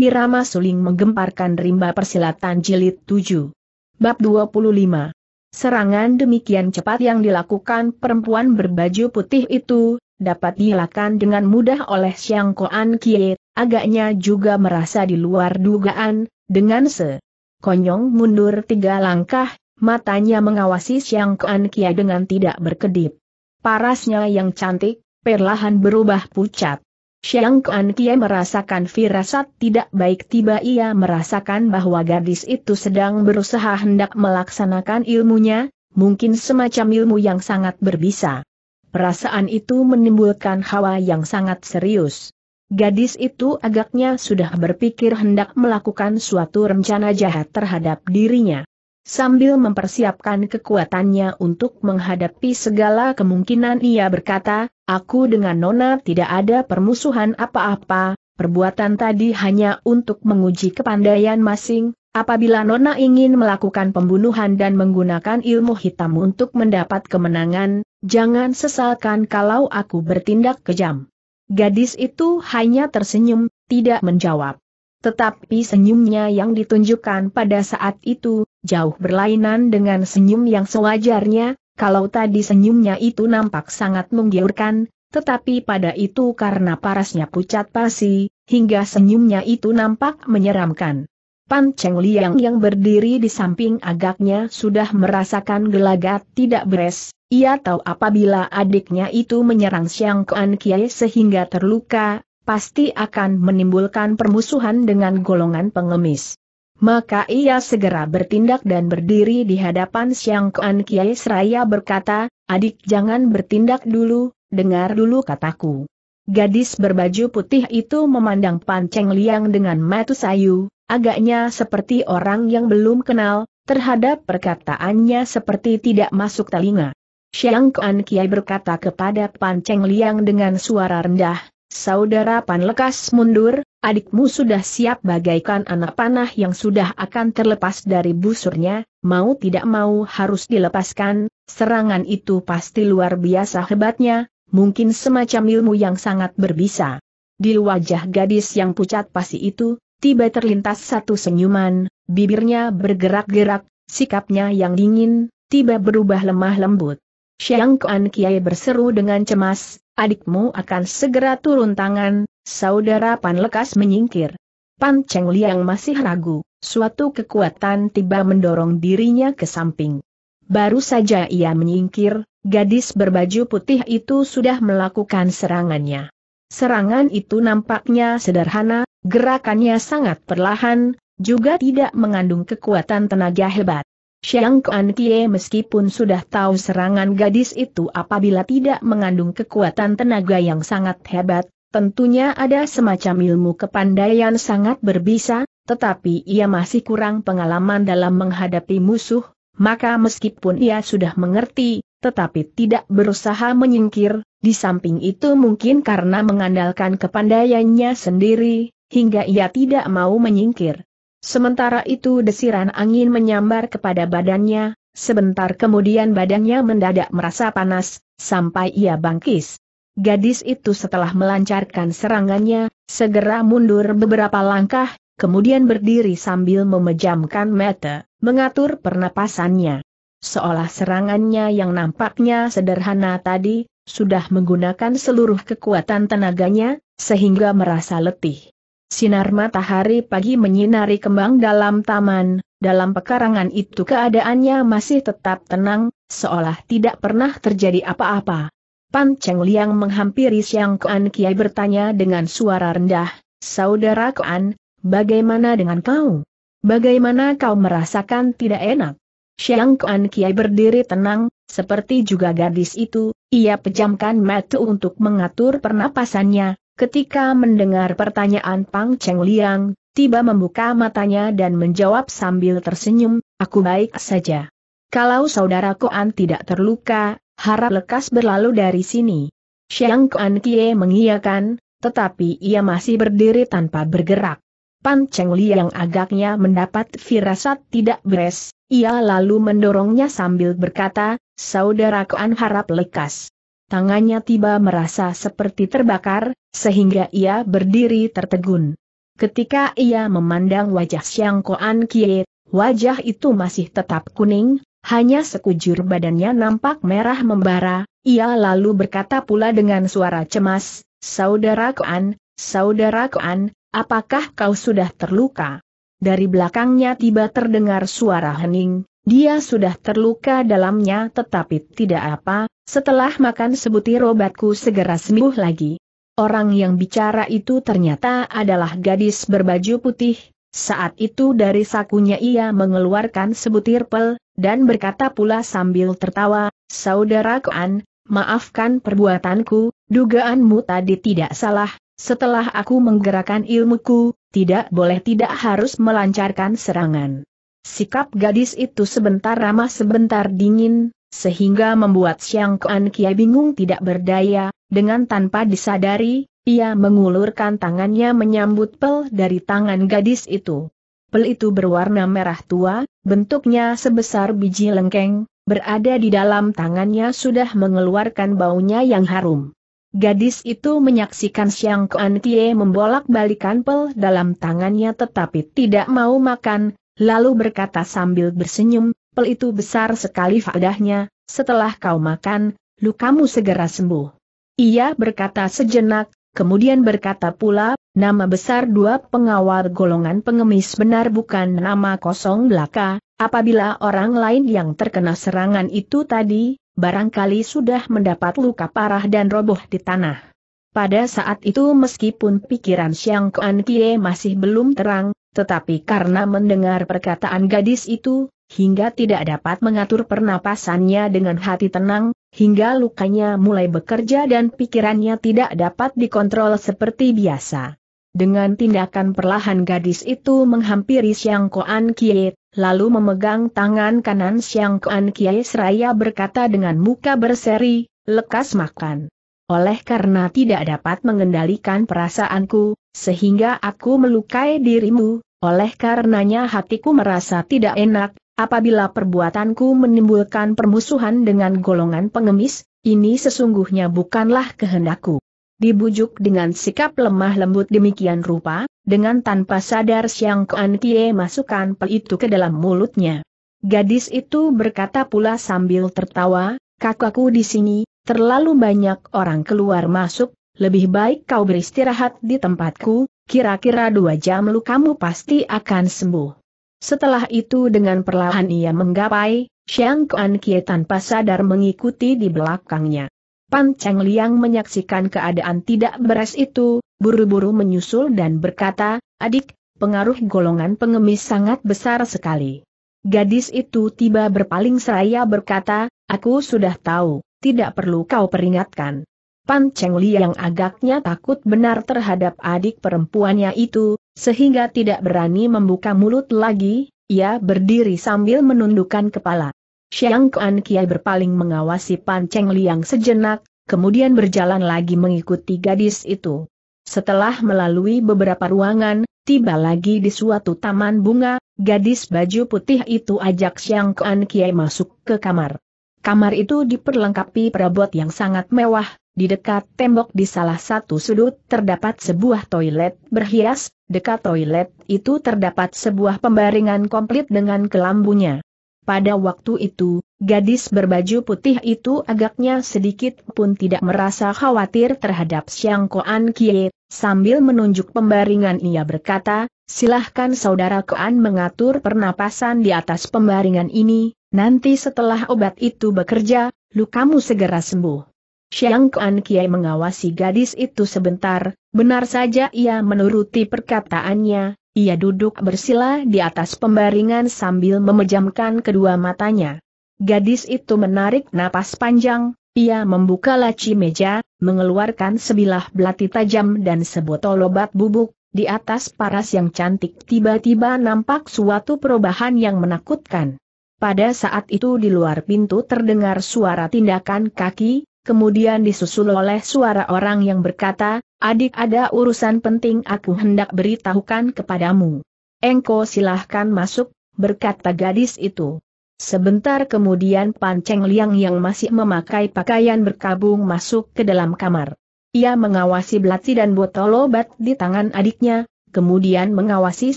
Irama suling menggemparkan rimba persilatan jilid 7. Bab 25. Serangan demikian cepat yang dilakukan perempuan berbaju putih itu, dapat dielakkan dengan mudah oleh Siang Koan Kie, agaknya juga merasa di luar dugaan, dengan se. Konyong mundur tiga langkah, matanya mengawasi Siang Koan Kie dengan tidak berkedip. Parasnya yang cantik, perlahan berubah pucat. Xiang Kuan Kie merasakan firasat tidak baik tiba ia merasakan bahwa gadis itu sedang berusaha hendak melaksanakan ilmunya, mungkin semacam ilmu yang sangat berbisa. Perasaan itu menimbulkan hawa yang sangat serius. Gadis itu agaknya sudah berpikir hendak melakukan suatu rencana jahat terhadap dirinya. Sambil mempersiapkan kekuatannya untuk menghadapi segala kemungkinan ia berkata, Aku dengan Nona tidak ada permusuhan apa-apa, perbuatan tadi hanya untuk menguji kepandaian masing, apabila Nona ingin melakukan pembunuhan dan menggunakan ilmu hitam untuk mendapat kemenangan, jangan sesalkan kalau aku bertindak kejam. Gadis itu hanya tersenyum, tidak menjawab. Tetapi senyumnya yang ditunjukkan pada saat itu, jauh berlainan dengan senyum yang sewajarnya, kalau tadi senyumnya itu nampak sangat menggiurkan, tetapi pada itu karena parasnya pucat pasi, hingga senyumnya itu nampak menyeramkan. Pan Cheng Liang yang berdiri di samping agaknya sudah merasakan gelagat tidak beres, ia tahu apabila adiknya itu menyerang Siang Kuan Kiai sehingga terluka, pasti akan menimbulkan permusuhan dengan golongan pengemis. Maka ia segera bertindak dan berdiri di hadapan Siang Kuan Kiai Seraya berkata, adik jangan bertindak dulu, dengar dulu kataku. Gadis berbaju putih itu memandang panceng liang dengan mata sayu, agaknya seperti orang yang belum kenal, terhadap perkataannya seperti tidak masuk telinga. Siang Kuan Kiai berkata kepada panceng liang dengan suara rendah, Saudara Pan lekas mundur, adikmu sudah siap bagaikan anak panah yang sudah akan terlepas dari busurnya, mau tidak mau harus dilepaskan, serangan itu pasti luar biasa hebatnya, mungkin semacam ilmu yang sangat berbisa. Di wajah gadis yang pucat pasti itu, tiba terlintas satu senyuman, bibirnya bergerak-gerak, sikapnya yang dingin, tiba berubah lemah lembut. Xiang Kuan Kiai berseru dengan cemas, adikmu akan segera turun tangan, Saudara Pan lekas menyingkir. Pan Cheng Liang masih ragu, suatu kekuatan tiba mendorong dirinya ke samping. Baru saja ia menyingkir, gadis berbaju putih itu sudah melakukan serangannya. Serangan itu nampaknya sederhana, gerakannya sangat perlahan, juga tidak mengandung kekuatan tenaga hebat. Xiang Kuan Kie meskipun sudah tahu serangan gadis itu apabila tidak mengandung kekuatan tenaga yang sangat hebat, Tentunya ada semacam ilmu kepandaian sangat berbisa, tetapi ia masih kurang pengalaman dalam menghadapi musuh, maka meskipun ia sudah mengerti, tetapi tidak berusaha menyingkir, di samping itu mungkin karena mengandalkan kepandaiannya sendiri, hingga ia tidak mau menyingkir. Sementara itu desiran angin menyambar kepada badannya, sebentar kemudian badannya mendadak merasa panas, sampai ia bangkis. Gadis itu setelah melancarkan serangannya, segera mundur beberapa langkah, kemudian berdiri sambil memejamkan mata, mengatur pernapasannya. Seolah serangannya yang nampaknya sederhana tadi, sudah menggunakan seluruh kekuatan tenaganya, sehingga merasa letih. Sinar matahari pagi menyinari kembang dalam taman, dalam pekarangan itu keadaannya masih tetap tenang, seolah tidak pernah terjadi apa-apa. Pan Cheng Liang menghampiri Siang Kuan Kiai bertanya dengan suara rendah, Saudara Kuan, bagaimana dengan kau? Bagaimana kau merasakan tidak enak? Siang Kuan Kiai berdiri tenang, seperti juga gadis itu, ia pejamkan mata untuk mengatur pernapasannya, ketika mendengar pertanyaan Pang Cheng Liang, tiba membuka matanya dan menjawab sambil tersenyum, aku baik saja. Kalau saudara Koan tidak terluka, harap lekas berlalu dari sini. Xiang Kuan Kie mengiyakan, tetapi ia masih berdiri tanpa bergerak. Pan Cheng Li yang agaknya mendapat firasat tidak beres, ia lalu mendorongnya sambil berkata, Saudara Kuan harap lekas. Tangannya tiba merasa seperti terbakar, sehingga ia berdiri tertegun. Ketika ia memandang wajah Xiang Kuan Kie, wajah itu masih tetap kuning, hanya sekujur badannya nampak merah membara, ia lalu berkata pula dengan suara cemas, Saudara Koan, Saudara Koan, apakah kau sudah terluka? Dari belakangnya tiba terdengar suara hening, dia sudah terluka dalamnya tetapi tidak apa, setelah makan sebutir obatku segera sembuh lagi. Orang yang bicara itu ternyata adalah gadis berbaju putih. Saat itu dari sakunya ia mengeluarkan sebutir pel, dan berkata pula sambil tertawa, Saudara Koan, maafkan perbuatanku, dugaanmu tadi tidak salah, setelah aku menggerakkan ilmuku, tidak boleh tidak harus melancarkan serangan. Sikap gadis itu sebentar ramah sebentar dingin, sehingga membuat Siang Koan Kia bingung tidak berdaya, dengan tanpa disadari, ia mengulurkan tangannya menyambut pel dari tangan gadis itu. Pel itu berwarna merah tua, bentuknya sebesar biji lengkeng, berada di dalam tangannya sudah mengeluarkan baunya yang harum. Gadis itu menyaksikan Siang Kuan Kie membolak-balikan pel dalam tangannya tetapi tidak mau makan, lalu berkata sambil bersenyum, pel itu besar sekali fadahnya. setelah kau makan, lukamu segera sembuh. Ia berkata sejenak, Kemudian berkata pula, nama besar dua pengawal golongan pengemis benar bukan nama kosong belaka, apabila orang lain yang terkena serangan itu tadi, barangkali sudah mendapat luka parah dan roboh di tanah. Pada saat itu meskipun pikiran Siang Kuan Kie masih belum terang, tetapi karena mendengar perkataan gadis itu, hingga tidak dapat mengatur pernapasannya dengan hati tenang, hingga lukanya mulai bekerja dan pikirannya tidak dapat dikontrol seperti biasa. Dengan tindakan perlahan gadis itu menghampiri Siang Koan Kie, lalu memegang tangan kanan Siang Koan Kie seraya berkata dengan muka berseri, lekas makan. Oleh karena tidak dapat mengendalikan perasaanku, sehingga aku melukai dirimu, oleh karenanya hatiku merasa tidak enak, apabila perbuatanku menimbulkan permusuhan dengan golongan pengemis, ini sesungguhnya bukanlah kehendakku. Dibujuk dengan sikap lemah lembut demikian rupa, dengan tanpa sadar Siang Kuan Kie masukkan pel itu ke dalam mulutnya. Gadis itu berkata pula sambil tertawa, kakakku di sini, terlalu banyak orang keluar masuk, lebih baik kau beristirahat di tempatku, kira-kira dua jam kamu pasti akan sembuh. Setelah itu dengan perlahan ia menggapai, Xiang Kuan Kie tanpa sadar mengikuti di belakangnya. Pan Cheng Liang menyaksikan keadaan tidak beres itu, buru-buru menyusul dan berkata, adik, pengaruh golongan pengemis sangat besar sekali. Gadis itu tiba berpaling seraya berkata, aku sudah tahu, tidak perlu kau peringatkan. Pan Cheng Liang agaknya takut benar terhadap adik perempuannya itu, sehingga tidak berani membuka mulut lagi, ia berdiri sambil menundukkan kepala. Xiang Kuan Kiai berpaling mengawasi Pan Cheng Liang sejenak, kemudian berjalan lagi mengikuti gadis itu. Setelah melalui beberapa ruangan, tiba lagi di suatu taman bunga, gadis baju putih itu ajak Xiang Kuan Kiai masuk ke kamar. Kamar itu diperlengkapi perabot yang sangat mewah, di dekat tembok di salah satu sudut terdapat sebuah toilet berhias, dekat toilet itu terdapat sebuah pembaringan komplit dengan kelambunya. Pada waktu itu, gadis berbaju putih itu agaknya sedikit pun tidak merasa khawatir terhadap Siang Koan Kie, sambil menunjuk pembaringan ia berkata, silahkan saudara Koan mengatur pernapasan di atas pembaringan ini, Nanti setelah obat itu bekerja, lukamu segera sembuh. Xiang Kuan Kiai mengawasi gadis itu sebentar, benar saja ia menuruti perkataannya, ia duduk bersila di atas pembaringan sambil memejamkan kedua matanya. Gadis itu menarik napas panjang, ia membuka laci meja, mengeluarkan sebilah belati tajam dan sebotol obat bubuk, di atas paras yang cantik tiba-tiba nampak suatu perubahan yang menakutkan. Pada saat itu di luar pintu terdengar suara tindakan kaki, kemudian disusul oleh suara orang yang berkata, adik ada urusan penting aku hendak beritahukan kepadamu. Engko silahkan masuk, berkata gadis itu. Sebentar kemudian Pan Cheng Liang yang masih memakai pakaian berkabung masuk ke dalam kamar. Ia mengawasi belati dan botol obat di tangan adiknya, kemudian mengawasi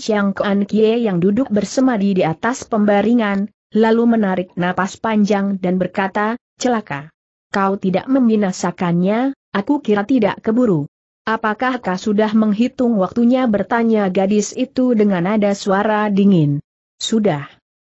Xiang Kuan Kie yang duduk bersemadi di atas pembaringan, lalu menarik napas panjang dan berkata, celaka. Kau tidak membinasakannya, aku kira tidak keburu. Apakah kau sudah menghitung waktunya bertanya gadis itu dengan nada suara dingin? Sudah.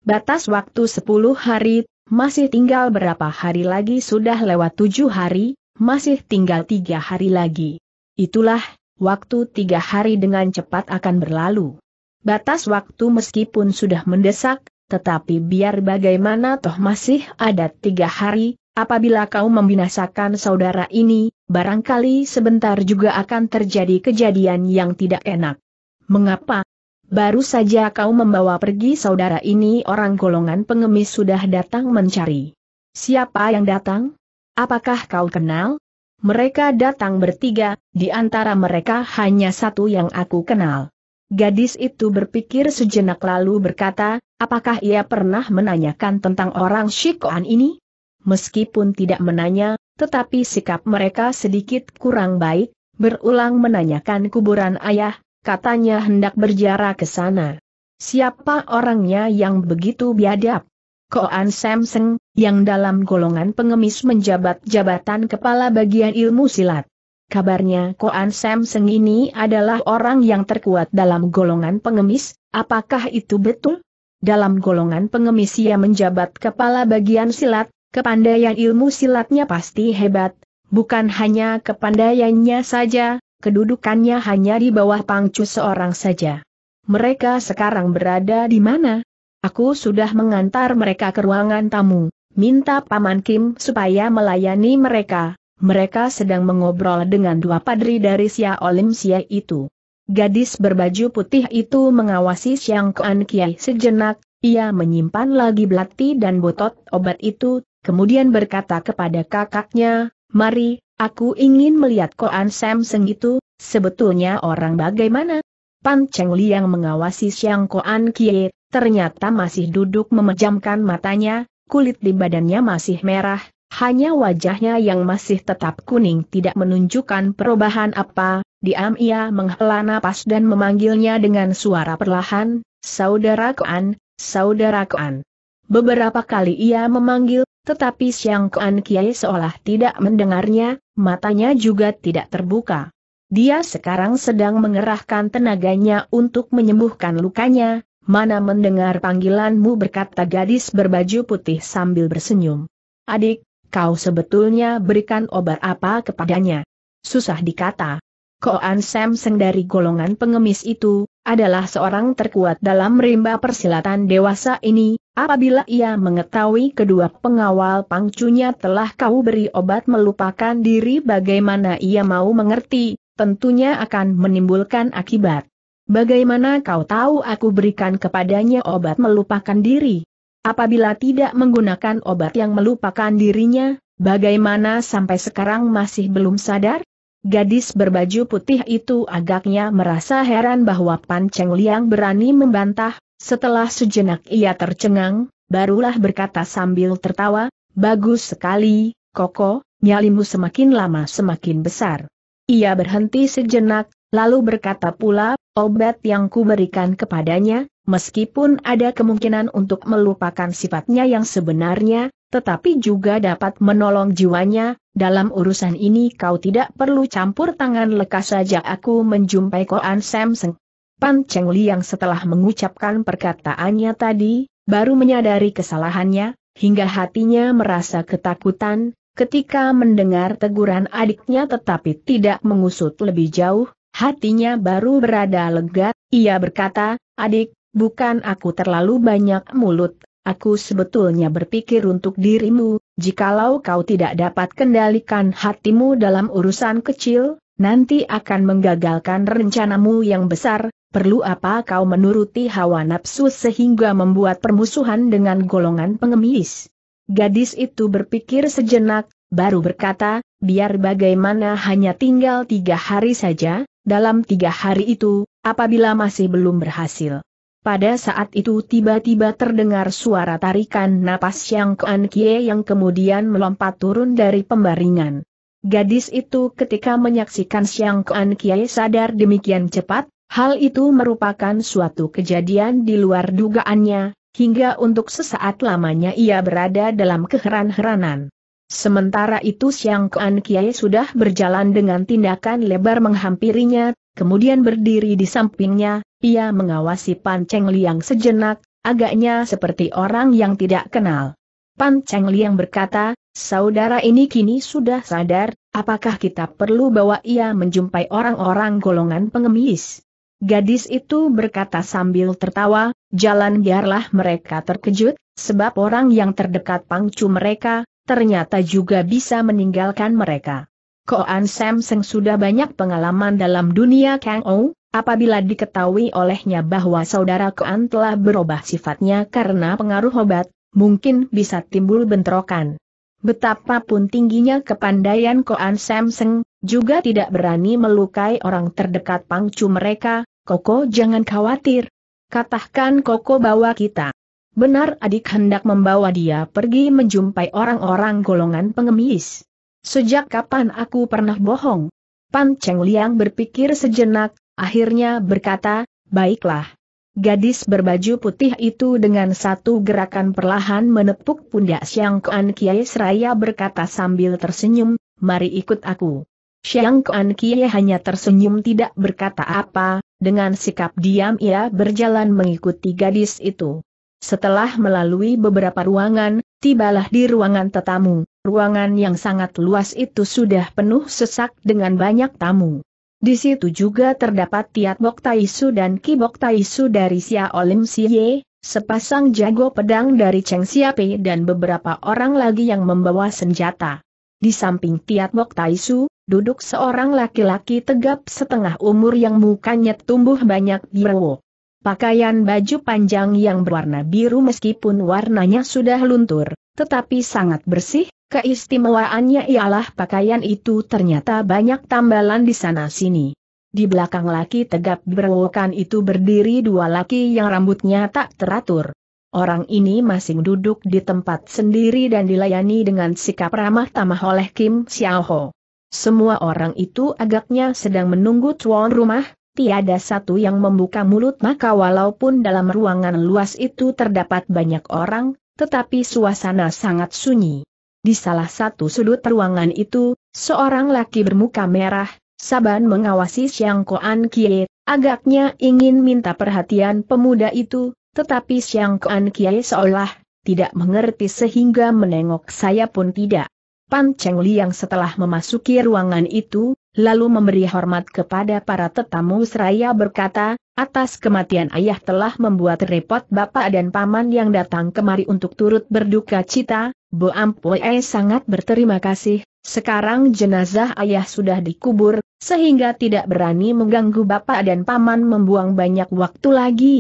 Batas waktu 10 hari, masih tinggal berapa hari lagi sudah lewat 7 hari, masih tinggal 3 hari lagi. Itulah, waktu 3 hari dengan cepat akan berlalu. Batas waktu meskipun sudah mendesak, tetapi biar bagaimana toh masih ada tiga hari, apabila kau membinasakan saudara ini, barangkali sebentar juga akan terjadi kejadian yang tidak enak. Mengapa? Baru saja kau membawa pergi saudara ini orang golongan pengemis sudah datang mencari. Siapa yang datang? Apakah kau kenal? Mereka datang bertiga, di antara mereka hanya satu yang aku kenal. Gadis itu berpikir sejenak lalu berkata, Apakah ia pernah menanyakan tentang orang Shikoan ini? Meskipun tidak menanya, tetapi sikap mereka sedikit kurang baik, berulang menanyakan kuburan ayah, katanya hendak berjarak ke sana. Siapa orangnya yang begitu biadab? Koan Samseng, yang dalam golongan pengemis menjabat jabatan kepala bagian ilmu silat. Kabarnya Koan Samseng ini adalah orang yang terkuat dalam golongan pengemis, apakah itu betul? dalam golongan pengemis ia menjabat kepala bagian silat, kepandaian ilmu silatnya pasti hebat, bukan hanya kepandaiannya saja, kedudukannya hanya di bawah pangcu seorang saja. Mereka sekarang berada di mana? Aku sudah mengantar mereka ke ruangan tamu, minta Paman Kim supaya melayani mereka, mereka sedang mengobrol dengan dua padri dari Sia Olim Sia itu. Gadis berbaju putih itu mengawasi Siang Kuan Kiai sejenak, ia menyimpan lagi belati dan botot obat itu, kemudian berkata kepada kakaknya, Mari, aku ingin melihat Koan Sam Seng itu, sebetulnya orang bagaimana? Pan Cheng Li yang mengawasi Siang Koan Kie, ternyata masih duduk memejamkan matanya, kulit di badannya masih merah, hanya wajahnya yang masih tetap kuning tidak menunjukkan perubahan apa, Diam ia menghela napas dan memanggilnya dengan suara perlahan, Saudara Koan, Saudara Koan. Beberapa kali ia memanggil, tetapi Siang Koan Kiai seolah tidak mendengarnya, matanya juga tidak terbuka. Dia sekarang sedang mengerahkan tenaganya untuk menyembuhkan lukanya, mana mendengar panggilanmu berkata gadis berbaju putih sambil bersenyum. Adik, kau sebetulnya berikan obat apa kepadanya? Susah dikata. Koan Samseng dari golongan pengemis itu, adalah seorang terkuat dalam rimba persilatan dewasa ini, apabila ia mengetahui kedua pengawal pangcunya telah kau beri obat melupakan diri bagaimana ia mau mengerti, tentunya akan menimbulkan akibat. Bagaimana kau tahu aku berikan kepadanya obat melupakan diri? Apabila tidak menggunakan obat yang melupakan dirinya, bagaimana sampai sekarang masih belum sadar? Gadis berbaju putih itu agaknya merasa heran bahwa Pan Cheng Liang berani membantah, setelah sejenak ia tercengang, barulah berkata sambil tertawa, Bagus sekali, Koko, nyalimu semakin lama semakin besar. Ia berhenti sejenak, lalu berkata pula, obat yang kuberikan kepadanya, meskipun ada kemungkinan untuk melupakan sifatnya yang sebenarnya, tetapi juga dapat menolong jiwanya, dalam urusan ini kau tidak perlu campur tangan lekas saja aku menjumpai Koan Samseng. Pan Cheng Liang setelah mengucapkan perkataannya tadi, baru menyadari kesalahannya, hingga hatinya merasa ketakutan, ketika mendengar teguran adiknya tetapi tidak mengusut lebih jauh, hatinya baru berada lega, ia berkata, adik, bukan aku terlalu banyak mulut Aku sebetulnya berpikir untuk dirimu, jikalau kau tidak dapat kendalikan hatimu dalam urusan kecil, nanti akan menggagalkan rencanamu yang besar, perlu apa kau menuruti hawa nafsu sehingga membuat permusuhan dengan golongan pengemis. Gadis itu berpikir sejenak, baru berkata, biar bagaimana hanya tinggal tiga hari saja, dalam tiga hari itu, apabila masih belum berhasil pada saat itu tiba-tiba terdengar suara tarikan napas yang Kuan Kie yang kemudian melompat turun dari pembaringan. Gadis itu ketika menyaksikan Siang Kuan Kie sadar demikian cepat, hal itu merupakan suatu kejadian di luar dugaannya, hingga untuk sesaat lamanya ia berada dalam keheran-heranan. Sementara itu Siang Kuan Kie sudah berjalan dengan tindakan lebar menghampirinya, kemudian berdiri di sampingnya, ia mengawasi Pan Cheng Liang sejenak, agaknya seperti orang yang tidak kenal. Pan Cheng Liang berkata, saudara ini kini sudah sadar, apakah kita perlu bawa ia menjumpai orang-orang golongan pengemis? Gadis itu berkata sambil tertawa, jalan biarlah mereka terkejut, sebab orang yang terdekat pangcu mereka, ternyata juga bisa meninggalkan mereka. Koan Sam Seng sudah banyak pengalaman dalam dunia Kang Ou, apabila diketahui olehnya bahwa saudara Koan telah berubah sifatnya karena pengaruh obat, mungkin bisa timbul bentrokan. Betapapun tingginya kepandaian Koan Sam Seng, juga tidak berani melukai orang terdekat pangcu mereka, Koko jangan khawatir. Katakan Koko bawa kita. Benar adik hendak membawa dia pergi menjumpai orang-orang golongan pengemis. Sejak kapan aku pernah bohong? Pan Cheng Liang berpikir sejenak, akhirnya berkata, baiklah. Gadis berbaju putih itu dengan satu gerakan perlahan menepuk pundak Siang Kuan Kiai seraya berkata sambil tersenyum, mari ikut aku. Siang Kuan Kiai hanya tersenyum tidak berkata apa, dengan sikap diam ia berjalan mengikuti gadis itu. Setelah melalui beberapa ruangan, tibalah di ruangan tetamu ruangan yang sangat luas itu sudah penuh sesak dengan banyak tamu. Di situ juga terdapat Tiat Bok Taisu dan Ki Bok Taisu dari Xia Olim Siye, sepasang jago pedang dari Cheng Siape dan beberapa orang lagi yang membawa senjata. Di samping Tiat Bok Taisu, duduk seorang laki-laki tegap setengah umur yang mukanya tumbuh banyak biru. Pakaian baju panjang yang berwarna biru meskipun warnanya sudah luntur, tetapi sangat bersih, Keistimewaannya ialah pakaian itu ternyata banyak tambalan di sana-sini. Di belakang laki tegap berwokan itu berdiri dua laki yang rambutnya tak teratur. Orang ini masing duduk di tempat sendiri dan dilayani dengan sikap ramah tamah oleh Kim Xiaoho. Semua orang itu agaknya sedang menunggu tuan rumah, tiada satu yang membuka mulut maka walaupun dalam ruangan luas itu terdapat banyak orang, tetapi suasana sangat sunyi. Di salah satu sudut ruangan itu, seorang laki bermuka merah, Saban mengawasi Xiang Koan Kie, agaknya ingin minta perhatian pemuda itu, tetapi Xiang Koan Kie seolah tidak mengerti sehingga menengok saya pun tidak. Pan Cheng Liang setelah memasuki ruangan itu, lalu memberi hormat kepada para tetamu seraya berkata, atas kematian ayah telah membuat repot bapak dan paman yang datang kemari untuk turut berduka cita, Bo Ampue sangat berterima kasih, sekarang jenazah ayah sudah dikubur, sehingga tidak berani mengganggu bapak dan paman membuang banyak waktu lagi.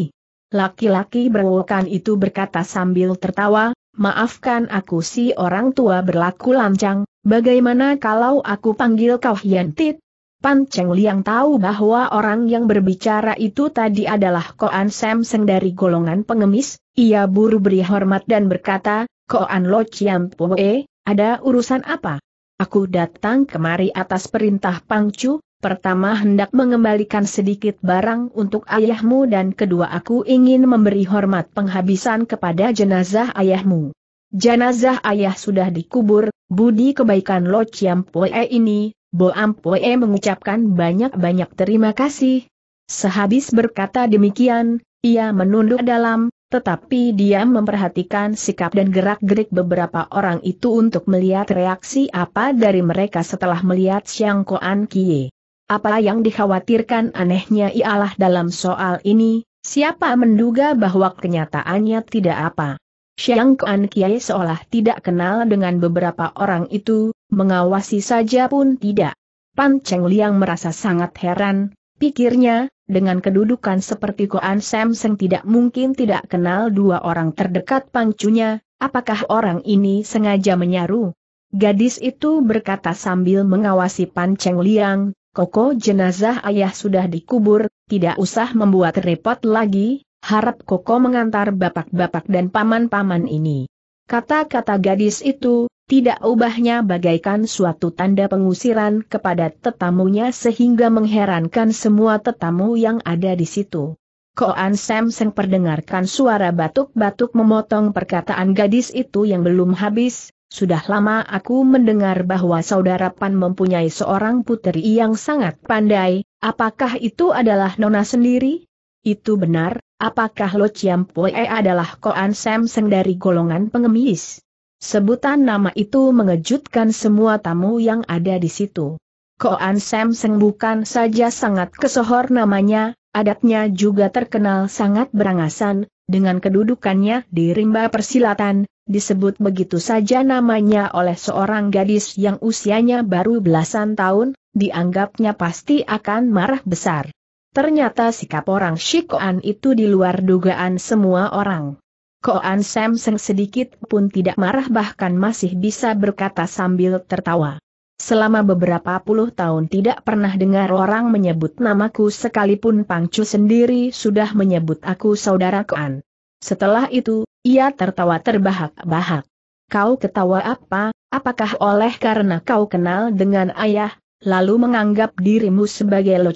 Laki-laki berwokan itu berkata sambil tertawa, maafkan aku si orang tua berlaku lancang, bagaimana kalau aku panggil kau Hiantit? Pan Cheng Liang tahu bahwa orang yang berbicara itu tadi adalah Koan Sam Seng dari golongan pengemis, ia buru beri hormat dan berkata, Koan Lo Chiam Poe, eh, ada urusan apa? Aku datang kemari atas perintah Pangcu, pertama hendak mengembalikan sedikit barang untuk ayahmu dan kedua aku ingin memberi hormat penghabisan kepada jenazah ayahmu. Jenazah ayah sudah dikubur, budi kebaikan Lo Chiam Poe eh, ini, Bo Ampoe eh, mengucapkan banyak-banyak terima kasih. Sehabis berkata demikian, ia menunduk dalam, tetapi dia memperhatikan sikap dan gerak-gerik beberapa orang itu untuk melihat reaksi apa dari mereka setelah melihat Xiang Koan Kie. Apa yang dikhawatirkan anehnya ialah dalam soal ini, siapa menduga bahwa kenyataannya tidak apa. Xiang Kuan Kie seolah tidak kenal dengan beberapa orang itu, mengawasi saja pun tidak. Pan Cheng Liang merasa sangat heran, pikirnya, dengan kedudukan seperti Koan Samseng tidak mungkin tidak kenal dua orang terdekat pangcunya, apakah orang ini sengaja menyaru? Gadis itu berkata sambil mengawasi Pan Cheng Liang, Koko jenazah ayah sudah dikubur, tidak usah membuat repot lagi, harap Koko mengantar bapak-bapak dan paman-paman ini. Kata-kata gadis itu, tidak ubahnya bagaikan suatu tanda pengusiran kepada tetamunya sehingga mengherankan semua tetamu yang ada di situ. Koan Sam Samseng perdengarkan suara batuk-batuk memotong perkataan gadis itu yang belum habis, sudah lama aku mendengar bahwa saudara Pan mempunyai seorang puteri yang sangat pandai, apakah itu adalah Nona sendiri? Itu benar, apakah Lo Chiam Pue adalah Koan Samseng dari golongan pengemis? Sebutan nama itu mengejutkan semua tamu yang ada di situ. Koan Sam Seng bukan saja sangat kesohor namanya, adatnya juga terkenal sangat berangasan, dengan kedudukannya di rimba persilatan, disebut begitu saja namanya oleh seorang gadis yang usianya baru belasan tahun, dianggapnya pasti akan marah besar. Ternyata sikap orang Shikoan itu di luar dugaan semua orang. Koan Samseng sedikit pun tidak marah bahkan masih bisa berkata sambil tertawa. Selama beberapa puluh tahun tidak pernah dengar orang menyebut namaku sekalipun Pangcu sendiri sudah menyebut aku saudara Koan. Setelah itu, ia tertawa terbahak-bahak. Kau ketawa apa, apakah oleh karena kau kenal dengan ayah, lalu menganggap dirimu sebagai Lo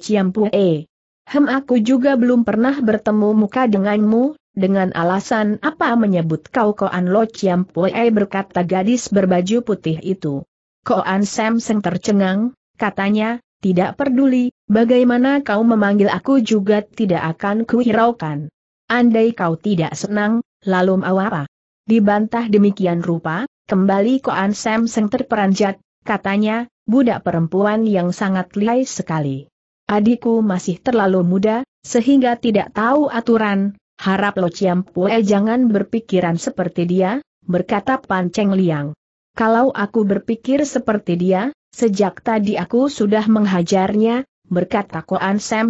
E? Hem aku juga belum pernah bertemu muka denganmu, dengan alasan apa menyebut kau Koan Lo Chiam Pue berkata gadis berbaju putih itu. Koan seng tercengang, katanya, tidak peduli, bagaimana kau memanggil aku juga tidak akan kuhiraukan. Andai kau tidak senang, lalu mau apa? Dibantah demikian rupa, kembali Koan seng terperanjat, katanya, budak perempuan yang sangat lihai sekali. Adikku masih terlalu muda, sehingga tidak tahu aturan, Harap Lo Chiam Pue jangan berpikiran seperti dia, berkata Pan Cheng Liang. Kalau aku berpikir seperti dia, sejak tadi aku sudah menghajarnya, berkata Koan Sam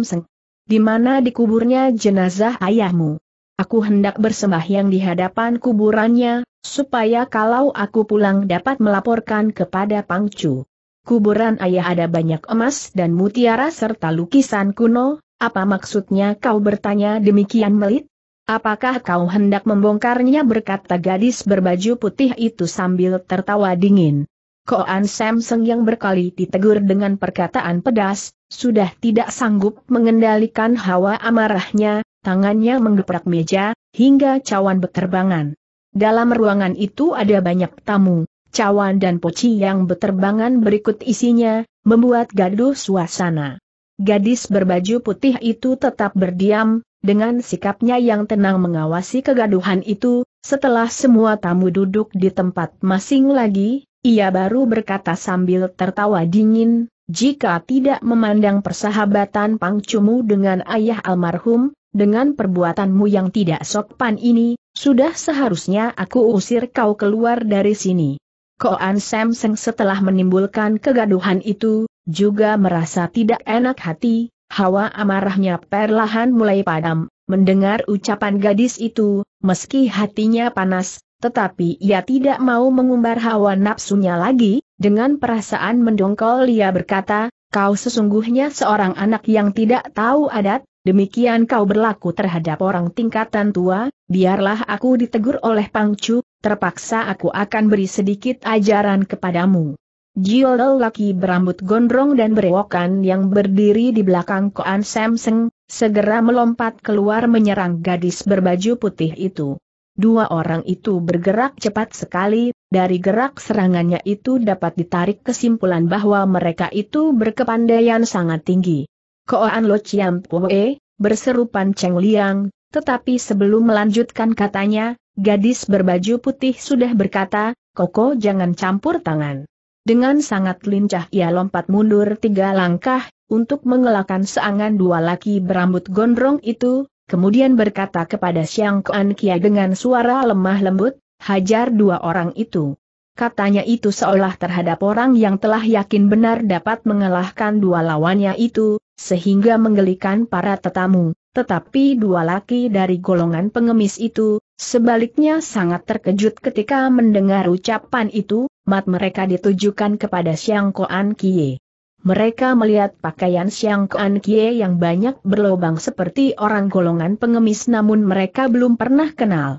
Di mana dikuburnya jenazah ayahmu? Aku hendak bersembahyang di hadapan kuburannya, supaya kalau aku pulang dapat melaporkan kepada Pangcu. Kuburan ayah ada banyak emas dan mutiara serta lukisan kuno, apa maksudnya kau bertanya demikian melit? Apakah kau hendak membongkarnya berkata gadis berbaju putih itu sambil tertawa dingin. Koan Samseng yang berkali ditegur dengan perkataan pedas, sudah tidak sanggup mengendalikan hawa amarahnya, tangannya menggeprak meja, hingga cawan berterbangan. Dalam ruangan itu ada banyak tamu, cawan dan poci yang berterbangan berikut isinya, membuat gaduh suasana. Gadis berbaju putih itu tetap berdiam, dengan sikapnya yang tenang mengawasi kegaduhan itu, setelah semua tamu duduk di tempat masing lagi, ia baru berkata sambil tertawa dingin, jika tidak memandang persahabatan pangcumu dengan ayah almarhum, dengan perbuatanmu yang tidak sopan ini, sudah seharusnya aku usir kau keluar dari sini. Koan Samseng setelah menimbulkan kegaduhan itu, juga merasa tidak enak hati, Hawa amarahnya perlahan mulai padam, mendengar ucapan gadis itu, meski hatinya panas, tetapi ia tidak mau mengumbar hawa nafsunya lagi, dengan perasaan mendongkol ia berkata, kau sesungguhnya seorang anak yang tidak tahu adat, Demikian kau berlaku terhadap orang tingkatan tua, biarlah aku ditegur oleh Pangcu, terpaksa aku akan beri sedikit ajaran kepadamu. Giorel laki berambut gondrong dan berewokan yang berdiri di belakang Koan Samseng, segera melompat keluar menyerang gadis berbaju putih itu. Dua orang itu bergerak cepat sekali, dari gerak serangannya itu dapat ditarik kesimpulan bahwa mereka itu berkepandaian sangat tinggi. Koan Lo Chiam Pue, berseru Pan Cheng Liang, tetapi sebelum melanjutkan katanya, gadis berbaju putih sudah berkata, Koko jangan campur tangan. Dengan sangat lincah ia lompat mundur tiga langkah, untuk mengelakkan seangan dua laki berambut gondrong itu, kemudian berkata kepada Siang Kuan Kia dengan suara lemah lembut, hajar dua orang itu. Katanya itu seolah terhadap orang yang telah yakin benar dapat mengalahkan dua lawannya itu, sehingga menggelikan para tetamu. Tetapi dua laki dari golongan pengemis itu, sebaliknya sangat terkejut ketika mendengar ucapan itu, mat mereka ditujukan kepada Siang Koan Kie. Mereka melihat pakaian Siang Kuan Kie yang banyak berlobang seperti orang golongan pengemis namun mereka belum pernah kenal.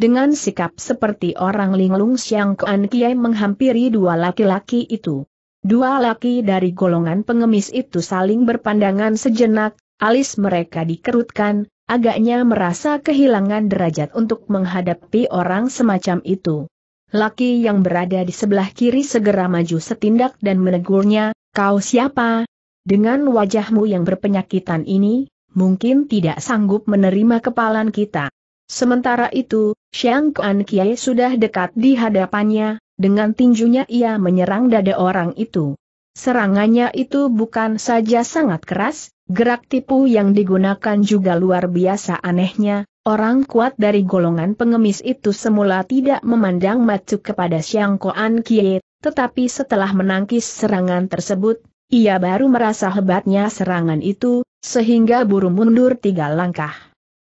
Dengan sikap seperti orang linglung Siang Kuan Kie menghampiri dua laki-laki itu. Dua laki dari golongan pengemis itu saling berpandangan sejenak, alis mereka dikerutkan, agaknya merasa kehilangan derajat untuk menghadapi orang semacam itu. Laki yang berada di sebelah kiri segera maju setindak dan menegurnya, kau siapa? Dengan wajahmu yang berpenyakitan ini, mungkin tidak sanggup menerima kepalan kita. Sementara itu, Xiang Kuan Kiai sudah dekat di hadapannya, dengan tinjunya ia menyerang dada orang itu. Serangannya itu bukan saja sangat keras, gerak tipu yang digunakan juga luar biasa anehnya, Orang kuat dari golongan pengemis itu semula tidak memandang macu kepada Siangkoan Koan Kie, tetapi setelah menangkis serangan tersebut, ia baru merasa hebatnya serangan itu, sehingga buru mundur tiga langkah.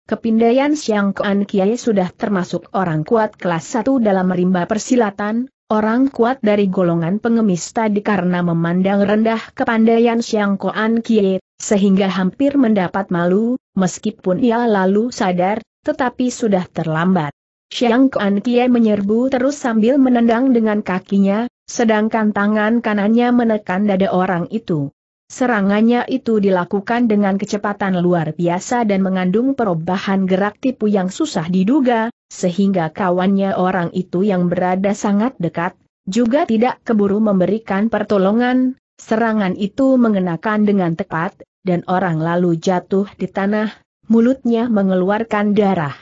Kepindaian Siangkoan Koan Kie sudah termasuk orang kuat kelas satu dalam rimba persilatan, Orang kuat dari golongan pengemis tadi karena memandang rendah kepandaian Siangkoan Koan Kie, sehingga hampir mendapat malu, meskipun ia lalu sadar, tetapi sudah terlambat. Xiang Kuan Kie menyerbu terus sambil menendang dengan kakinya, sedangkan tangan kanannya menekan dada orang itu. Serangannya itu dilakukan dengan kecepatan luar biasa dan mengandung perubahan gerak tipu yang susah diduga, sehingga kawannya orang itu yang berada sangat dekat, juga tidak keburu memberikan pertolongan, serangan itu mengenakan dengan tepat, dan orang lalu jatuh di tanah, mulutnya mengeluarkan darah.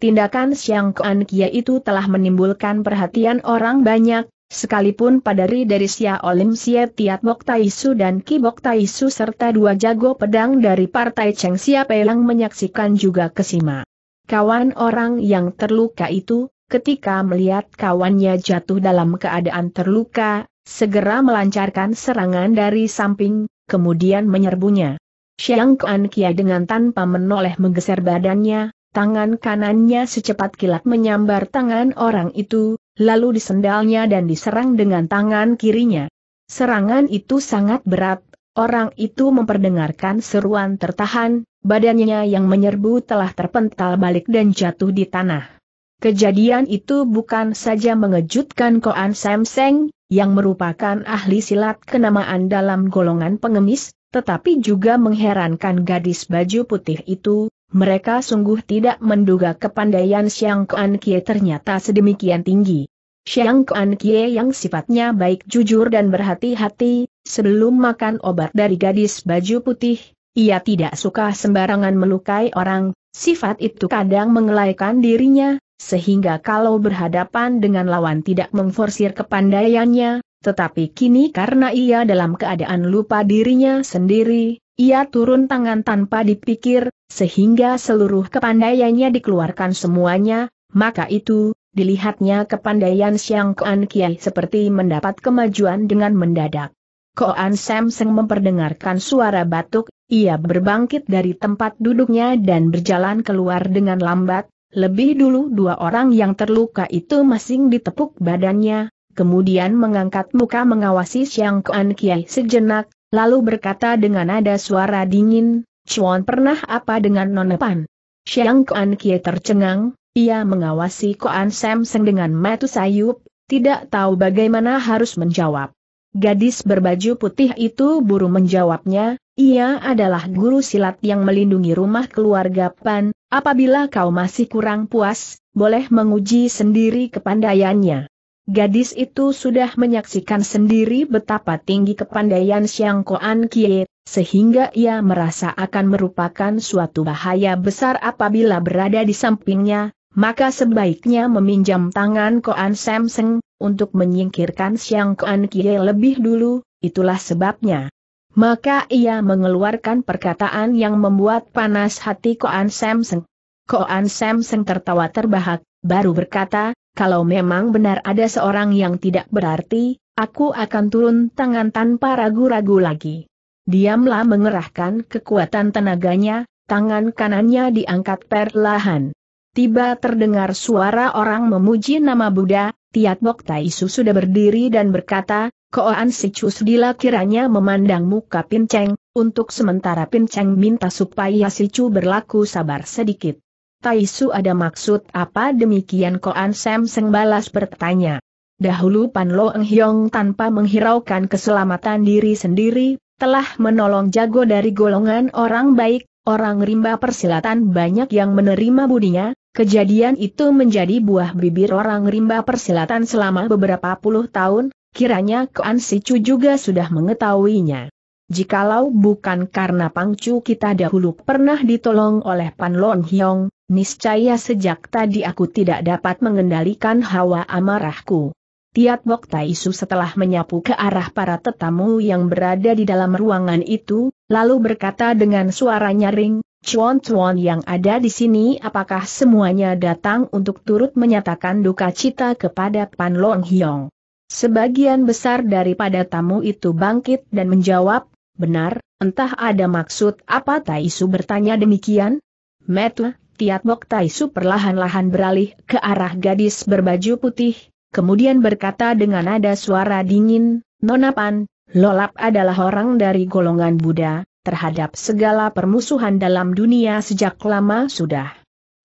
Tindakan Siang Kuan Kia itu telah menimbulkan perhatian orang banyak, sekalipun pada ri dari Sia Olim Sia Tiat Bok Taisu dan Ki Bok Taisu serta dua jago pedang dari partai Cheng Siap Pelang menyaksikan juga kesima. Kawan orang yang terluka itu, ketika melihat kawannya jatuh dalam keadaan terluka, segera melancarkan serangan dari samping, kemudian menyerbunya. Xiang Kuan Kia dengan tanpa menoleh menggeser badannya, tangan kanannya secepat kilat menyambar tangan orang itu, lalu disendalnya dan diserang dengan tangan kirinya. Serangan itu sangat berat, orang itu memperdengarkan seruan tertahan, badannya yang menyerbu telah terpental balik dan jatuh di tanah. Kejadian itu bukan saja mengejutkan Koan Sam Seng, yang merupakan ahli silat kenamaan dalam golongan pengemis, tetapi juga mengherankan gadis baju putih itu, mereka sungguh tidak menduga kepandaian Xiang Kuan Kie ternyata sedemikian tinggi. Xiang Kuan Kie yang sifatnya baik jujur dan berhati-hati, sebelum makan obat dari gadis baju putih, ia tidak suka sembarangan melukai orang, sifat itu kadang mengelaikan dirinya, sehingga kalau berhadapan dengan lawan tidak memforsir kepandaiannya, tetapi kini karena ia dalam keadaan lupa dirinya sendiri, ia turun tangan tanpa dipikir, sehingga seluruh kepandaiannya dikeluarkan semuanya, maka itu, dilihatnya kepandaian Siang Koan Kiai seperti mendapat kemajuan dengan mendadak. Koan Samseng memperdengarkan suara batuk, ia berbangkit dari tempat duduknya dan berjalan keluar dengan lambat, lebih dulu dua orang yang terluka itu masing ditepuk badannya, kemudian mengangkat muka mengawasi Siang Kuan Kiai sejenak, lalu berkata dengan nada suara dingin, Chuan pernah apa dengan nonepan? Siang Kuan Kiai tercengang, ia mengawasi Kuan Samseng dengan metu sayup, tidak tahu bagaimana harus menjawab. Gadis berbaju putih itu buru menjawabnya, ia adalah guru silat yang melindungi rumah keluarga Pan, apabila kau masih kurang puas, boleh menguji sendiri kepandaiannya. Gadis itu sudah menyaksikan sendiri betapa tinggi kepandaian Siang Koan Kie, sehingga ia merasa akan merupakan suatu bahaya besar apabila berada di sampingnya, maka sebaiknya meminjam tangan Koan Samseng, untuk menyingkirkan Siang Koan Kie lebih dulu, itulah sebabnya. Maka ia mengeluarkan perkataan yang membuat panas hati Koan Samseng. Koan Samseng tertawa terbahak, baru berkata, kalau memang benar ada seorang yang tidak berarti, aku akan turun tangan tanpa ragu-ragu lagi. Diamlah mengerahkan kekuatan tenaganya, tangan kanannya diangkat perlahan. Tiba terdengar suara orang memuji nama Buddha, Tiat Bok Taisu sudah berdiri dan berkata, Koan Si Dila kiranya memandang muka Pinceng, untuk sementara Pinceng minta supaya Si Chu berlaku sabar sedikit. Taisu ada maksud apa demikian Koan Sam Seng balas bertanya. Dahulu Pan Lo Eng Hiong tanpa menghiraukan keselamatan diri sendiri, telah menolong jago dari golongan orang baik, orang rimba persilatan banyak yang menerima budinya, kejadian itu menjadi buah bibir orang rimba persilatan selama beberapa puluh tahun, kiranya Koan Si Chu juga sudah mengetahuinya. Jikalau bukan karena Pangcu kita dahulu pernah ditolong oleh Pan Lon Hyong, niscaya sejak tadi aku tidak dapat mengendalikan hawa amarahku. Tiat Bok Taisu setelah menyapu ke arah para tetamu yang berada di dalam ruangan itu, lalu berkata dengan suara nyaring, Cuan-cuan yang ada di sini apakah semuanya datang untuk turut menyatakan duka cita kepada Pan Long Hyong? Sebagian besar daripada tamu itu bangkit dan menjawab, benar, entah ada maksud apa Taisu bertanya demikian? Metu, Tiat Mok Tai Su perlahan-lahan beralih ke arah gadis berbaju putih, kemudian berkata dengan nada suara dingin, Nona Pan, Lolap adalah orang dari golongan Buddha, terhadap segala permusuhan dalam dunia sejak lama sudah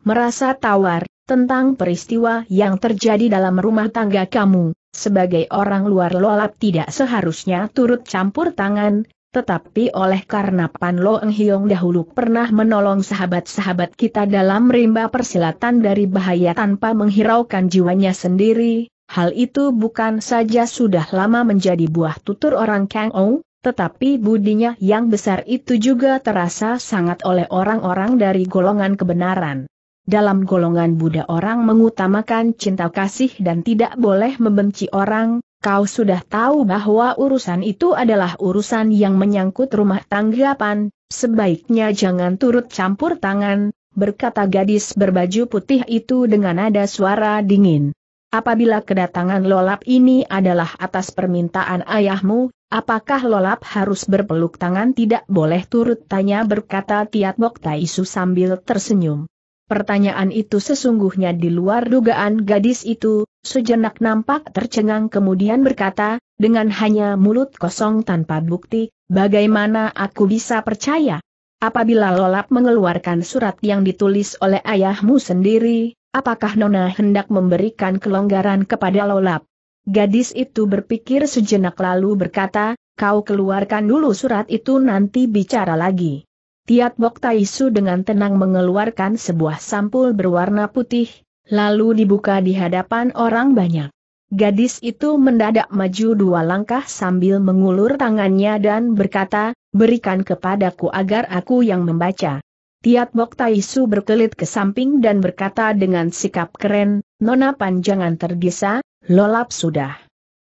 merasa tawar, tentang peristiwa yang terjadi dalam rumah tangga kamu, sebagai orang luar lolap tidak seharusnya turut campur tangan, tetapi oleh karena Pan Lo Eng Hiong dahulu pernah menolong sahabat-sahabat kita dalam rimba persilatan dari bahaya tanpa menghiraukan jiwanya sendiri, hal itu bukan saja sudah lama menjadi buah tutur orang Kang Ou, tetapi budinya yang besar itu juga terasa sangat oleh orang-orang dari golongan kebenaran. Dalam golongan Buddha orang mengutamakan cinta kasih dan tidak boleh membenci orang, Kau sudah tahu bahwa urusan itu adalah urusan yang menyangkut rumah tanggapan, sebaiknya jangan turut campur tangan, berkata gadis berbaju putih itu dengan nada suara dingin. Apabila kedatangan lolap ini adalah atas permintaan ayahmu, apakah lolap harus berpeluk tangan tidak boleh turut tanya berkata Tiat Bok Taisu sambil tersenyum. Pertanyaan itu sesungguhnya di luar dugaan gadis itu, sejenak nampak tercengang kemudian berkata, dengan hanya mulut kosong tanpa bukti, bagaimana aku bisa percaya? Apabila Lolap mengeluarkan surat yang ditulis oleh ayahmu sendiri, apakah Nona hendak memberikan kelonggaran kepada Lolap? Gadis itu berpikir sejenak lalu berkata, kau keluarkan dulu surat itu nanti bicara lagi. Tiat Bok Taisu dengan tenang mengeluarkan sebuah sampul berwarna putih, lalu dibuka di hadapan orang banyak. Gadis itu mendadak maju dua langkah sambil mengulur tangannya dan berkata, berikan kepadaku agar aku yang membaca. Tiat Bok Taisu berkelit ke samping dan berkata dengan sikap keren, Nona panjangan jangan tergesa, lolap sudah.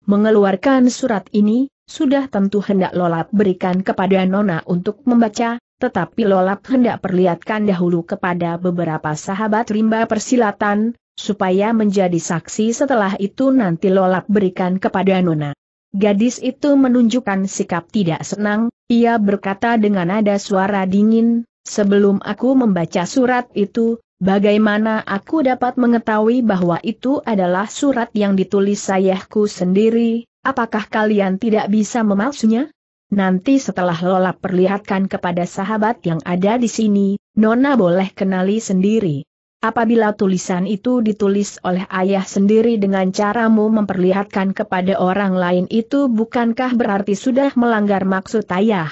Mengeluarkan surat ini, sudah tentu hendak Lolap berikan kepada Nona untuk membaca, tetapi Lolap hendak perlihatkan dahulu kepada beberapa sahabat rimba persilatan, supaya menjadi saksi setelah itu nanti Lolap berikan kepada Nona. Gadis itu menunjukkan sikap tidak senang, ia berkata dengan nada suara dingin, sebelum aku membaca surat itu, Bagaimana aku dapat mengetahui bahwa itu adalah surat yang ditulis sayahku sendiri, Apakah kalian tidak bisa memalsunya? Nanti setelah Lola perlihatkan kepada sahabat yang ada di sini, Nona boleh kenali sendiri. Apabila tulisan itu ditulis oleh ayah sendiri dengan caramu memperlihatkan kepada orang lain itu bukankah berarti sudah melanggar maksud ayah?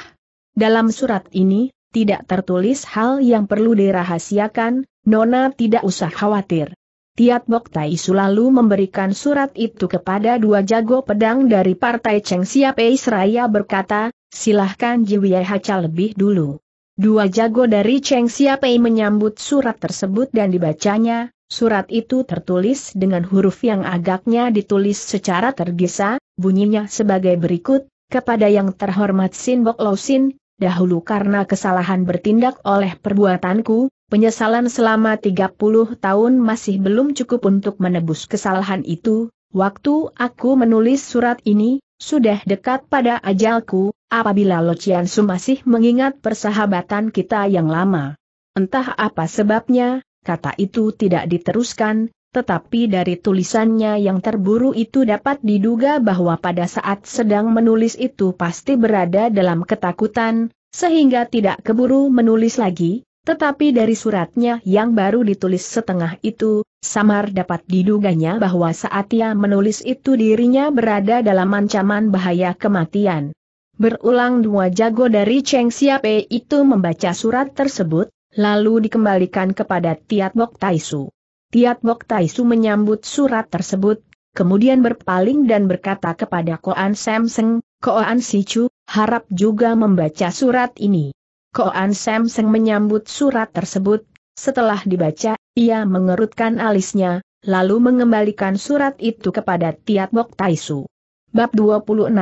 Dalam surat ini, tidak tertulis hal yang perlu dirahasiakan, Nona tidak usah khawatir. Tiat Bok Tai Su lalu memberikan surat itu kepada dua jago pedang dari partai Cheng Siap Eis Seraya berkata, silahkan Wei Haca lebih dulu. Dua jago dari Cheng Siap Ei menyambut surat tersebut dan dibacanya, surat itu tertulis dengan huruf yang agaknya ditulis secara tergesa, bunyinya sebagai berikut, kepada yang terhormat Sin Bok Lo Sin, dahulu karena kesalahan bertindak oleh perbuatanku, Penyesalan selama 30 tahun masih belum cukup untuk menebus kesalahan itu, waktu aku menulis surat ini, sudah dekat pada ajalku, apabila Lo Chian Su masih mengingat persahabatan kita yang lama. Entah apa sebabnya, kata itu tidak diteruskan, tetapi dari tulisannya yang terburu itu dapat diduga bahwa pada saat sedang menulis itu pasti berada dalam ketakutan, sehingga tidak keburu menulis lagi, tetapi dari suratnya yang baru ditulis setengah itu, Samar dapat diduganya bahwa saat ia menulis itu dirinya berada dalam ancaman bahaya kematian. Berulang dua jago dari Cheng Xiape itu membaca surat tersebut, lalu dikembalikan kepada Tiat Bok Taisu. Tiat Bok Taisu menyambut surat tersebut, kemudian berpaling dan berkata kepada Koan Samseng, Koan Sichu, harap juga membaca surat ini. Koan Samseng menyambut surat tersebut, setelah dibaca, ia mengerutkan alisnya, lalu mengembalikan surat itu kepada Tiat Bok Taisu. Bab 26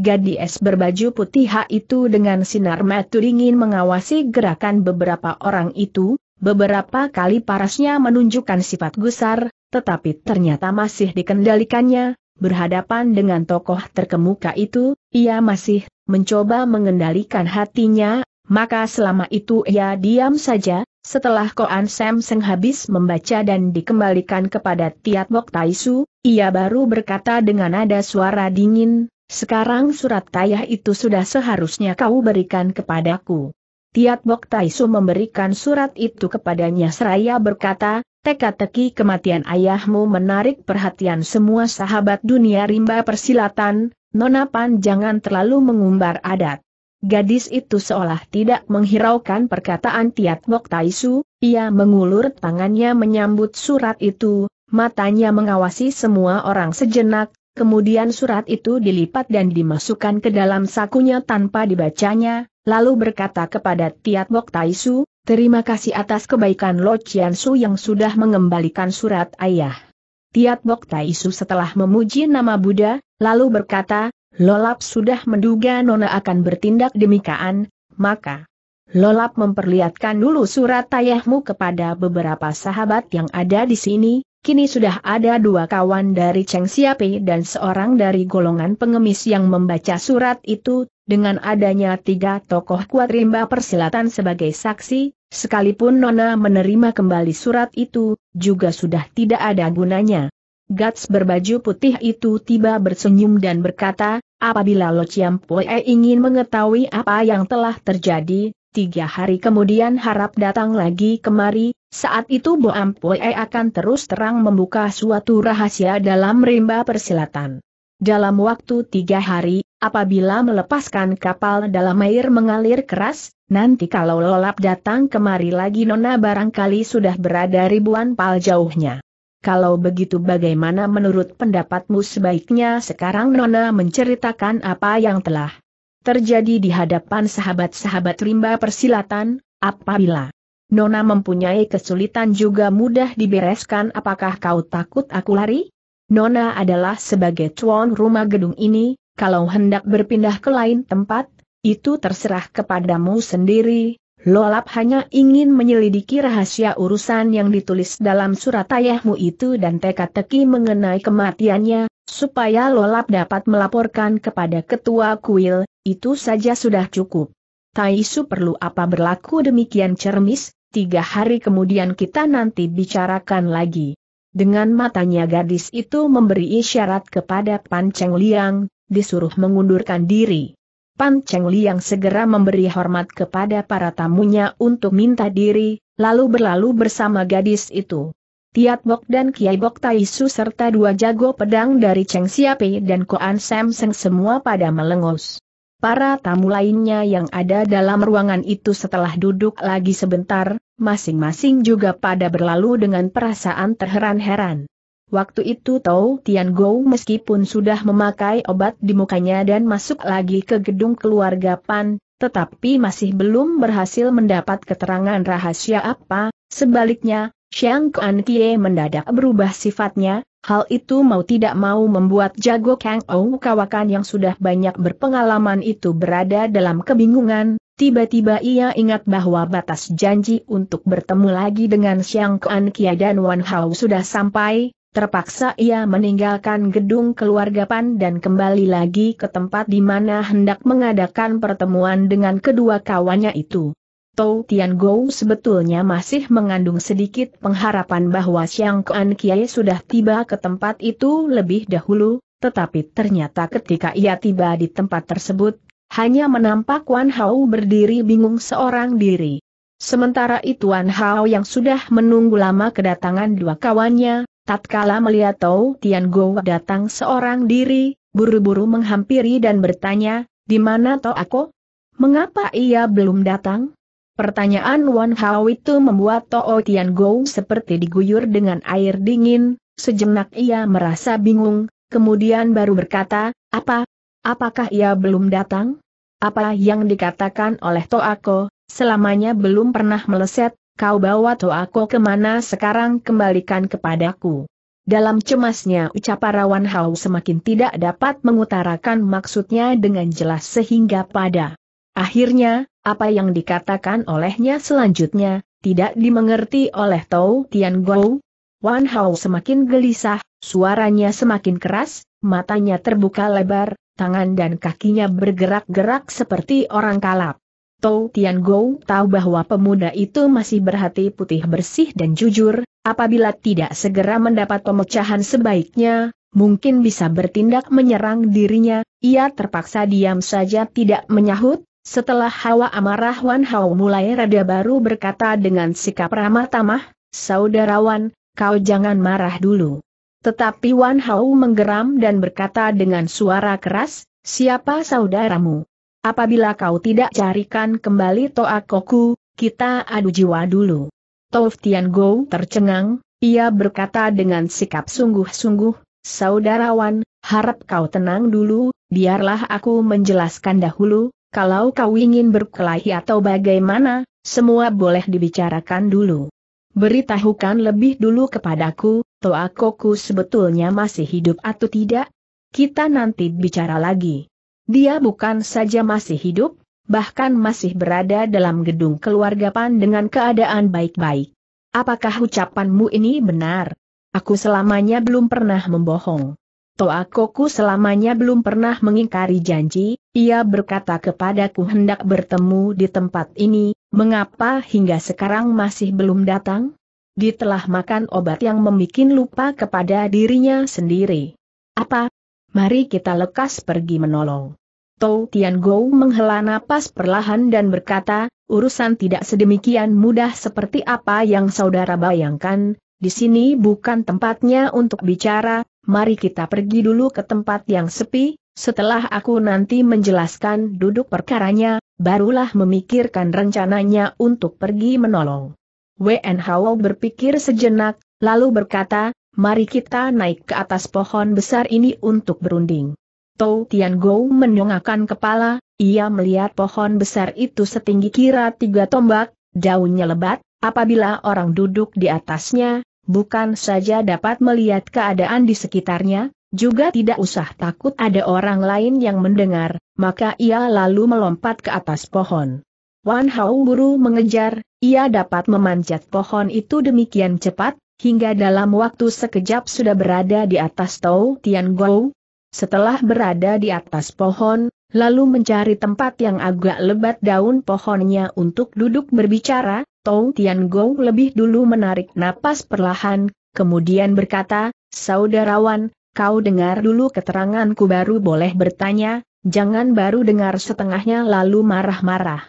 Gadis berbaju putih hak itu dengan sinar mata dingin mengawasi gerakan beberapa orang itu, beberapa kali parasnya menunjukkan sifat gusar, tetapi ternyata masih dikendalikannya, berhadapan dengan tokoh terkemuka itu, ia masih mencoba mengendalikan hatinya, maka selama itu ia diam saja, setelah Koan Sam Seng habis membaca dan dikembalikan kepada Tiat Bok Taisu, ia baru berkata dengan nada suara dingin, sekarang surat tayah itu sudah seharusnya kau berikan kepadaku. Tiat Bok Taisu memberikan surat itu kepadanya seraya berkata, teka-teki kematian ayahmu menarik perhatian semua sahabat dunia rimba persilatan, Nona Pan jangan terlalu mengumbar adat. Gadis itu seolah tidak menghiraukan perkataan Tiat Mok Taisu, ia mengulur tangannya menyambut surat itu, matanya mengawasi semua orang sejenak, kemudian surat itu dilipat dan dimasukkan ke dalam sakunya tanpa dibacanya, lalu berkata kepada Tiat Mok Taisu, terima kasih atas kebaikan Lo Chian Su yang sudah mengembalikan surat ayah. Tiat Tai Taisu setelah memuji nama Buddha, lalu berkata, Lolap sudah menduga Nona akan bertindak demikian, maka Lolap memperlihatkan dulu surat tayahmu kepada beberapa sahabat yang ada di sini, kini sudah ada dua kawan dari Cheng Siapi dan seorang dari golongan pengemis yang membaca surat itu, dengan adanya tiga tokoh kuat rimba persilatan sebagai saksi, sekalipun Nona menerima kembali surat itu, juga sudah tidak ada gunanya. Gats berbaju putih itu tiba bersenyum dan berkata, apabila Lo Pue ingin mengetahui apa yang telah terjadi, tiga hari kemudian harap datang lagi kemari, saat itu Bo Pue akan terus terang membuka suatu rahasia dalam rimba persilatan. Dalam waktu tiga hari, apabila melepaskan kapal dalam air mengalir keras, nanti kalau lolap datang kemari lagi nona barangkali sudah berada ribuan pal jauhnya. Kalau begitu bagaimana menurut pendapatmu sebaiknya sekarang Nona menceritakan apa yang telah terjadi di hadapan sahabat-sahabat rimba persilatan, apabila Nona mempunyai kesulitan juga mudah dibereskan apakah kau takut aku lari? Nona adalah sebagai tuan rumah gedung ini, kalau hendak berpindah ke lain tempat, itu terserah kepadamu sendiri, Lolap hanya ingin menyelidiki rahasia urusan yang ditulis dalam surat ayahmu itu dan teka-teki mengenai kematiannya, supaya Lolap dapat melaporkan kepada ketua kuil, itu saja sudah cukup. Taisu perlu apa berlaku demikian cermis, tiga hari kemudian kita nanti bicarakan lagi. Dengan matanya gadis itu memberi isyarat kepada Pan Cheng Liang, disuruh mengundurkan diri. Pan Cheng Liang segera memberi hormat kepada para tamunya untuk minta diri, lalu berlalu bersama gadis itu. Tiat Bok dan Kiai Bok Tai Su serta dua jago pedang dari Cheng Siapi dan Koan Sam Seng semua pada melengus. Para tamu lainnya yang ada dalam ruangan itu setelah duduk lagi sebentar, masing-masing juga pada berlalu dengan perasaan terheran-heran. Waktu itu tahu Tian Gou meskipun sudah memakai obat di mukanya dan masuk lagi ke gedung keluarga Pan, tetapi masih belum berhasil mendapat keterangan rahasia apa, sebaliknya, Xiang Kuan Kie mendadak berubah sifatnya, hal itu mau tidak mau membuat jago Kang Ou kawakan yang sudah banyak berpengalaman itu berada dalam kebingungan, Tiba-tiba ia ingat bahwa batas janji untuk bertemu lagi dengan Xiang Kuan Kie dan Wan Hao sudah sampai, Terpaksa ia meninggalkan gedung keluarga Pan dan kembali lagi ke tempat di mana hendak mengadakan pertemuan dengan kedua kawannya itu. Tou Tian Gou sebetulnya masih mengandung sedikit pengharapan bahwa Siang Kuan Kiai sudah tiba ke tempat itu lebih dahulu, tetapi ternyata ketika ia tiba di tempat tersebut, hanya menampak Wan Hao berdiri bingung seorang diri. Sementara itu Wan Hao yang sudah menunggu lama kedatangan dua kawannya, Tatkala melihat Tau Tian Go datang seorang diri, buru-buru menghampiri dan bertanya, di mana Tau Ako? Mengapa ia belum datang? Pertanyaan Wan Hao itu membuat Tau Tian Go seperti diguyur dengan air dingin, sejenak ia merasa bingung, kemudian baru berkata, apa? Apakah ia belum datang? Apa yang dikatakan oleh Tau Ako selamanya belum pernah meleset, kau bawa Toako kemana sekarang kembalikan kepadaku. Dalam cemasnya ucapan Rawan Hao semakin tidak dapat mengutarakan maksudnya dengan jelas sehingga pada akhirnya, apa yang dikatakan olehnya selanjutnya, tidak dimengerti oleh Tau Tian Gou. Wan Hao semakin gelisah, suaranya semakin keras, matanya terbuka lebar, tangan dan kakinya bergerak-gerak seperti orang kalap. Tou Tian Gou tahu bahwa pemuda itu masih berhati putih bersih dan jujur, apabila tidak segera mendapat pemecahan sebaiknya, mungkin bisa bertindak menyerang dirinya, ia terpaksa diam saja tidak menyahut, setelah hawa amarah Wan Hao mulai reda baru berkata dengan sikap ramah tamah, Saudarawan, kau jangan marah dulu. Tetapi Wan Hao menggeram dan berkata dengan suara keras, siapa saudaramu? Apabila kau tidak carikan kembali Toakoku, kita adu jiwa dulu. Tof Tian Go tercengang, ia berkata dengan sikap sungguh-sungguh, Saudarawan, harap kau tenang dulu, biarlah aku menjelaskan dahulu, kalau kau ingin berkelahi atau bagaimana, semua boleh dibicarakan dulu. Beritahukan lebih dulu kepadaku, Toakoku sebetulnya masih hidup atau tidak? Kita nanti bicara lagi. Dia bukan saja masih hidup, bahkan masih berada dalam gedung keluarga Pan dengan keadaan baik-baik. Apakah ucapanmu ini benar? Aku selamanya belum pernah membohong. Toakoku selamanya belum pernah mengingkari janji, ia berkata kepadaku hendak bertemu di tempat ini, mengapa hingga sekarang masih belum datang? Ditelah makan obat yang membuat lupa kepada dirinya sendiri. Apa, mari kita lekas pergi menolong. Tou Tian Gou menghela napas perlahan dan berkata, urusan tidak sedemikian mudah seperti apa yang saudara bayangkan, di sini bukan tempatnya untuk bicara, mari kita pergi dulu ke tempat yang sepi, setelah aku nanti menjelaskan duduk perkaranya, barulah memikirkan rencananya untuk pergi menolong. Wen Hao berpikir sejenak, lalu berkata, mari kita naik ke atas pohon besar ini untuk berunding. Tou Tian Gou menyongakkan kepala, ia melihat pohon besar itu setinggi kira tiga tombak, daunnya lebat, apabila orang duduk di atasnya, bukan saja dapat melihat keadaan di sekitarnya, juga tidak usah takut ada orang lain yang mendengar, maka ia lalu melompat ke atas pohon. Wan Hao buru mengejar, ia dapat memanjat pohon itu demikian cepat, Hingga dalam waktu sekejap sudah berada di atas Tau Tian Gou. Setelah berada di atas pohon, lalu mencari tempat yang agak lebat daun pohonnya untuk duduk berbicara, Tau Tian Gou lebih dulu menarik napas perlahan, kemudian berkata, Saudarawan, kau dengar dulu keteranganku baru boleh bertanya, jangan baru dengar setengahnya lalu marah-marah.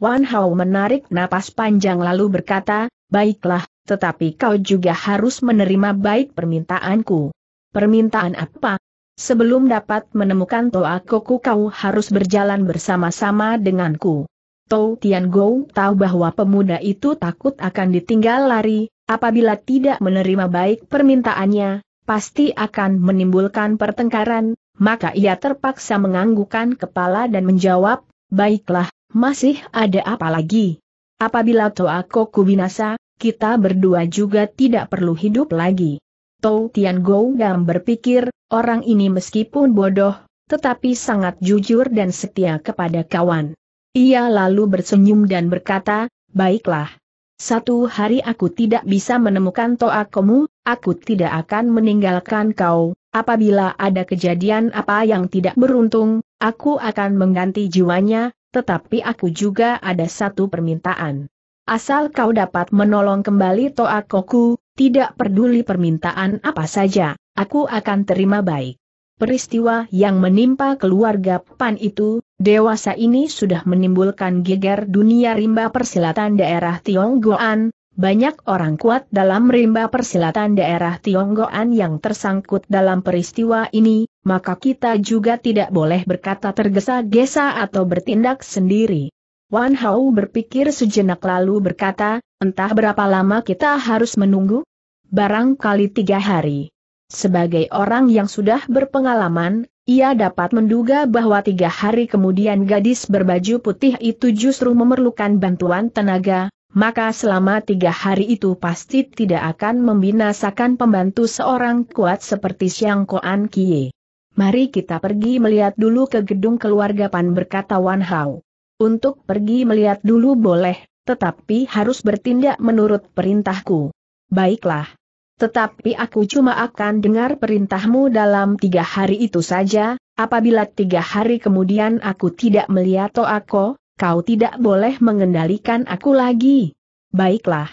Wan Hao menarik napas panjang lalu berkata, Baiklah, tetapi kau juga harus menerima baik permintaanku. Permintaan apa? Sebelum dapat menemukan Toa Koku kau harus berjalan bersama-sama denganku. Tou Tian Gou tahu bahwa pemuda itu takut akan ditinggal lari, apabila tidak menerima baik permintaannya, pasti akan menimbulkan pertengkaran, maka ia terpaksa menganggukkan kepala dan menjawab, baiklah, masih ada apa lagi? Apabila Toa Koku binasa, kita berdua juga tidak perlu hidup lagi. Tou Tian Gam berpikir, orang ini meskipun bodoh, tetapi sangat jujur dan setia kepada kawan. Ia lalu bersenyum dan berkata, baiklah. Satu hari aku tidak bisa menemukan Komu, aku tidak akan meninggalkan kau, apabila ada kejadian apa yang tidak beruntung, aku akan mengganti jiwanya, tetapi aku juga ada satu permintaan. Asal kau dapat menolong kembali Toakoku, tidak peduli permintaan apa saja, aku akan terima baik. Peristiwa yang menimpa keluarga Pan itu, dewasa ini sudah menimbulkan geger dunia rimba persilatan daerah Tionggoan, banyak orang kuat dalam rimba persilatan daerah Tionggoan yang tersangkut dalam peristiwa ini, maka kita juga tidak boleh berkata tergesa-gesa atau bertindak sendiri. Wan Hao berpikir sejenak lalu berkata, entah berapa lama kita harus menunggu? Barangkali tiga hari. Sebagai orang yang sudah berpengalaman, ia dapat menduga bahwa tiga hari kemudian gadis berbaju putih itu justru memerlukan bantuan tenaga, maka selama tiga hari itu pasti tidak akan membinasakan pembantu seorang kuat seperti Xiang Koan Kie. Mari kita pergi melihat dulu ke gedung keluarga Pan berkata Wan Hao. Untuk pergi melihat dulu boleh, tetapi harus bertindak menurut perintahku. Baiklah. Tetapi aku cuma akan dengar perintahmu dalam tiga hari itu saja, apabila tiga hari kemudian aku tidak melihat Toako, kau tidak boleh mengendalikan aku lagi. Baiklah.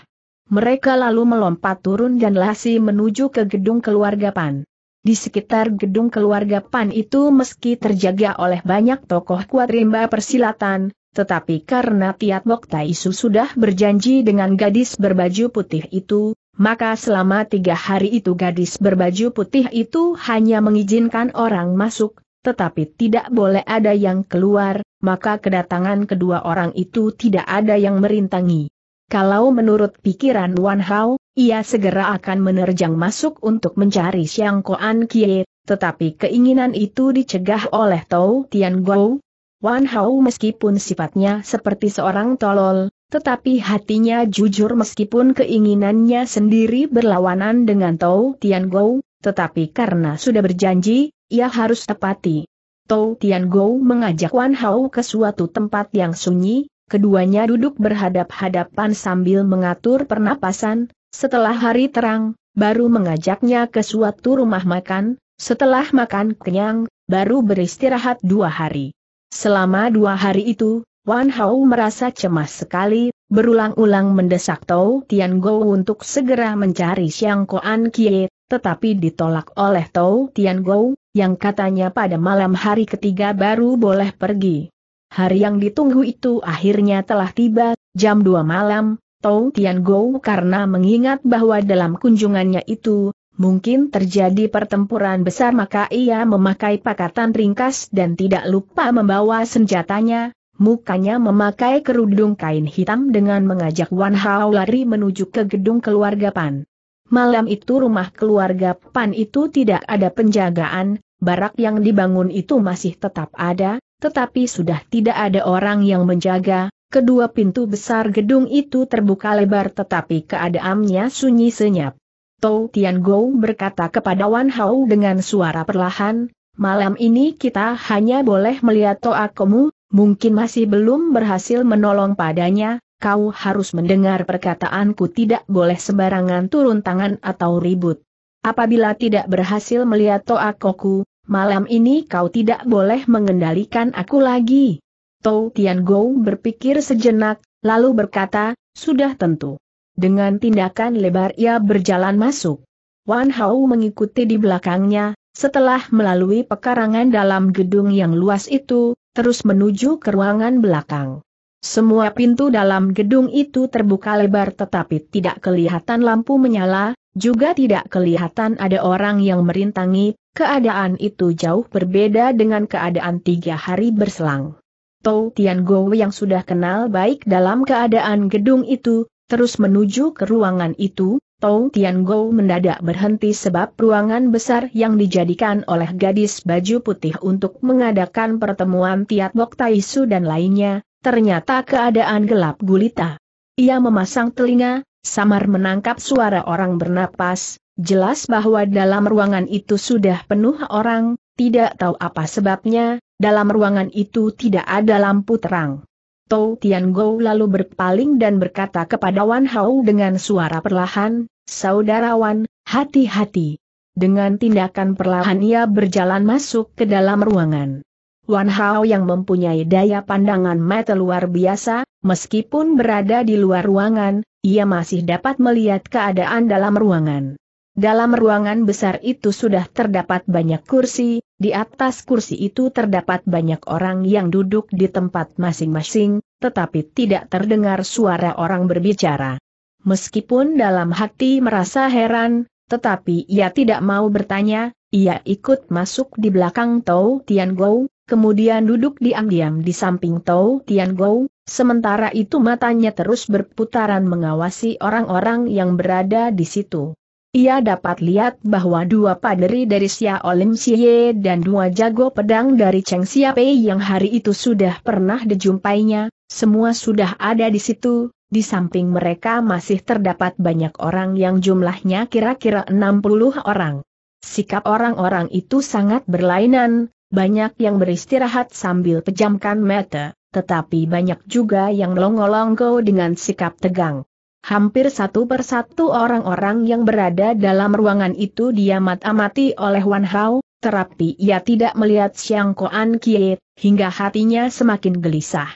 Mereka lalu melompat turun dan lasi menuju ke gedung keluarga Pan. Di sekitar gedung keluarga Pan itu meski terjaga oleh banyak tokoh kuat rimba persilatan, tetapi karena Tiat Mok Taisu sudah berjanji dengan gadis berbaju putih itu, maka selama tiga hari itu gadis berbaju putih itu hanya mengizinkan orang masuk, tetapi tidak boleh ada yang keluar, maka kedatangan kedua orang itu tidak ada yang merintangi. Kalau menurut pikiran Wan Hao, ia segera akan menerjang masuk untuk mencari Siang Koan Kie, tetapi keinginan itu dicegah oleh Tau Tian Gou. Wan Hao meskipun sifatnya seperti seorang tolol, tetapi hatinya jujur meskipun keinginannya sendiri berlawanan dengan Tau Tian Gou, tetapi karena sudah berjanji, ia harus tepati. Tau Tian Gou mengajak Wan Hao ke suatu tempat yang sunyi, keduanya duduk berhadap-hadapan sambil mengatur pernapasan, setelah hari terang, baru mengajaknya ke suatu rumah makan, setelah makan kenyang, baru beristirahat dua hari. Selama dua hari itu, Wan Hao merasa cemas sekali, berulang-ulang mendesak Tau Tian Go untuk segera mencari Xiang Koan Kie, tetapi ditolak oleh Tau Tian Go, yang katanya pada malam hari ketiga baru boleh pergi. Hari yang ditunggu itu akhirnya telah tiba, jam 2 malam, Tou Tian Go karena mengingat bahwa dalam kunjungannya itu, mungkin terjadi pertempuran besar maka ia memakai pakatan ringkas dan tidak lupa membawa senjatanya, mukanya memakai kerudung kain hitam dengan mengajak Wan Hao lari menuju ke gedung keluarga Pan. Malam itu rumah keluarga Pan itu tidak ada penjagaan, barak yang dibangun itu masih tetap ada, tetapi sudah tidak ada orang yang menjaga, Kedua pintu besar gedung itu terbuka lebar tetapi keadaannya sunyi senyap. Tou Tian Go berkata kepada Wan Hao dengan suara perlahan, malam ini kita hanya boleh melihat Toa Komu, mungkin masih belum berhasil menolong padanya, kau harus mendengar perkataanku tidak boleh sembarangan turun tangan atau ribut. Apabila tidak berhasil melihat Toa Koku, malam ini kau tidak boleh mengendalikan aku lagi. Tou Tian Gou berpikir sejenak, lalu berkata, sudah tentu. Dengan tindakan lebar ia berjalan masuk. Wan Hao mengikuti di belakangnya, setelah melalui pekarangan dalam gedung yang luas itu, terus menuju ke ruangan belakang. Semua pintu dalam gedung itu terbuka lebar tetapi tidak kelihatan lampu menyala, juga tidak kelihatan ada orang yang merintangi, keadaan itu jauh berbeda dengan keadaan tiga hari berselang. Tou Tian Gou yang sudah kenal baik dalam keadaan gedung itu, terus menuju ke ruangan itu, Tou Tian Gou mendadak berhenti sebab ruangan besar yang dijadikan oleh gadis baju putih untuk mengadakan pertemuan Tiat Bok Su dan lainnya, ternyata keadaan gelap gulita. Ia memasang telinga, samar menangkap suara orang bernapas, jelas bahwa dalam ruangan itu sudah penuh orang, tidak tahu apa sebabnya, dalam ruangan itu tidak ada lampu terang. Tou Tian Gou lalu berpaling dan berkata kepada Wan Hao dengan suara perlahan, Saudarawan, hati-hati. Dengan tindakan perlahan ia berjalan masuk ke dalam ruangan. Wan Hao yang mempunyai daya pandangan mata luar biasa, meskipun berada di luar ruangan, ia masih dapat melihat keadaan dalam ruangan. Dalam ruangan besar itu sudah terdapat banyak kursi, di atas kursi itu terdapat banyak orang yang duduk di tempat masing-masing, tetapi tidak terdengar suara orang berbicara. Meskipun dalam hati merasa heran, tetapi ia tidak mau bertanya, ia ikut masuk di belakang Tau Tian Gou, kemudian duduk diam-diam di samping Tau Tian Gou, sementara itu matanya terus berputaran mengawasi orang-orang yang berada di situ. Ia dapat lihat bahwa dua paderi dari Xia Olim Xie dan dua jago pedang dari Cheng Pei yang hari itu sudah pernah dijumpainya, semua sudah ada di situ, di samping mereka masih terdapat banyak orang yang jumlahnya kira-kira 60 orang. Sikap orang-orang itu sangat berlainan, banyak yang beristirahat sambil pejamkan mata, tetapi banyak juga yang longo-longgo dengan sikap tegang. Hampir satu persatu orang-orang yang berada dalam ruangan itu diamat-amati oleh Wan Hao, terapi ia tidak melihat Siang Koan Kie, hingga hatinya semakin gelisah.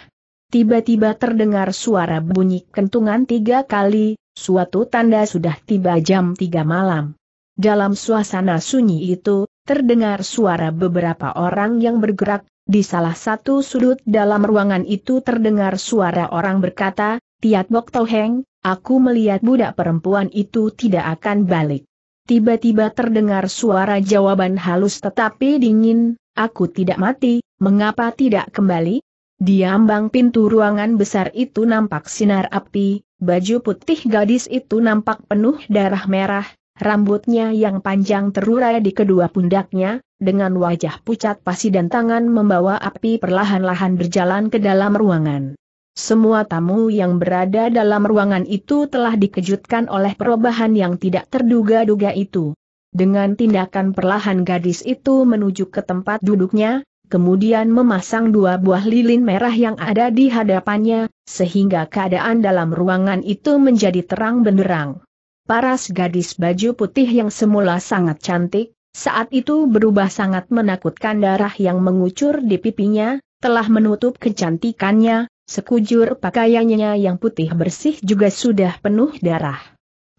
Tiba-tiba terdengar suara bunyi kentungan tiga kali, suatu tanda sudah tiba jam tiga malam. Dalam suasana sunyi itu, terdengar suara beberapa orang yang bergerak, di salah satu sudut dalam ruangan itu terdengar suara orang berkata, Tiat Bok Toheng, Aku melihat budak perempuan itu tidak akan balik. Tiba-tiba terdengar suara jawaban halus tetapi dingin, aku tidak mati, mengapa tidak kembali? Di ambang pintu ruangan besar itu nampak sinar api, baju putih gadis itu nampak penuh darah merah, rambutnya yang panjang terurai di kedua pundaknya, dengan wajah pucat pasi dan tangan membawa api perlahan-lahan berjalan ke dalam ruangan. Semua tamu yang berada dalam ruangan itu telah dikejutkan oleh perubahan yang tidak terduga-duga itu. Dengan tindakan perlahan gadis itu menuju ke tempat duduknya, kemudian memasang dua buah lilin merah yang ada di hadapannya, sehingga keadaan dalam ruangan itu menjadi terang benderang. Paras gadis baju putih yang semula sangat cantik, saat itu berubah sangat menakutkan darah yang mengucur di pipinya, telah menutup kecantikannya, Sekujur pakaiannya yang putih bersih juga sudah penuh darah.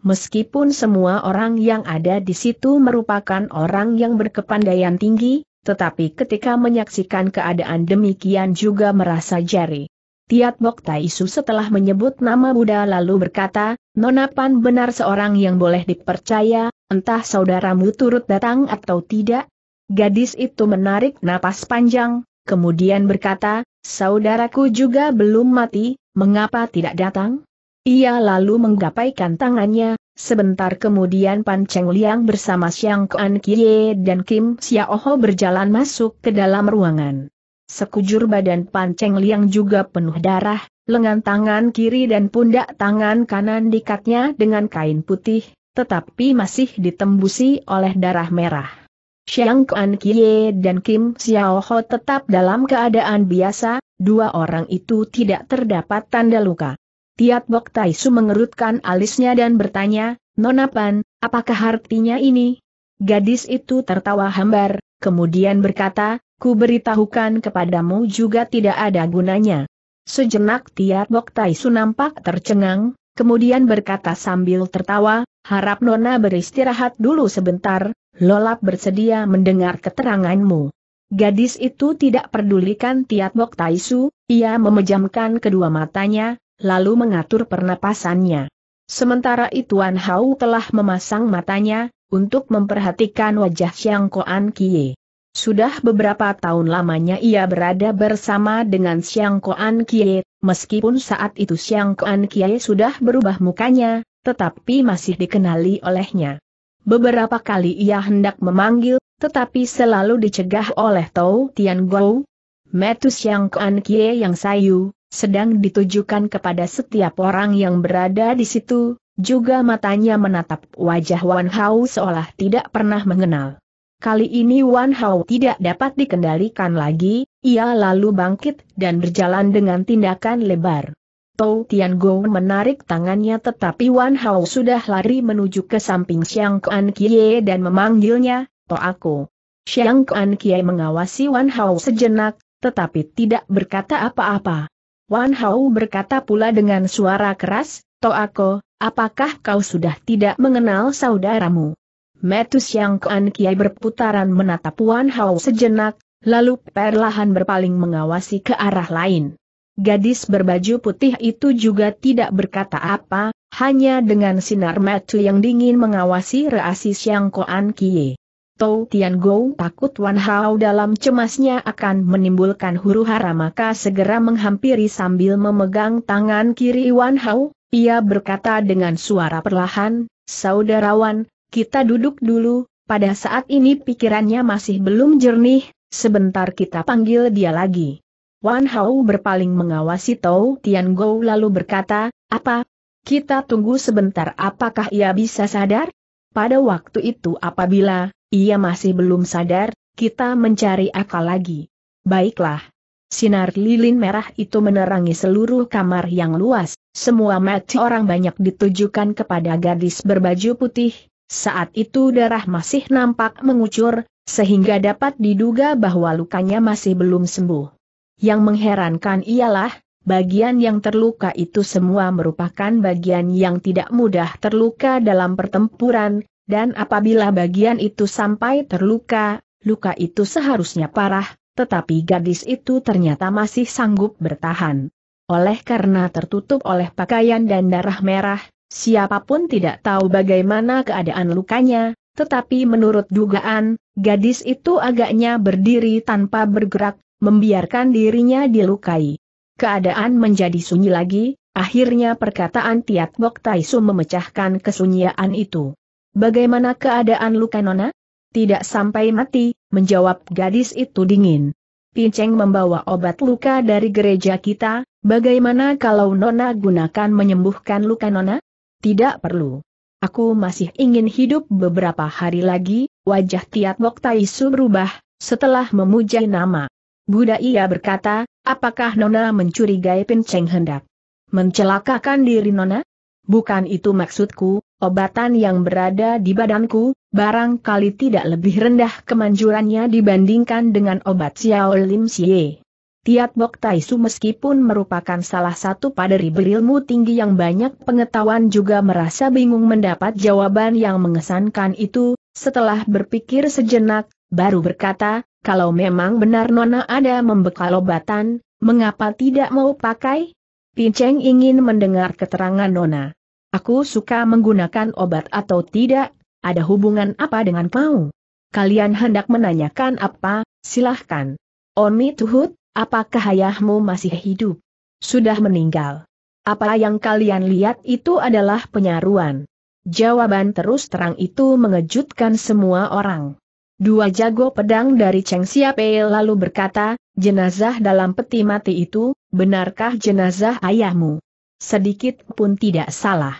Meskipun semua orang yang ada di situ merupakan orang yang berkepandaian tinggi, tetapi ketika menyaksikan keadaan demikian juga merasa jari. Tiat Bok Taisu setelah menyebut nama Buddha lalu berkata, Nonapan benar seorang yang boleh dipercaya, entah saudaramu turut datang atau tidak. Gadis itu menarik napas panjang, kemudian berkata, saudaraku juga belum mati, mengapa tidak datang? Ia lalu menggapaikan tangannya, sebentar kemudian Pan Cheng Liang bersama Xiang Kuan Kie dan Kim Xiaoho berjalan masuk ke dalam ruangan. Sekujur badan Pan Cheng Liang juga penuh darah, lengan tangan kiri dan pundak tangan kanan dikatnya dengan kain putih, tetapi masih ditembusi oleh darah merah. Xiang Kuan Kie dan Kim Xiao Ho tetap dalam keadaan biasa, dua orang itu tidak terdapat tanda luka. Tiat Bok Tai Su mengerutkan alisnya dan bertanya, Nona Pan, apakah artinya ini? Gadis itu tertawa hambar, kemudian berkata, ku beritahukan kepadamu juga tidak ada gunanya. Sejenak Tiat Bok Tai Su nampak tercengang, kemudian berkata sambil tertawa, harap Nona beristirahat dulu sebentar, Lolap bersedia mendengar keteranganmu. Gadis itu tidak pedulikan Tiat Bok Taisu, ia memejamkan kedua matanya, lalu mengatur pernapasannya. Sementara itu Wan Hau telah memasang matanya, untuk memperhatikan wajah Xiang Koan Kie. Sudah beberapa tahun lamanya ia berada bersama dengan Xiang Koan Kie, meskipun saat itu Xiang Koan Kie sudah berubah mukanya, tetapi masih dikenali olehnya. Beberapa kali ia hendak memanggil, tetapi selalu dicegah oleh Tou Tian Gou. Metus Yang Kuan Kie yang sayu, sedang ditujukan kepada setiap orang yang berada di situ, juga matanya menatap wajah Wan Hao seolah tidak pernah mengenal. Kali ini Wan Hao tidak dapat dikendalikan lagi, ia lalu bangkit dan berjalan dengan tindakan lebar. Tou Tian Go menarik tangannya tetapi Wan Hao sudah lari menuju ke samping Xiang Kuan Kie dan memanggilnya, To aku. Xiang Kuan Kie mengawasi Wan Hao sejenak, tetapi tidak berkata apa-apa. Wan Hao berkata pula dengan suara keras, To aku, apakah kau sudah tidak mengenal saudaramu? Metus Xiang Kuan Kie berputaran menatap Wan Hao sejenak, lalu perlahan berpaling mengawasi ke arah lain. Gadis berbaju putih itu juga tidak berkata apa, hanya dengan sinar mata yang dingin mengawasi reaksi Siang Koan Kie. Tou Tian Go takut Wan Hao dalam cemasnya akan menimbulkan huru hara maka segera menghampiri sambil memegang tangan kiri Wan Hao, ia berkata dengan suara perlahan, Saudarawan, kita duduk dulu, pada saat ini pikirannya masih belum jernih, sebentar kita panggil dia lagi. Wan Hao berpaling mengawasi Tao Tian Gou lalu berkata, apa? Kita tunggu sebentar apakah ia bisa sadar? Pada waktu itu apabila ia masih belum sadar, kita mencari akal lagi. Baiklah. Sinar lilin merah itu menerangi seluruh kamar yang luas, semua mata orang banyak ditujukan kepada gadis berbaju putih, saat itu darah masih nampak mengucur, sehingga dapat diduga bahwa lukanya masih belum sembuh. Yang mengherankan ialah, bagian yang terluka itu semua merupakan bagian yang tidak mudah terluka dalam pertempuran, dan apabila bagian itu sampai terluka, luka itu seharusnya parah, tetapi gadis itu ternyata masih sanggup bertahan. Oleh karena tertutup oleh pakaian dan darah merah, siapapun tidak tahu bagaimana keadaan lukanya, tetapi menurut dugaan, gadis itu agaknya berdiri tanpa bergerak, membiarkan dirinya dilukai. Keadaan menjadi sunyi lagi, akhirnya perkataan Tiat Bok Taisu memecahkan kesunyian itu. Bagaimana keadaan luka Nona? Tidak sampai mati, menjawab gadis itu dingin. Pinceng membawa obat luka dari gereja kita, bagaimana kalau Nona gunakan menyembuhkan luka Nona? Tidak perlu. Aku masih ingin hidup beberapa hari lagi, wajah Tiat Bok Taisu berubah, setelah memuja nama Buddha ia berkata, apakah Nona mencurigai Pinceng hendak mencelakakan diri Nona? Bukan itu maksudku, obatan yang berada di badanku, barangkali tidak lebih rendah kemanjurannya dibandingkan dengan obat Xiao Lim Xie. Tiat Bok Tai Su meskipun merupakan salah satu paderi berilmu tinggi yang banyak pengetahuan juga merasa bingung mendapat jawaban yang mengesankan itu, setelah berpikir sejenak, baru berkata, kalau memang benar Nona ada membekal obatan, mengapa tidak mau pakai? Pinceng ingin mendengar keterangan Nona. Aku suka menggunakan obat atau tidak, ada hubungan apa dengan kau? Kalian hendak menanyakan apa, silahkan. Oni Tuhut, apakah ayahmu masih hidup? Sudah meninggal. Apa yang kalian lihat itu adalah penyaruan. Jawaban terus terang itu mengejutkan semua orang. Dua jago pedang dari Cheng Siape lalu berkata, jenazah dalam peti mati itu, benarkah jenazah ayahmu? Sedikit pun tidak salah.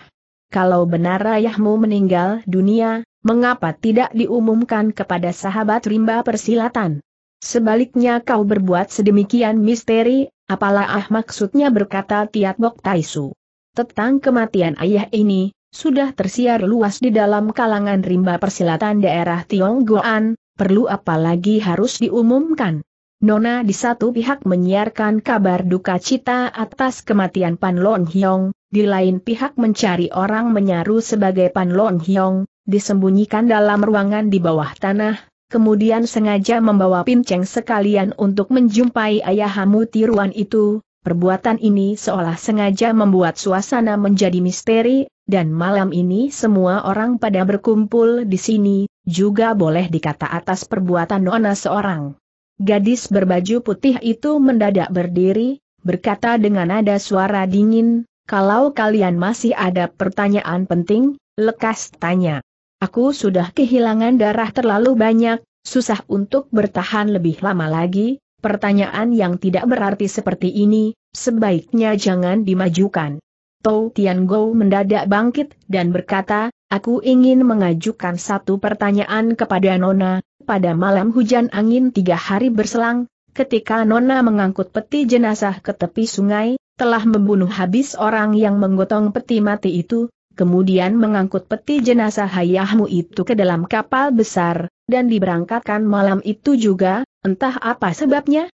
Kalau benar ayahmu meninggal dunia, mengapa tidak diumumkan kepada sahabat rimba persilatan? Sebaliknya kau berbuat sedemikian misteri, apalah ah maksudnya berkata Tiat Bok Taisu. Tentang kematian ayah ini, sudah tersiar luas di dalam kalangan rimba persilatan daerah Tionggoan, perlu apalagi harus diumumkan. Nona di satu pihak menyiarkan kabar duka cita atas kematian Pan Lon Hyong, di lain pihak mencari orang menyaru sebagai Pan Lon Hyong, disembunyikan dalam ruangan di bawah tanah, kemudian sengaja membawa pinceng sekalian untuk menjumpai ayahamu tiruan itu, perbuatan ini seolah sengaja membuat suasana menjadi misteri, dan malam ini semua orang pada berkumpul di sini, juga boleh dikata atas perbuatan Nona seorang. Gadis berbaju putih itu mendadak berdiri, berkata dengan nada suara dingin, kalau kalian masih ada pertanyaan penting, lekas tanya. Aku sudah kehilangan darah terlalu banyak, susah untuk bertahan lebih lama lagi, Pertanyaan yang tidak berarti seperti ini, sebaiknya jangan dimajukan. Tou Tian Gou mendadak bangkit dan berkata, Aku ingin mengajukan satu pertanyaan kepada Nona, pada malam hujan angin tiga hari berselang, ketika Nona mengangkut peti jenazah ke tepi sungai, telah membunuh habis orang yang menggotong peti mati itu, kemudian mengangkut peti jenazah ayahmu itu ke dalam kapal besar, dan diberangkatkan malam itu juga, entah apa sebabnya.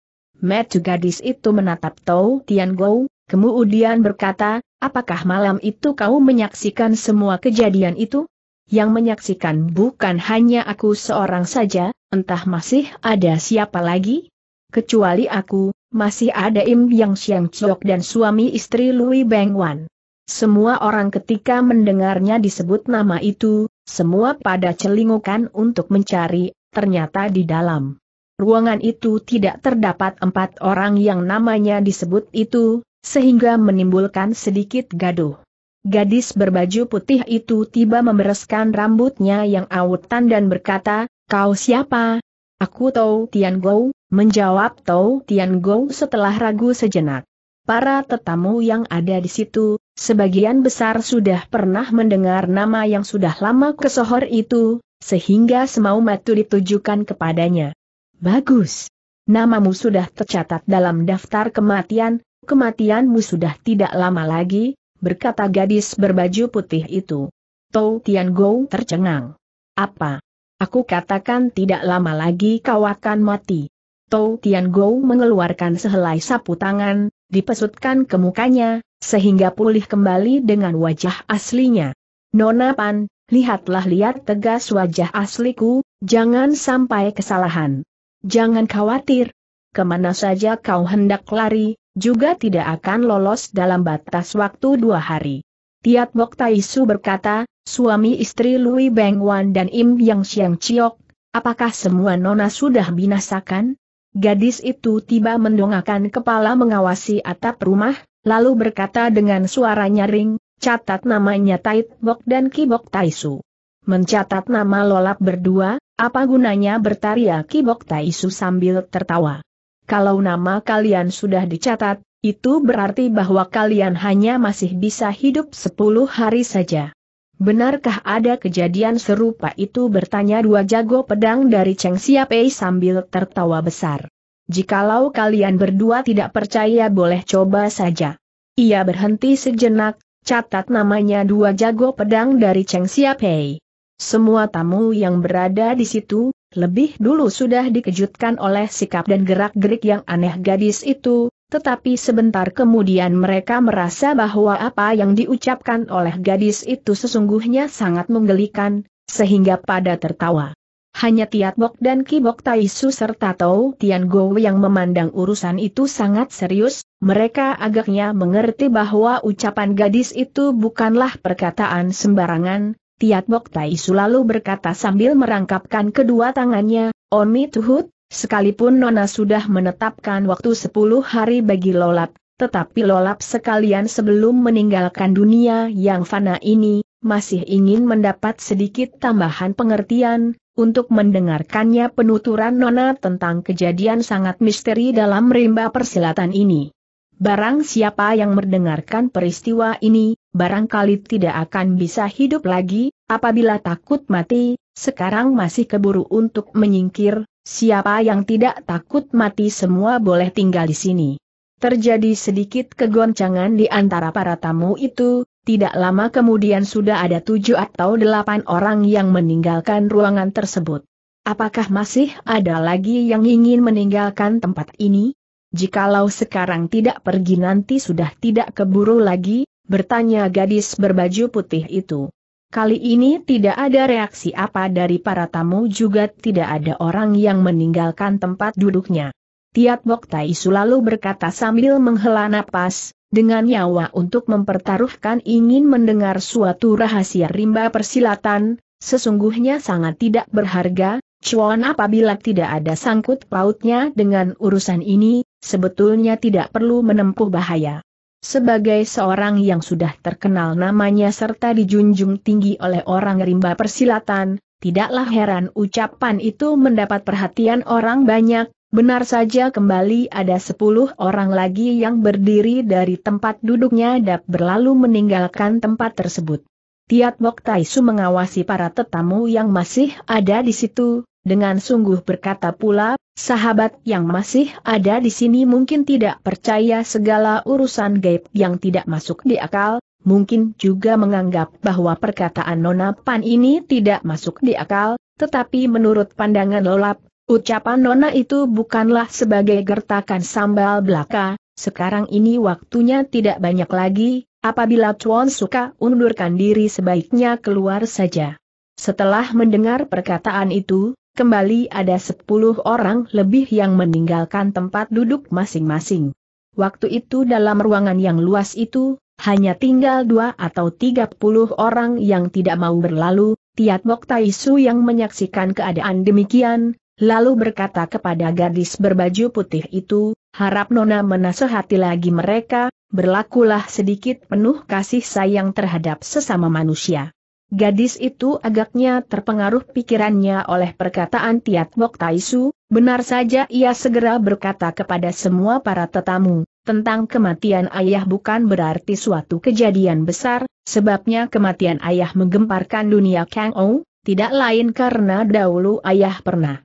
juga di situ menatap Tau Tian Gou. kemudian berkata, apakah malam itu kau menyaksikan semua kejadian itu? Yang menyaksikan bukan hanya aku seorang saja, entah masih ada siapa lagi? Kecuali aku, masih ada Im Yang Siang Chok dan suami istri Louis Beng Wan. Semua orang ketika mendengarnya disebut nama itu, semua pada celingukan untuk mencari, ternyata di dalam. Ruangan itu tidak terdapat empat orang yang namanya disebut itu, sehingga menimbulkan sedikit gaduh. Gadis berbaju putih itu tiba membereskan rambutnya yang awetan dan berkata, Kau siapa? Aku Tau Tian Gou, menjawab Tau Tian Gou setelah ragu sejenak. Para tetamu yang ada di situ, Sebagian besar sudah pernah mendengar nama yang sudah lama kesohor itu, sehingga semau matu ditujukan kepadanya. Bagus. Namamu sudah tercatat dalam daftar kematian, kematianmu sudah tidak lama lagi, berkata gadis berbaju putih itu. Tou Tian Go tercengang. Apa? Aku katakan tidak lama lagi kau akan mati. Tou Tian Go mengeluarkan sehelai sapu tangan, dipesutkan ke mukanya, sehingga pulih kembali dengan wajah aslinya. Nona Pan, lihatlah lihat tegas wajah asliku, jangan sampai kesalahan. Jangan khawatir. Kemana saja kau hendak lari, juga tidak akan lolos dalam batas waktu dua hari. Tiat Bok Taisu berkata, suami istri Lui Beng Wan dan Im Yang Siang Chiok, apakah semua nona sudah binasakan? Gadis itu tiba mendongakkan kepala mengawasi atap rumah, lalu berkata dengan suara nyaring, catat namanya Tait Bok dan Kibok Taisu. Mencatat nama lolap berdua, apa gunanya bertaria Kibok Taisu sambil tertawa. Kalau nama kalian sudah dicatat, itu berarti bahwa kalian hanya masih bisa hidup 10 hari saja. Benarkah ada kejadian serupa itu bertanya dua jago pedang dari Cheng Siapei sambil tertawa besar. Jikalau kalian berdua tidak percaya boleh coba saja. Ia berhenti sejenak, catat namanya dua jago pedang dari Cheng Siapei. Semua tamu yang berada di situ, lebih dulu sudah dikejutkan oleh sikap dan gerak-gerik yang aneh gadis itu, tetapi sebentar kemudian mereka merasa bahwa apa yang diucapkan oleh gadis itu sesungguhnya sangat menggelikan, sehingga pada tertawa. Hanya Tiatbok dan Kibok Taisu serta Tau Tian Go yang memandang urusan itu sangat serius, mereka agaknya mengerti bahwa ucapan gadis itu bukanlah perkataan sembarangan. Tiatbok Taisu lalu berkata sambil merangkapkan kedua tangannya, Omi Tuhut, sekalipun Nona sudah menetapkan waktu 10 hari bagi Lolap, tetapi Lolap sekalian sebelum meninggalkan dunia yang fana ini, masih ingin mendapat sedikit tambahan pengertian, untuk mendengarkannya penuturan Nona tentang kejadian sangat misteri dalam rimba persilatan ini. Barang siapa yang mendengarkan peristiwa ini, barangkali tidak akan bisa hidup lagi, apabila takut mati, sekarang masih keburu untuk menyingkir, siapa yang tidak takut mati semua boleh tinggal di sini. Terjadi sedikit kegoncangan di antara para tamu itu, tidak lama kemudian sudah ada tujuh atau delapan orang yang meninggalkan ruangan tersebut. Apakah masih ada lagi yang ingin meninggalkan tempat ini? Jikalau sekarang tidak pergi nanti sudah tidak keburu lagi, bertanya gadis berbaju putih itu. Kali ini tidak ada reaksi apa dari para tamu juga tidak ada orang yang meninggalkan tempat duduknya. Tiap Bok Tai selalu berkata sambil menghela napas, dengan nyawa untuk mempertaruhkan ingin mendengar suatu rahasia rimba persilatan, sesungguhnya sangat tidak berharga, cuan apabila tidak ada sangkut pautnya dengan urusan ini, sebetulnya tidak perlu menempuh bahaya. Sebagai seorang yang sudah terkenal namanya serta dijunjung tinggi oleh orang rimba persilatan, tidaklah heran ucapan itu mendapat perhatian orang banyak, Benar saja kembali ada sepuluh orang lagi yang berdiri dari tempat duduknya dan berlalu meninggalkan tempat tersebut. Tiat Bok Taisu mengawasi para tetamu yang masih ada di situ, dengan sungguh berkata pula, sahabat yang masih ada di sini mungkin tidak percaya segala urusan gaib yang tidak masuk di akal, mungkin juga menganggap bahwa perkataan Nona Pan ini tidak masuk di akal, tetapi menurut pandangan Lolap, Ucapan Nona itu bukanlah sebagai gertakan sambal belaka, sekarang ini waktunya tidak banyak lagi, apabila Chuan suka undurkan diri sebaiknya keluar saja. Setelah mendengar perkataan itu, kembali ada sepuluh orang lebih yang meninggalkan tempat duduk masing-masing. Waktu itu dalam ruangan yang luas itu, hanya tinggal dua atau tiga puluh orang yang tidak mau berlalu, Tiat Tai Su yang menyaksikan keadaan demikian, lalu berkata kepada gadis berbaju putih itu, harap Nona menasehati lagi mereka, berlakulah sedikit penuh kasih sayang terhadap sesama manusia. Gadis itu agaknya terpengaruh pikirannya oleh perkataan Tiat Bok Taisu, benar saja ia segera berkata kepada semua para tetamu, tentang kematian ayah bukan berarti suatu kejadian besar, sebabnya kematian ayah menggemparkan dunia Kang Ou, tidak lain karena dahulu ayah pernah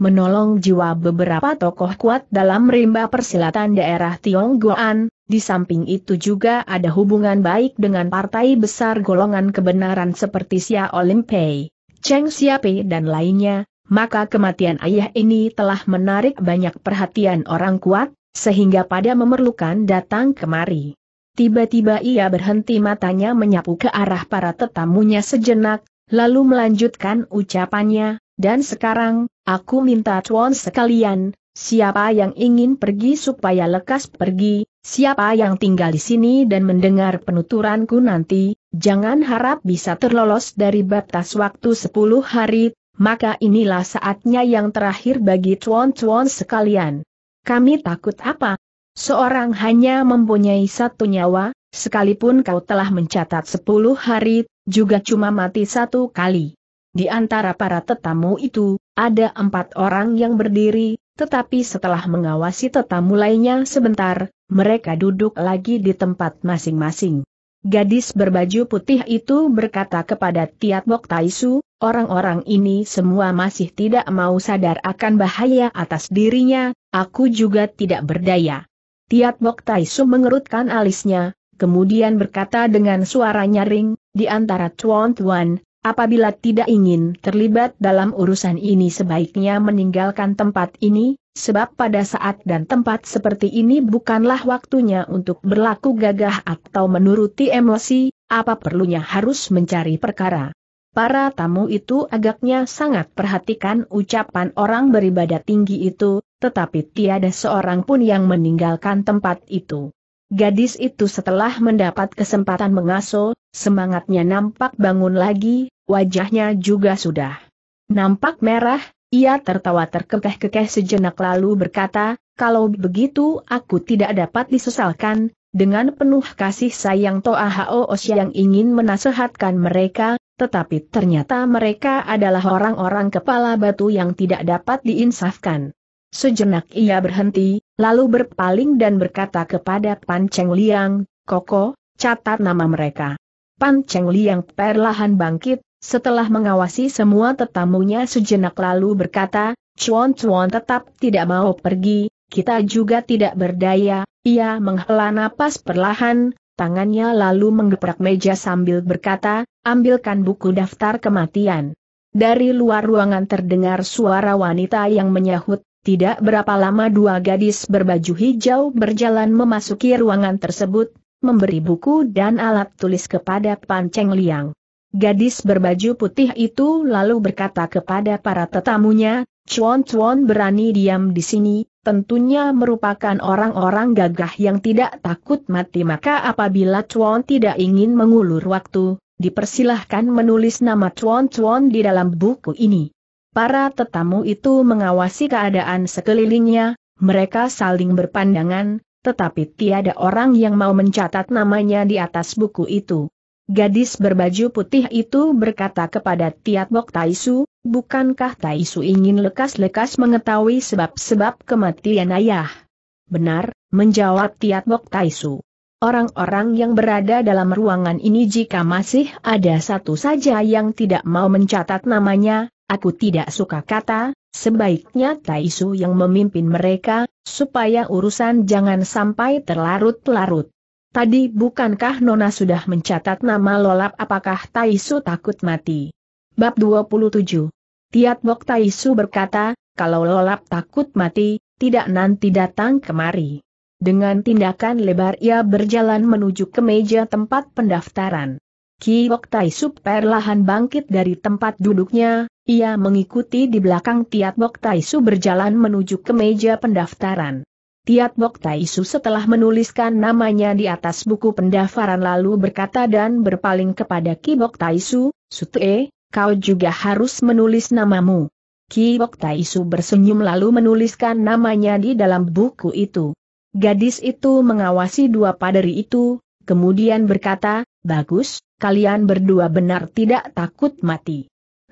menolong jiwa beberapa tokoh kuat dalam rimba persilatan daerah Tionggoan, di samping itu juga ada hubungan baik dengan partai besar golongan kebenaran seperti Xia Olimpei, Cheng Xiape dan lainnya, maka kematian ayah ini telah menarik banyak perhatian orang kuat, sehingga pada memerlukan datang kemari. Tiba-tiba ia berhenti matanya menyapu ke arah para tetamunya sejenak, lalu melanjutkan ucapannya, dan sekarang, aku minta tuan sekalian, siapa yang ingin pergi supaya lekas pergi, siapa yang tinggal di sini dan mendengar penuturanku nanti, jangan harap bisa terlolos dari batas waktu 10 hari, maka inilah saatnya yang terakhir bagi tuan-tuan sekalian. Kami takut apa? Seorang hanya mempunyai satu nyawa, sekalipun kau telah mencatat 10 hari, juga cuma mati satu kali. Di antara para tetamu itu, ada empat orang yang berdiri, tetapi setelah mengawasi tetamu lainnya sebentar, mereka duduk lagi di tempat masing-masing. Gadis berbaju putih itu berkata kepada Tiat Bok Taisu, orang-orang ini semua masih tidak mau sadar akan bahaya atas dirinya, aku juga tidak berdaya. Tiat Bok Taisu mengerutkan alisnya, kemudian berkata dengan suara nyaring, di antara tuan-tuan, Apabila tidak ingin terlibat dalam urusan ini sebaiknya meninggalkan tempat ini, sebab pada saat dan tempat seperti ini bukanlah waktunya untuk berlaku gagah atau menuruti emosi, apa perlunya harus mencari perkara. Para tamu itu agaknya sangat perhatikan ucapan orang beribadah tinggi itu, tetapi tiada seorang pun yang meninggalkan tempat itu. Gadis itu setelah mendapat kesempatan mengaso, semangatnya nampak bangun lagi, wajahnya juga sudah nampak merah, ia tertawa terkekeh-kekeh sejenak lalu berkata, kalau begitu aku tidak dapat disesalkan, dengan penuh kasih sayang Toa Hao yang ingin menasehatkan mereka, tetapi ternyata mereka adalah orang-orang kepala batu yang tidak dapat diinsafkan. Sejenak ia berhenti, lalu berpaling dan berkata kepada Pan Cheng Liang, Koko, catat nama mereka. Pan Cheng Liang perlahan bangkit, setelah mengawasi semua tetamunya sejenak lalu berkata, Chuan Chuan tetap tidak mau pergi, kita juga tidak berdaya, ia menghela napas perlahan, tangannya lalu menggeprak meja sambil berkata, ambilkan buku daftar kematian. Dari luar ruangan terdengar suara wanita yang menyahut, tidak berapa lama dua gadis berbaju hijau berjalan memasuki ruangan tersebut, memberi buku dan alat tulis kepada Pan Cheng Liang. Gadis berbaju putih itu lalu berkata kepada para tetamunya, Chuan Chuan berani diam di sini, tentunya merupakan orang-orang gagah yang tidak takut mati maka apabila Chuan tidak ingin mengulur waktu, dipersilahkan menulis nama Chuan Chuan di dalam buku ini. Para tetamu itu mengawasi keadaan sekelilingnya, mereka saling berpandangan, tetapi tiada orang yang mau mencatat namanya di atas buku itu. Gadis berbaju putih itu berkata kepada Tiat Bok Taisu, bukankah Taisu ingin lekas-lekas mengetahui sebab-sebab kematian ayah? Benar, menjawab Tiat Bok Taisu. Orang-orang yang berada dalam ruangan ini jika masih ada satu saja yang tidak mau mencatat namanya, Aku tidak suka kata, sebaiknya Taisu yang memimpin mereka, supaya urusan jangan sampai terlarut-larut. Tadi bukankah Nona sudah mencatat nama lolap apakah Taisu takut mati? Bab 27 Tiat Bok Taisu berkata, kalau lolap takut mati, tidak nanti datang kemari. Dengan tindakan lebar ia berjalan menuju ke meja tempat pendaftaran. Kiok Sup perlahan bangkit dari tempat duduknya, ia mengikuti di belakang Tiat Bok Su berjalan menuju ke meja pendaftaran. Tiat Bok Su setelah menuliskan namanya di atas buku pendaftaran lalu berkata dan berpaling kepada Ki Bok Su, Sute, kau juga harus menulis namamu. Ki Bok Su bersenyum lalu menuliskan namanya di dalam buku itu. Gadis itu mengawasi dua paderi itu, kemudian berkata, Bagus, kalian berdua benar tidak takut mati.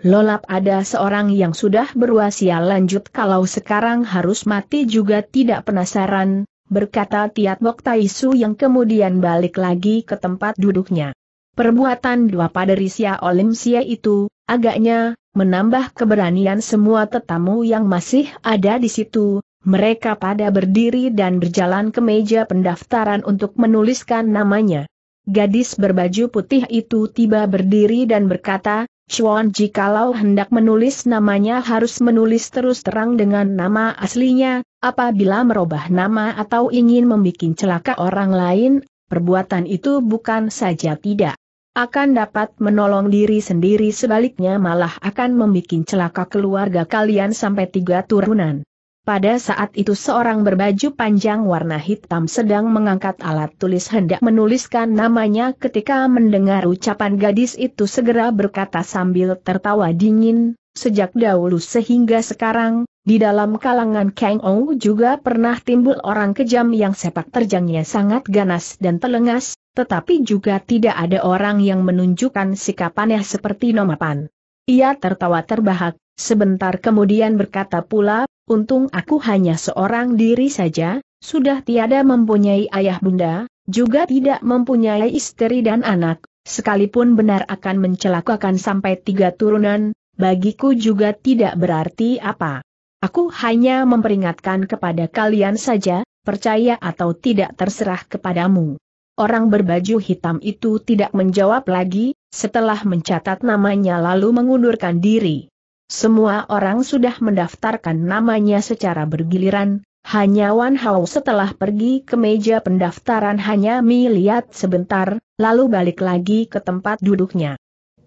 Lolap ada seorang yang sudah berwasia lanjut kalau sekarang harus mati juga tidak penasaran, berkata Tiat Bok Taisu yang kemudian balik lagi ke tempat duduknya. Perbuatan dua sia-olim Olimsia itu, agaknya, menambah keberanian semua tetamu yang masih ada di situ, mereka pada berdiri dan berjalan ke meja pendaftaran untuk menuliskan namanya. Gadis berbaju putih itu tiba berdiri dan berkata, Chuan jikalau hendak menulis namanya harus menulis terus terang dengan nama aslinya, apabila merubah nama atau ingin membuat celaka orang lain, perbuatan itu bukan saja tidak akan dapat menolong diri sendiri sebaliknya malah akan membuat celaka keluarga kalian sampai tiga turunan. Pada saat itu seorang berbaju panjang warna hitam sedang mengangkat alat tulis hendak menuliskan namanya ketika mendengar ucapan gadis itu segera berkata sambil tertawa dingin, sejak dahulu sehingga sekarang, di dalam kalangan Kang Ou juga pernah timbul orang kejam yang sepak terjangnya sangat ganas dan telengas, tetapi juga tidak ada orang yang menunjukkan sikap seperti Nomapan. Ia tertawa terbahak, sebentar kemudian berkata pula, Untung aku hanya seorang diri saja, sudah tiada mempunyai ayah bunda, juga tidak mempunyai istri dan anak, sekalipun benar akan mencelakakan sampai tiga turunan, bagiku juga tidak berarti apa. Aku hanya memperingatkan kepada kalian saja, percaya atau tidak terserah kepadamu. Orang berbaju hitam itu tidak menjawab lagi, setelah mencatat namanya lalu mengundurkan diri. Semua orang sudah mendaftarkan namanya secara bergiliran, hanya Wan Hao setelah pergi ke meja pendaftaran hanya melihat sebentar, lalu balik lagi ke tempat duduknya.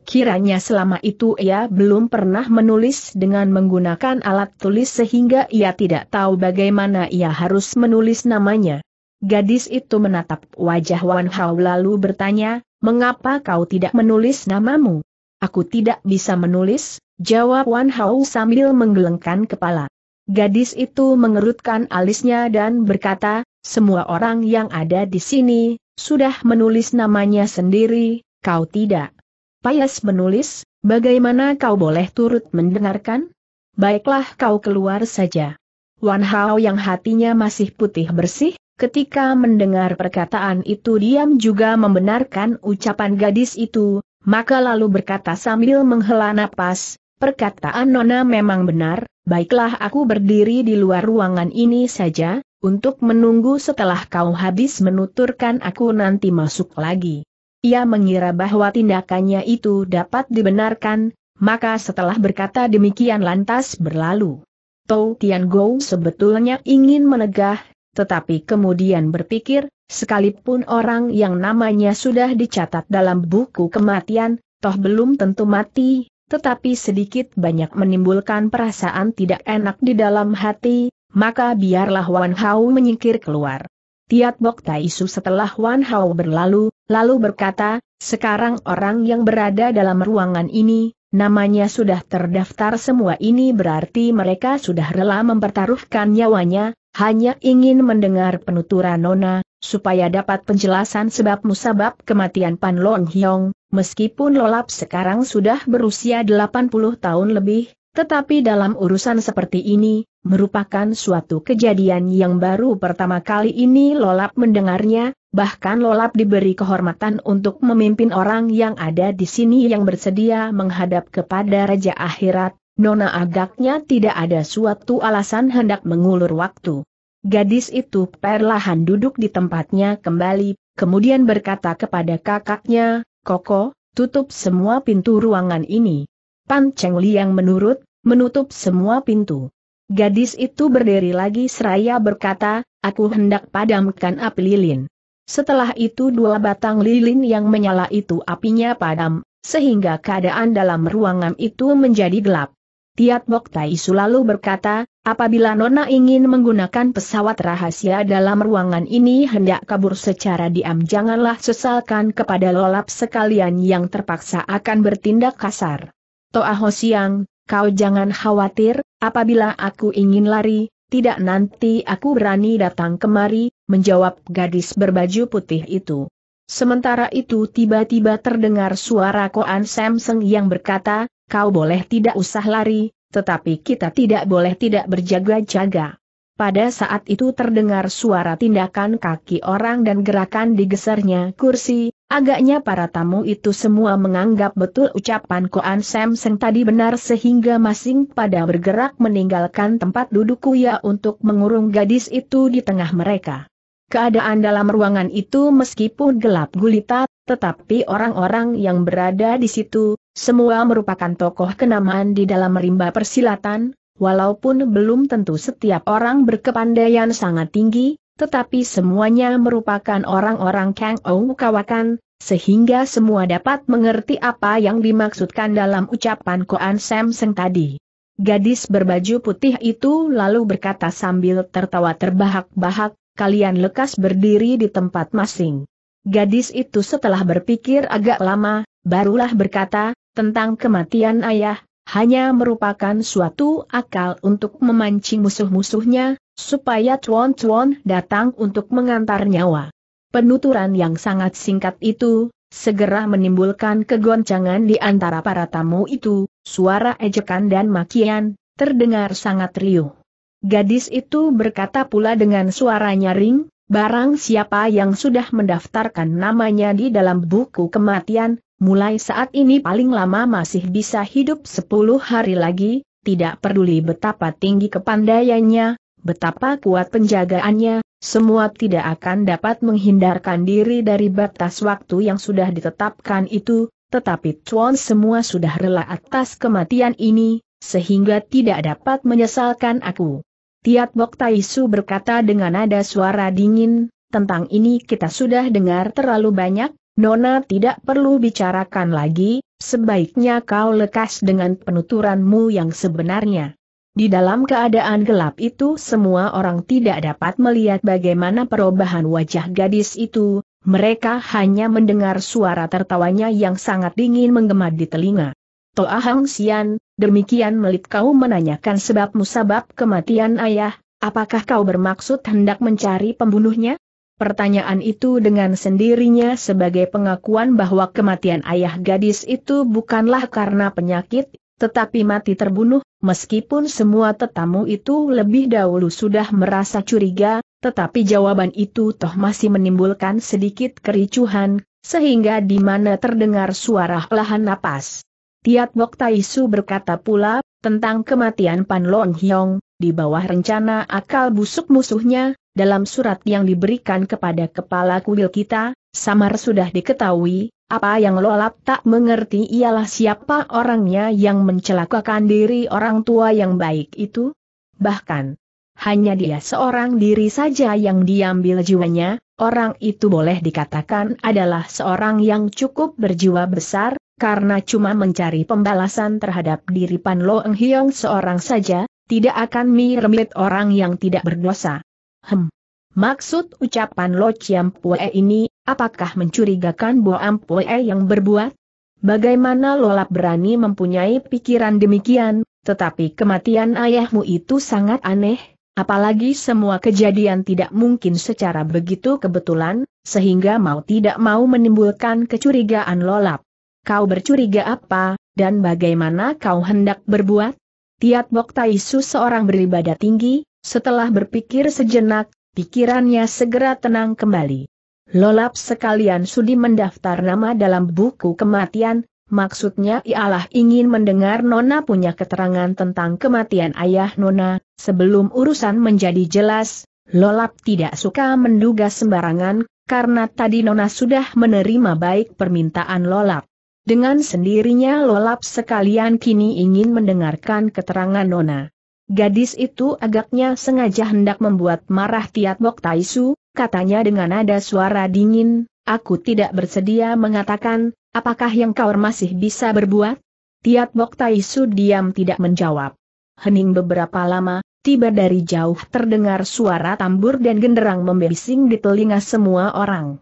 Kiranya selama itu ia belum pernah menulis dengan menggunakan alat tulis sehingga ia tidak tahu bagaimana ia harus menulis namanya. Gadis itu menatap wajah Wan Hao lalu bertanya, mengapa kau tidak menulis namamu? Aku tidak bisa menulis, Jawab Wan Hao sambil menggelengkan kepala. Gadis itu mengerutkan alisnya dan berkata, semua orang yang ada di sini, sudah menulis namanya sendiri, kau tidak. Payas menulis, bagaimana kau boleh turut mendengarkan? Baiklah kau keluar saja. Wan Hao yang hatinya masih putih bersih, ketika mendengar perkataan itu diam juga membenarkan ucapan gadis itu, maka lalu berkata sambil menghela napas, Perkataan Nona memang benar, baiklah aku berdiri di luar ruangan ini saja, untuk menunggu setelah kau habis menuturkan aku nanti masuk lagi. Ia mengira bahwa tindakannya itu dapat dibenarkan, maka setelah berkata demikian lantas berlalu. Tou Tian Gou sebetulnya ingin menegah, tetapi kemudian berpikir, sekalipun orang yang namanya sudah dicatat dalam buku kematian, toh belum tentu mati, tetapi sedikit banyak menimbulkan perasaan tidak enak di dalam hati, maka biarlah Wan Hao menyingkir keluar. Tiat Bok Taisu setelah Wan Hao berlalu, lalu berkata, sekarang orang yang berada dalam ruangan ini, namanya sudah terdaftar semua ini berarti mereka sudah rela mempertaruhkan nyawanya, hanya ingin mendengar penuturan Nona, supaya dapat penjelasan sebab musabab kematian Pan Long Hyong, meskipun Lolap sekarang sudah berusia 80 tahun lebih, tetapi dalam urusan seperti ini, merupakan suatu kejadian yang baru pertama kali ini Lolap mendengarnya, bahkan Lolap diberi kehormatan untuk memimpin orang yang ada di sini yang bersedia menghadap kepada Raja Akhirat, Nona agaknya tidak ada suatu alasan hendak mengulur waktu. Gadis itu perlahan duduk di tempatnya kembali, kemudian berkata kepada kakaknya, Koko, tutup semua pintu ruangan ini. Pan Cheng Liang menurut, menutup semua pintu. Gadis itu berdiri lagi seraya berkata, aku hendak padamkan api lilin. Setelah itu dua batang lilin yang menyala itu apinya padam, sehingga keadaan dalam ruangan itu menjadi gelap. Tiat Bok Tai selalu berkata, apabila Nona ingin menggunakan pesawat rahasia dalam ruangan ini hendak kabur secara diam janganlah sesalkan kepada lolap sekalian yang terpaksa akan bertindak kasar. Toa Ho Siang, kau jangan khawatir, apabila aku ingin lari, tidak nanti aku berani datang kemari, menjawab gadis berbaju putih itu. Sementara itu tiba-tiba terdengar suara Koan Samseng yang berkata, kau boleh tidak usah lari, tetapi kita tidak boleh tidak berjaga-jaga. Pada saat itu terdengar suara tindakan kaki orang dan gerakan digesernya kursi, agaknya para tamu itu semua menganggap betul ucapan Koan Sam Seng tadi benar sehingga masing pada bergerak meninggalkan tempat duduk Kuya untuk mengurung gadis itu di tengah mereka. Keadaan dalam ruangan itu meskipun gelap gulita, tetapi orang-orang yang berada di situ, semua merupakan tokoh kenamaan di dalam rimba persilatan, walaupun belum tentu setiap orang berkepandaian sangat tinggi, tetapi semuanya merupakan orang-orang Kang Ou Kawakan, sehingga semua dapat mengerti apa yang dimaksudkan dalam ucapan Koan Sam Seng tadi. Gadis berbaju putih itu lalu berkata sambil tertawa terbahak-bahak, kalian lekas berdiri di tempat masing. Gadis itu setelah berpikir agak lama, barulah berkata, tentang kematian ayah, hanya merupakan suatu akal untuk memancing musuh-musuhnya, supaya cuan-cuan datang untuk mengantar nyawa. Penuturan yang sangat singkat itu, segera menimbulkan kegoncangan di antara para tamu itu, suara ejekan dan makian, terdengar sangat riuh. Gadis itu berkata pula dengan suara nyaring, barang siapa yang sudah mendaftarkan namanya di dalam buku kematian, mulai saat ini paling lama masih bisa hidup 10 hari lagi, tidak peduli betapa tinggi kepandaiannya, betapa kuat penjagaannya, semua tidak akan dapat menghindarkan diri dari batas waktu yang sudah ditetapkan itu, tetapi Tuan semua sudah rela atas kematian ini, sehingga tidak dapat menyesalkan aku. Tiat Bok Taisu berkata dengan nada suara dingin, tentang ini kita sudah dengar terlalu banyak, Nona tidak perlu bicarakan lagi, sebaiknya kau lekas dengan penuturanmu yang sebenarnya. Di dalam keadaan gelap itu semua orang tidak dapat melihat bagaimana perubahan wajah gadis itu, mereka hanya mendengar suara tertawanya yang sangat dingin menggema di telinga. Toa Hang Sian, demikian melit kau menanyakan sebab musabab kematian ayah, apakah kau bermaksud hendak mencari pembunuhnya? Pertanyaan itu dengan sendirinya sebagai pengakuan bahwa kematian ayah gadis itu bukanlah karena penyakit, tetapi mati terbunuh, meskipun semua tetamu itu lebih dahulu sudah merasa curiga, tetapi jawaban itu toh masih menimbulkan sedikit kericuhan, sehingga di mana terdengar suara lahan napas. Tiat Bok Su berkata pula, tentang kematian Pan Long Hyong, di bawah rencana akal busuk musuhnya, dalam surat yang diberikan kepada kepala kuil kita, samar sudah diketahui, apa yang lolap tak mengerti ialah siapa orangnya yang mencelakakan diri orang tua yang baik itu. Bahkan, hanya dia seorang diri saja yang diambil jiwanya, orang itu boleh dikatakan adalah seorang yang cukup berjiwa besar, karena cuma mencari pembalasan terhadap diri Pan Loeng Hiong seorang saja, tidak akan miremit orang yang tidak berdosa. Hem. Maksud ucapan Lo Chiam Pue ini, apakah mencurigakan Bo Am Pue yang berbuat? Bagaimana Lolap berani mempunyai pikiran demikian, tetapi kematian ayahmu itu sangat aneh, apalagi semua kejadian tidak mungkin secara begitu kebetulan, sehingga mau tidak mau menimbulkan kecurigaan Lolap kau bercuriga apa, dan bagaimana kau hendak berbuat? Tiat Bok Taisu seorang beribadah tinggi, setelah berpikir sejenak, pikirannya segera tenang kembali. Lolap sekalian sudi mendaftar nama dalam buku kematian, maksudnya ialah ingin mendengar Nona punya keterangan tentang kematian ayah Nona, sebelum urusan menjadi jelas, Lolap tidak suka menduga sembarangan, karena tadi Nona sudah menerima baik permintaan Lolap. Dengan sendirinya lolap sekalian kini ingin mendengarkan keterangan Nona. Gadis itu agaknya sengaja hendak membuat marah Tiat Bok Taisu, katanya dengan nada suara dingin, aku tidak bersedia mengatakan, apakah yang kau masih bisa berbuat? Tiat Bok Taisu diam tidak menjawab. Hening beberapa lama, tiba dari jauh terdengar suara tambur dan genderang membising di telinga semua orang.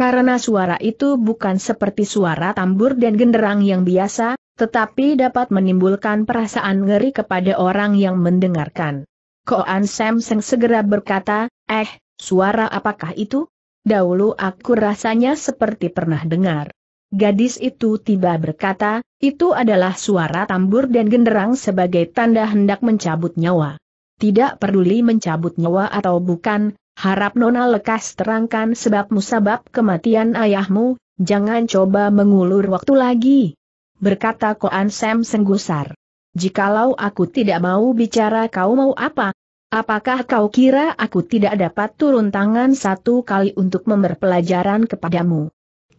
Karena suara itu bukan seperti suara tambur dan genderang yang biasa, tetapi dapat menimbulkan perasaan ngeri kepada orang yang mendengarkan. Koan Samseng segera berkata, eh, suara apakah itu? Dahulu aku rasanya seperti pernah dengar. Gadis itu tiba berkata, itu adalah suara tambur dan genderang sebagai tanda hendak mencabut nyawa. Tidak peduli mencabut nyawa atau bukan, harap Nona lekas terangkan sebab musabab kematian ayahmu, jangan coba mengulur waktu lagi. Berkata Koan Sam Senggusar. Jikalau aku tidak mau bicara kau mau apa? Apakah kau kira aku tidak dapat turun tangan satu kali untuk memperpelajaran kepadamu?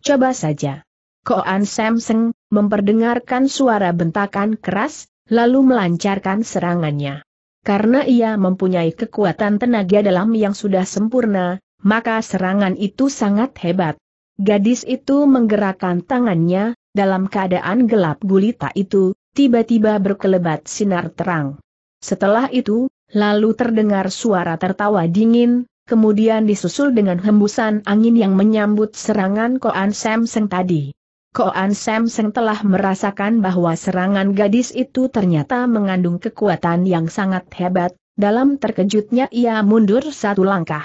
Coba saja. Koan seng memperdengarkan suara bentakan keras, lalu melancarkan serangannya. Karena ia mempunyai kekuatan tenaga dalam yang sudah sempurna, maka serangan itu sangat hebat. Gadis itu menggerakkan tangannya, dalam keadaan gelap gulita itu, tiba-tiba berkelebat sinar terang. Setelah itu, lalu terdengar suara tertawa dingin, kemudian disusul dengan hembusan angin yang menyambut serangan Koan Sam tadi. Koan Samseng telah merasakan bahwa serangan gadis itu ternyata mengandung kekuatan yang sangat hebat, dalam terkejutnya ia mundur satu langkah.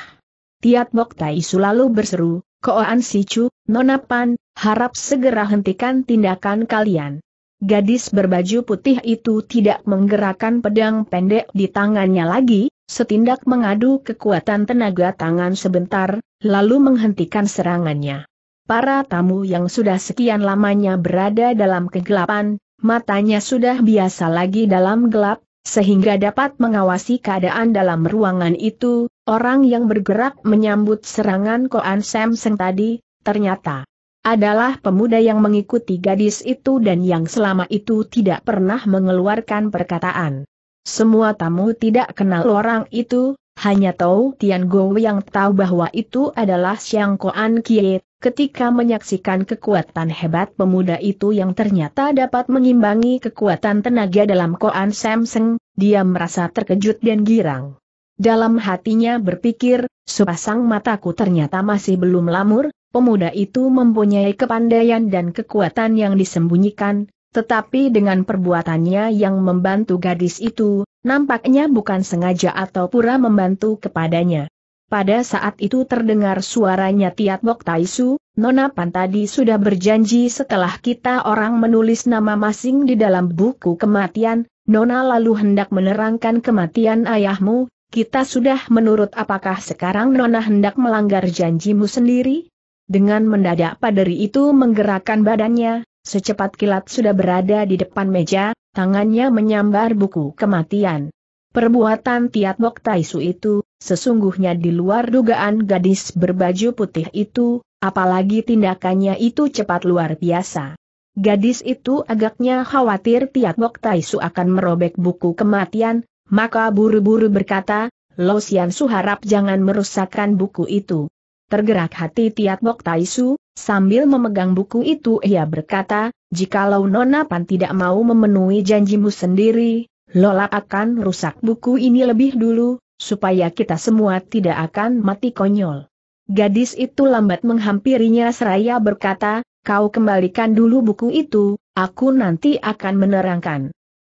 Tiat Bok Tai lalu berseru, Koan Sichu, Nonapan, harap segera hentikan tindakan kalian. Gadis berbaju putih itu tidak menggerakkan pedang pendek di tangannya lagi, setindak mengadu kekuatan tenaga tangan sebentar, lalu menghentikan serangannya para tamu yang sudah sekian lamanya berada dalam kegelapan, matanya sudah biasa lagi dalam gelap, sehingga dapat mengawasi keadaan dalam ruangan itu, orang yang bergerak menyambut serangan Koan Samseng tadi, ternyata adalah pemuda yang mengikuti gadis itu dan yang selama itu tidak pernah mengeluarkan perkataan. Semua tamu tidak kenal orang itu, hanya tahu Tian Gou yang tahu bahwa itu adalah Xiang Koan Kiet, ketika menyaksikan kekuatan hebat pemuda itu yang ternyata dapat mengimbangi kekuatan tenaga dalam Koan Samseng, dia merasa terkejut dan girang. Dalam hatinya berpikir, sepasang mataku ternyata masih belum lamur, pemuda itu mempunyai kepandaian dan kekuatan yang disembunyikan, tetapi dengan perbuatannya yang membantu gadis itu, nampaknya bukan sengaja atau pura membantu kepadanya. Pada saat itu terdengar suaranya Tiat Bok Taisu, Nona Pan tadi sudah berjanji setelah kita orang menulis nama masing di dalam buku kematian, Nona lalu hendak menerangkan kematian ayahmu, kita sudah menurut apakah sekarang Nona hendak melanggar janjimu sendiri? Dengan mendadak paderi itu menggerakkan badannya, secepat kilat sudah berada di depan meja, tangannya menyambar buku kematian. Perbuatan Tiat Bok Taisu itu, Sesungguhnya di luar dugaan gadis berbaju putih itu, apalagi tindakannya itu cepat luar biasa. Gadis itu agaknya khawatir Tiak Bok Taisu akan merobek buku kematian, maka buru-buru berkata, Lo Sian Suharap jangan merusakkan buku itu. Tergerak hati Tiak Bok Taisu, sambil memegang buku itu ia berkata, Jikalau Nona Pan tidak mau memenuhi janjimu sendiri, Lola akan rusak buku ini lebih dulu, supaya kita semua tidak akan mati konyol. Gadis itu lambat menghampirinya seraya berkata, kau kembalikan dulu buku itu, aku nanti akan menerangkan.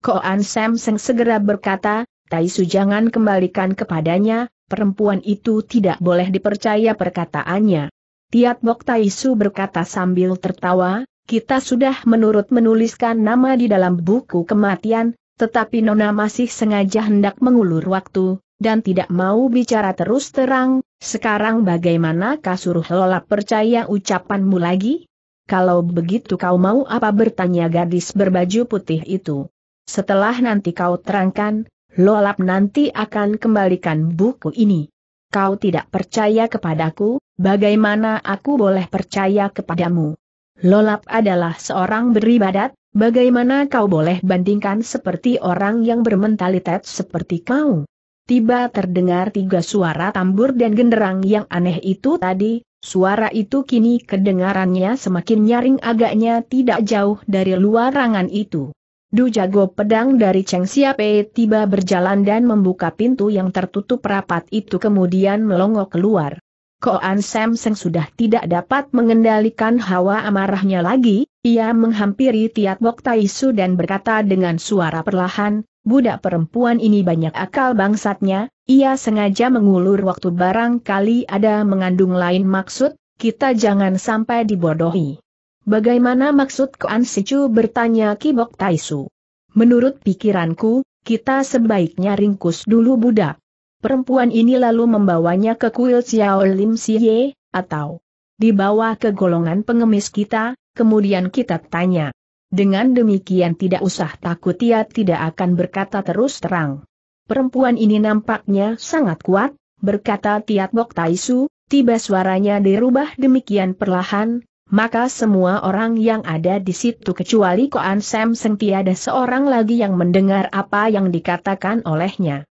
Koan Samseng segera berkata, Taisu jangan kembalikan kepadanya, perempuan itu tidak boleh dipercaya perkataannya. Tiat Bok Taisu berkata sambil tertawa, kita sudah menurut menuliskan nama di dalam buku kematian, tetapi Nona masih sengaja hendak mengulur waktu, dan tidak mau bicara terus terang, sekarang bagaimana kasuruh lola percaya ucapanmu lagi? Kalau begitu kau mau apa bertanya gadis berbaju putih itu. Setelah nanti kau terangkan, lolap nanti akan kembalikan buku ini. Kau tidak percaya kepadaku, bagaimana aku boleh percaya kepadamu? Lolap adalah seorang beribadat, bagaimana kau boleh bandingkan seperti orang yang bermentalitas seperti kau? tiba terdengar tiga suara tambur dan genderang yang aneh itu tadi, suara itu kini kedengarannya semakin nyaring agaknya tidak jauh dari luar rangan itu. Du jago pedang dari Cheng Siape tiba berjalan dan membuka pintu yang tertutup rapat itu kemudian melongo keluar. Koan Sam Seng sudah tidak dapat mengendalikan hawa amarahnya lagi, ia menghampiri Tiat Bok Taisu dan berkata dengan suara perlahan, Budak perempuan ini banyak akal bangsatnya, ia sengaja mengulur waktu barangkali ada mengandung lain maksud, kita jangan sampai dibodohi. Bagaimana maksud Koan Sicu bertanya Kibok Taisu? Menurut pikiranku, kita sebaiknya ringkus dulu budak. Perempuan ini lalu membawanya ke kuil Xiao Lim Siye, atau dibawa ke golongan pengemis kita, kemudian kita tanya, dengan demikian tidak usah takut ia tidak akan berkata terus terang. Perempuan ini nampaknya sangat kuat, berkata Tiat Bok Taisu, tiba suaranya dirubah demikian perlahan, maka semua orang yang ada di situ kecuali Koan Sam Seng tiada seorang lagi yang mendengar apa yang dikatakan olehnya.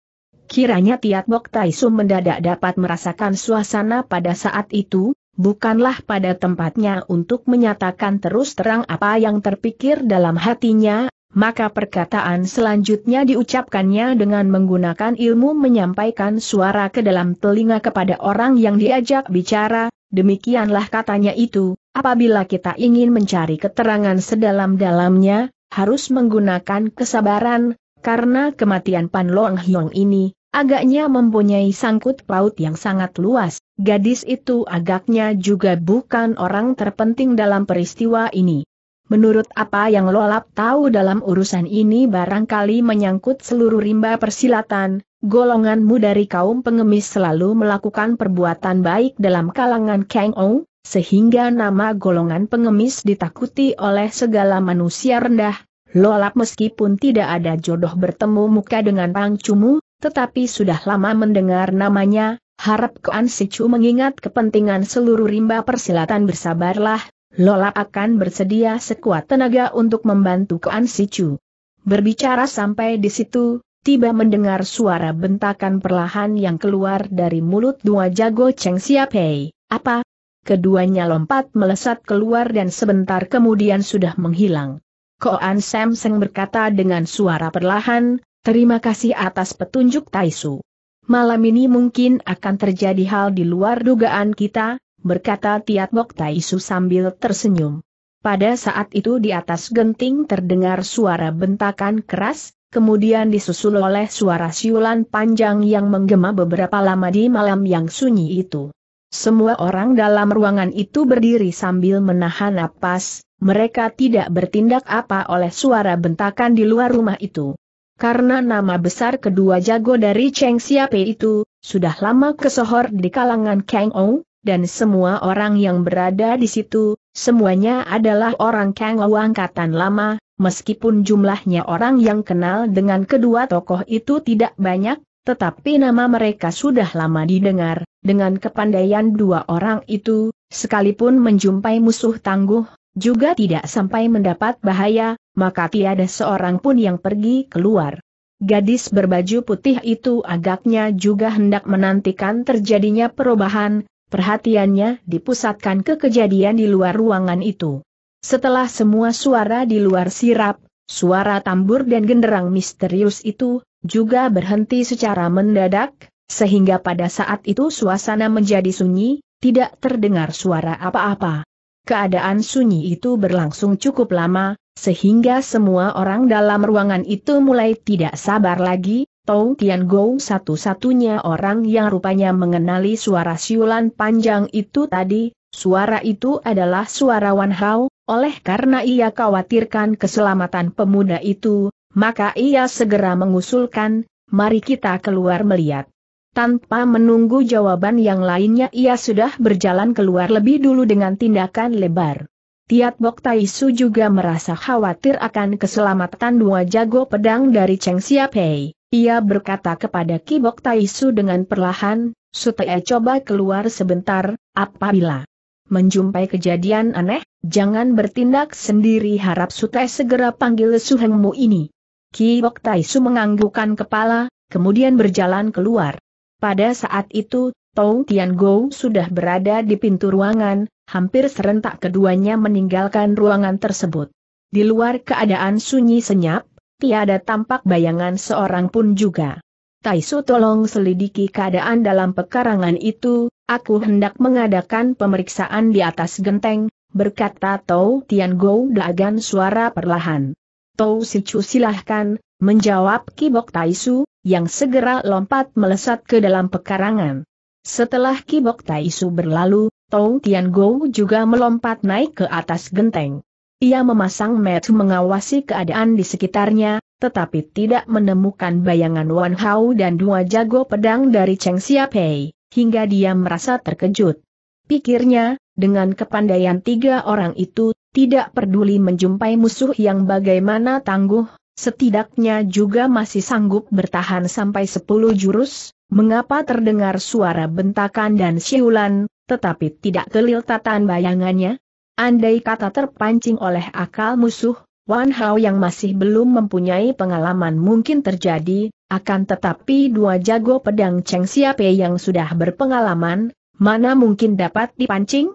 Kiranya Tiat Bok Taisu mendadak dapat merasakan suasana pada saat itu, bukanlah pada tempatnya untuk menyatakan terus terang apa yang terpikir dalam hatinya, maka perkataan selanjutnya diucapkannya dengan menggunakan ilmu menyampaikan suara ke dalam telinga kepada orang yang diajak bicara, demikianlah katanya itu, apabila kita ingin mencari keterangan sedalam-dalamnya, harus menggunakan kesabaran, karena kematian Pan Long Hyong ini, Agaknya mempunyai sangkut paut yang sangat luas, gadis itu agaknya juga bukan orang terpenting dalam peristiwa ini. Menurut apa yang Lolap tahu dalam urusan ini barangkali menyangkut seluruh rimba persilatan, golonganmu dari kaum pengemis selalu melakukan perbuatan baik dalam kalangan Kang Ong, sehingga nama golongan pengemis ditakuti oleh segala manusia rendah. Lolap meskipun tidak ada jodoh bertemu muka dengan Pang Cumu, tetapi sudah lama mendengar namanya, harap Koan Sicu mengingat kepentingan seluruh rimba persilatan bersabarlah, Lola akan bersedia sekuat tenaga untuk membantu Koan Sicu. Berbicara sampai di situ, tiba mendengar suara bentakan perlahan yang keluar dari mulut dua jago Cheng Siapei. Apa? Keduanya lompat melesat keluar dan sebentar kemudian sudah menghilang. Koan Samseng berkata dengan suara perlahan, Terima kasih atas petunjuk Taisu. Malam ini mungkin akan terjadi hal di luar dugaan kita, berkata Tiat Bok Taisu sambil tersenyum. Pada saat itu di atas genting terdengar suara bentakan keras, kemudian disusul oleh suara siulan panjang yang menggema beberapa lama di malam yang sunyi itu. Semua orang dalam ruangan itu berdiri sambil menahan napas, mereka tidak bertindak apa oleh suara bentakan di luar rumah itu. Karena nama besar kedua jago dari Cheng Xiape itu, sudah lama kesohor di kalangan Kang Ou, dan semua orang yang berada di situ, semuanya adalah orang Kang Ou angkatan lama, meskipun jumlahnya orang yang kenal dengan kedua tokoh itu tidak banyak, tetapi nama mereka sudah lama didengar, dengan kepandaian dua orang itu, sekalipun menjumpai musuh tangguh, juga tidak sampai mendapat bahaya, maka tiada seorang pun yang pergi keluar. Gadis berbaju putih itu agaknya juga hendak menantikan terjadinya perubahan, perhatiannya dipusatkan ke kejadian di luar ruangan itu. Setelah semua suara di luar sirap, suara tambur dan genderang misterius itu juga berhenti secara mendadak, sehingga pada saat itu suasana menjadi sunyi, tidak terdengar suara apa-apa. Keadaan sunyi itu berlangsung cukup lama, sehingga semua orang dalam ruangan itu mulai tidak sabar lagi, Tong Tian Gou satu-satunya orang yang rupanya mengenali suara siulan panjang itu tadi, suara itu adalah suara Wan Hao, oleh karena ia khawatirkan keselamatan pemuda itu, maka ia segera mengusulkan, mari kita keluar melihat. Tanpa menunggu jawaban yang lainnya ia sudah berjalan keluar lebih dulu dengan tindakan lebar. Tiat Bok Taisu juga merasa khawatir akan keselamatan dua jago pedang dari Cheng Siapei. Ia berkata kepada Ki Bok Taisu dengan perlahan, Sutee coba keluar sebentar, apabila menjumpai kejadian aneh, jangan bertindak sendiri harap Sutee segera panggil suhengmu ini. Ki Bok Taisu menganggukkan kepala, kemudian berjalan keluar. Pada saat itu, Tian Gou sudah berada di pintu ruangan, hampir serentak keduanya meninggalkan ruangan tersebut. Di luar keadaan sunyi senyap, tiada tampak bayangan seorang pun juga. Su tolong selidiki keadaan dalam pekarangan itu, aku hendak mengadakan pemeriksaan di atas genteng, berkata Tou Gou dagan suara perlahan. Tou Sichu silahkan, menjawab Kibok Taisu, yang segera lompat melesat ke dalam pekarangan. Setelah Kibok Taisu berlalu, Tong Tian Go juga melompat naik ke atas genteng. Ia memasang mata mengawasi keadaan di sekitarnya, tetapi tidak menemukan bayangan Wan Hao dan dua jago pedang dari Cheng Xiapei, hingga dia merasa terkejut. Pikirnya, dengan kepandaian tiga orang itu, tidak peduli menjumpai musuh yang bagaimana tangguh, Setidaknya juga masih sanggup bertahan sampai sepuluh jurus, mengapa terdengar suara bentakan dan siulan, tetapi tidak keliltatan bayangannya? Andai kata terpancing oleh akal musuh, Wan Hao yang masih belum mempunyai pengalaman mungkin terjadi, akan tetapi dua jago pedang Cheng Xiape yang sudah berpengalaman, mana mungkin dapat dipancing?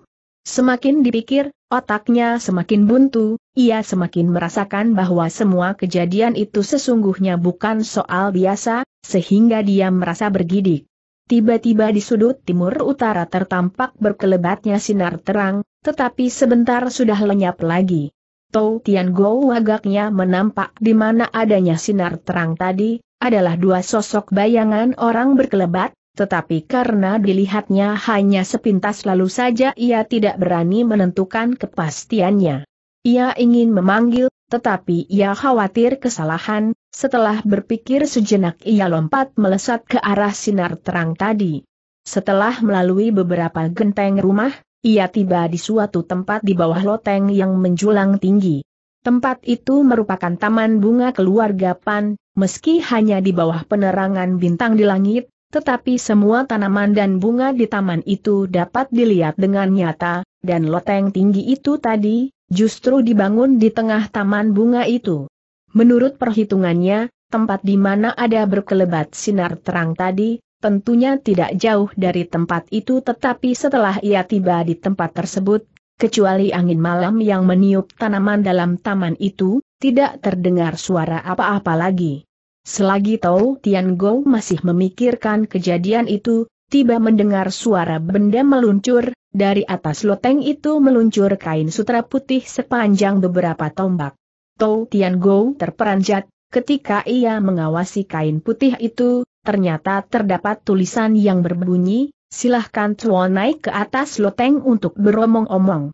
Semakin dipikir, otaknya semakin buntu, ia semakin merasakan bahwa semua kejadian itu sesungguhnya bukan soal biasa, sehingga dia merasa bergidik. Tiba-tiba di sudut timur utara tertampak berkelebatnya sinar terang, tetapi sebentar sudah lenyap lagi. Tou Tian Go agaknya menampak di mana adanya sinar terang tadi, adalah dua sosok bayangan orang berkelebat, tetapi karena dilihatnya hanya sepintas lalu saja ia tidak berani menentukan kepastiannya. Ia ingin memanggil, tetapi ia khawatir kesalahan, setelah berpikir sejenak ia lompat melesat ke arah sinar terang tadi. Setelah melalui beberapa genteng rumah, ia tiba di suatu tempat di bawah loteng yang menjulang tinggi. Tempat itu merupakan taman bunga keluarga Pan, meski hanya di bawah penerangan bintang di langit, tetapi semua tanaman dan bunga di taman itu dapat dilihat dengan nyata, dan loteng tinggi itu tadi, justru dibangun di tengah taman bunga itu. Menurut perhitungannya, tempat di mana ada berkelebat sinar terang tadi, tentunya tidak jauh dari tempat itu tetapi setelah ia tiba di tempat tersebut, kecuali angin malam yang meniup tanaman dalam taman itu, tidak terdengar suara apa-apa lagi. Selagi Tau Tian Go masih memikirkan kejadian itu, tiba mendengar suara benda meluncur, dari atas loteng itu meluncur kain sutra putih sepanjang beberapa tombak. Tau Tian Go terperanjat, ketika ia mengawasi kain putih itu, ternyata terdapat tulisan yang berbunyi, silahkan Tuan naik ke atas loteng untuk beromong-omong.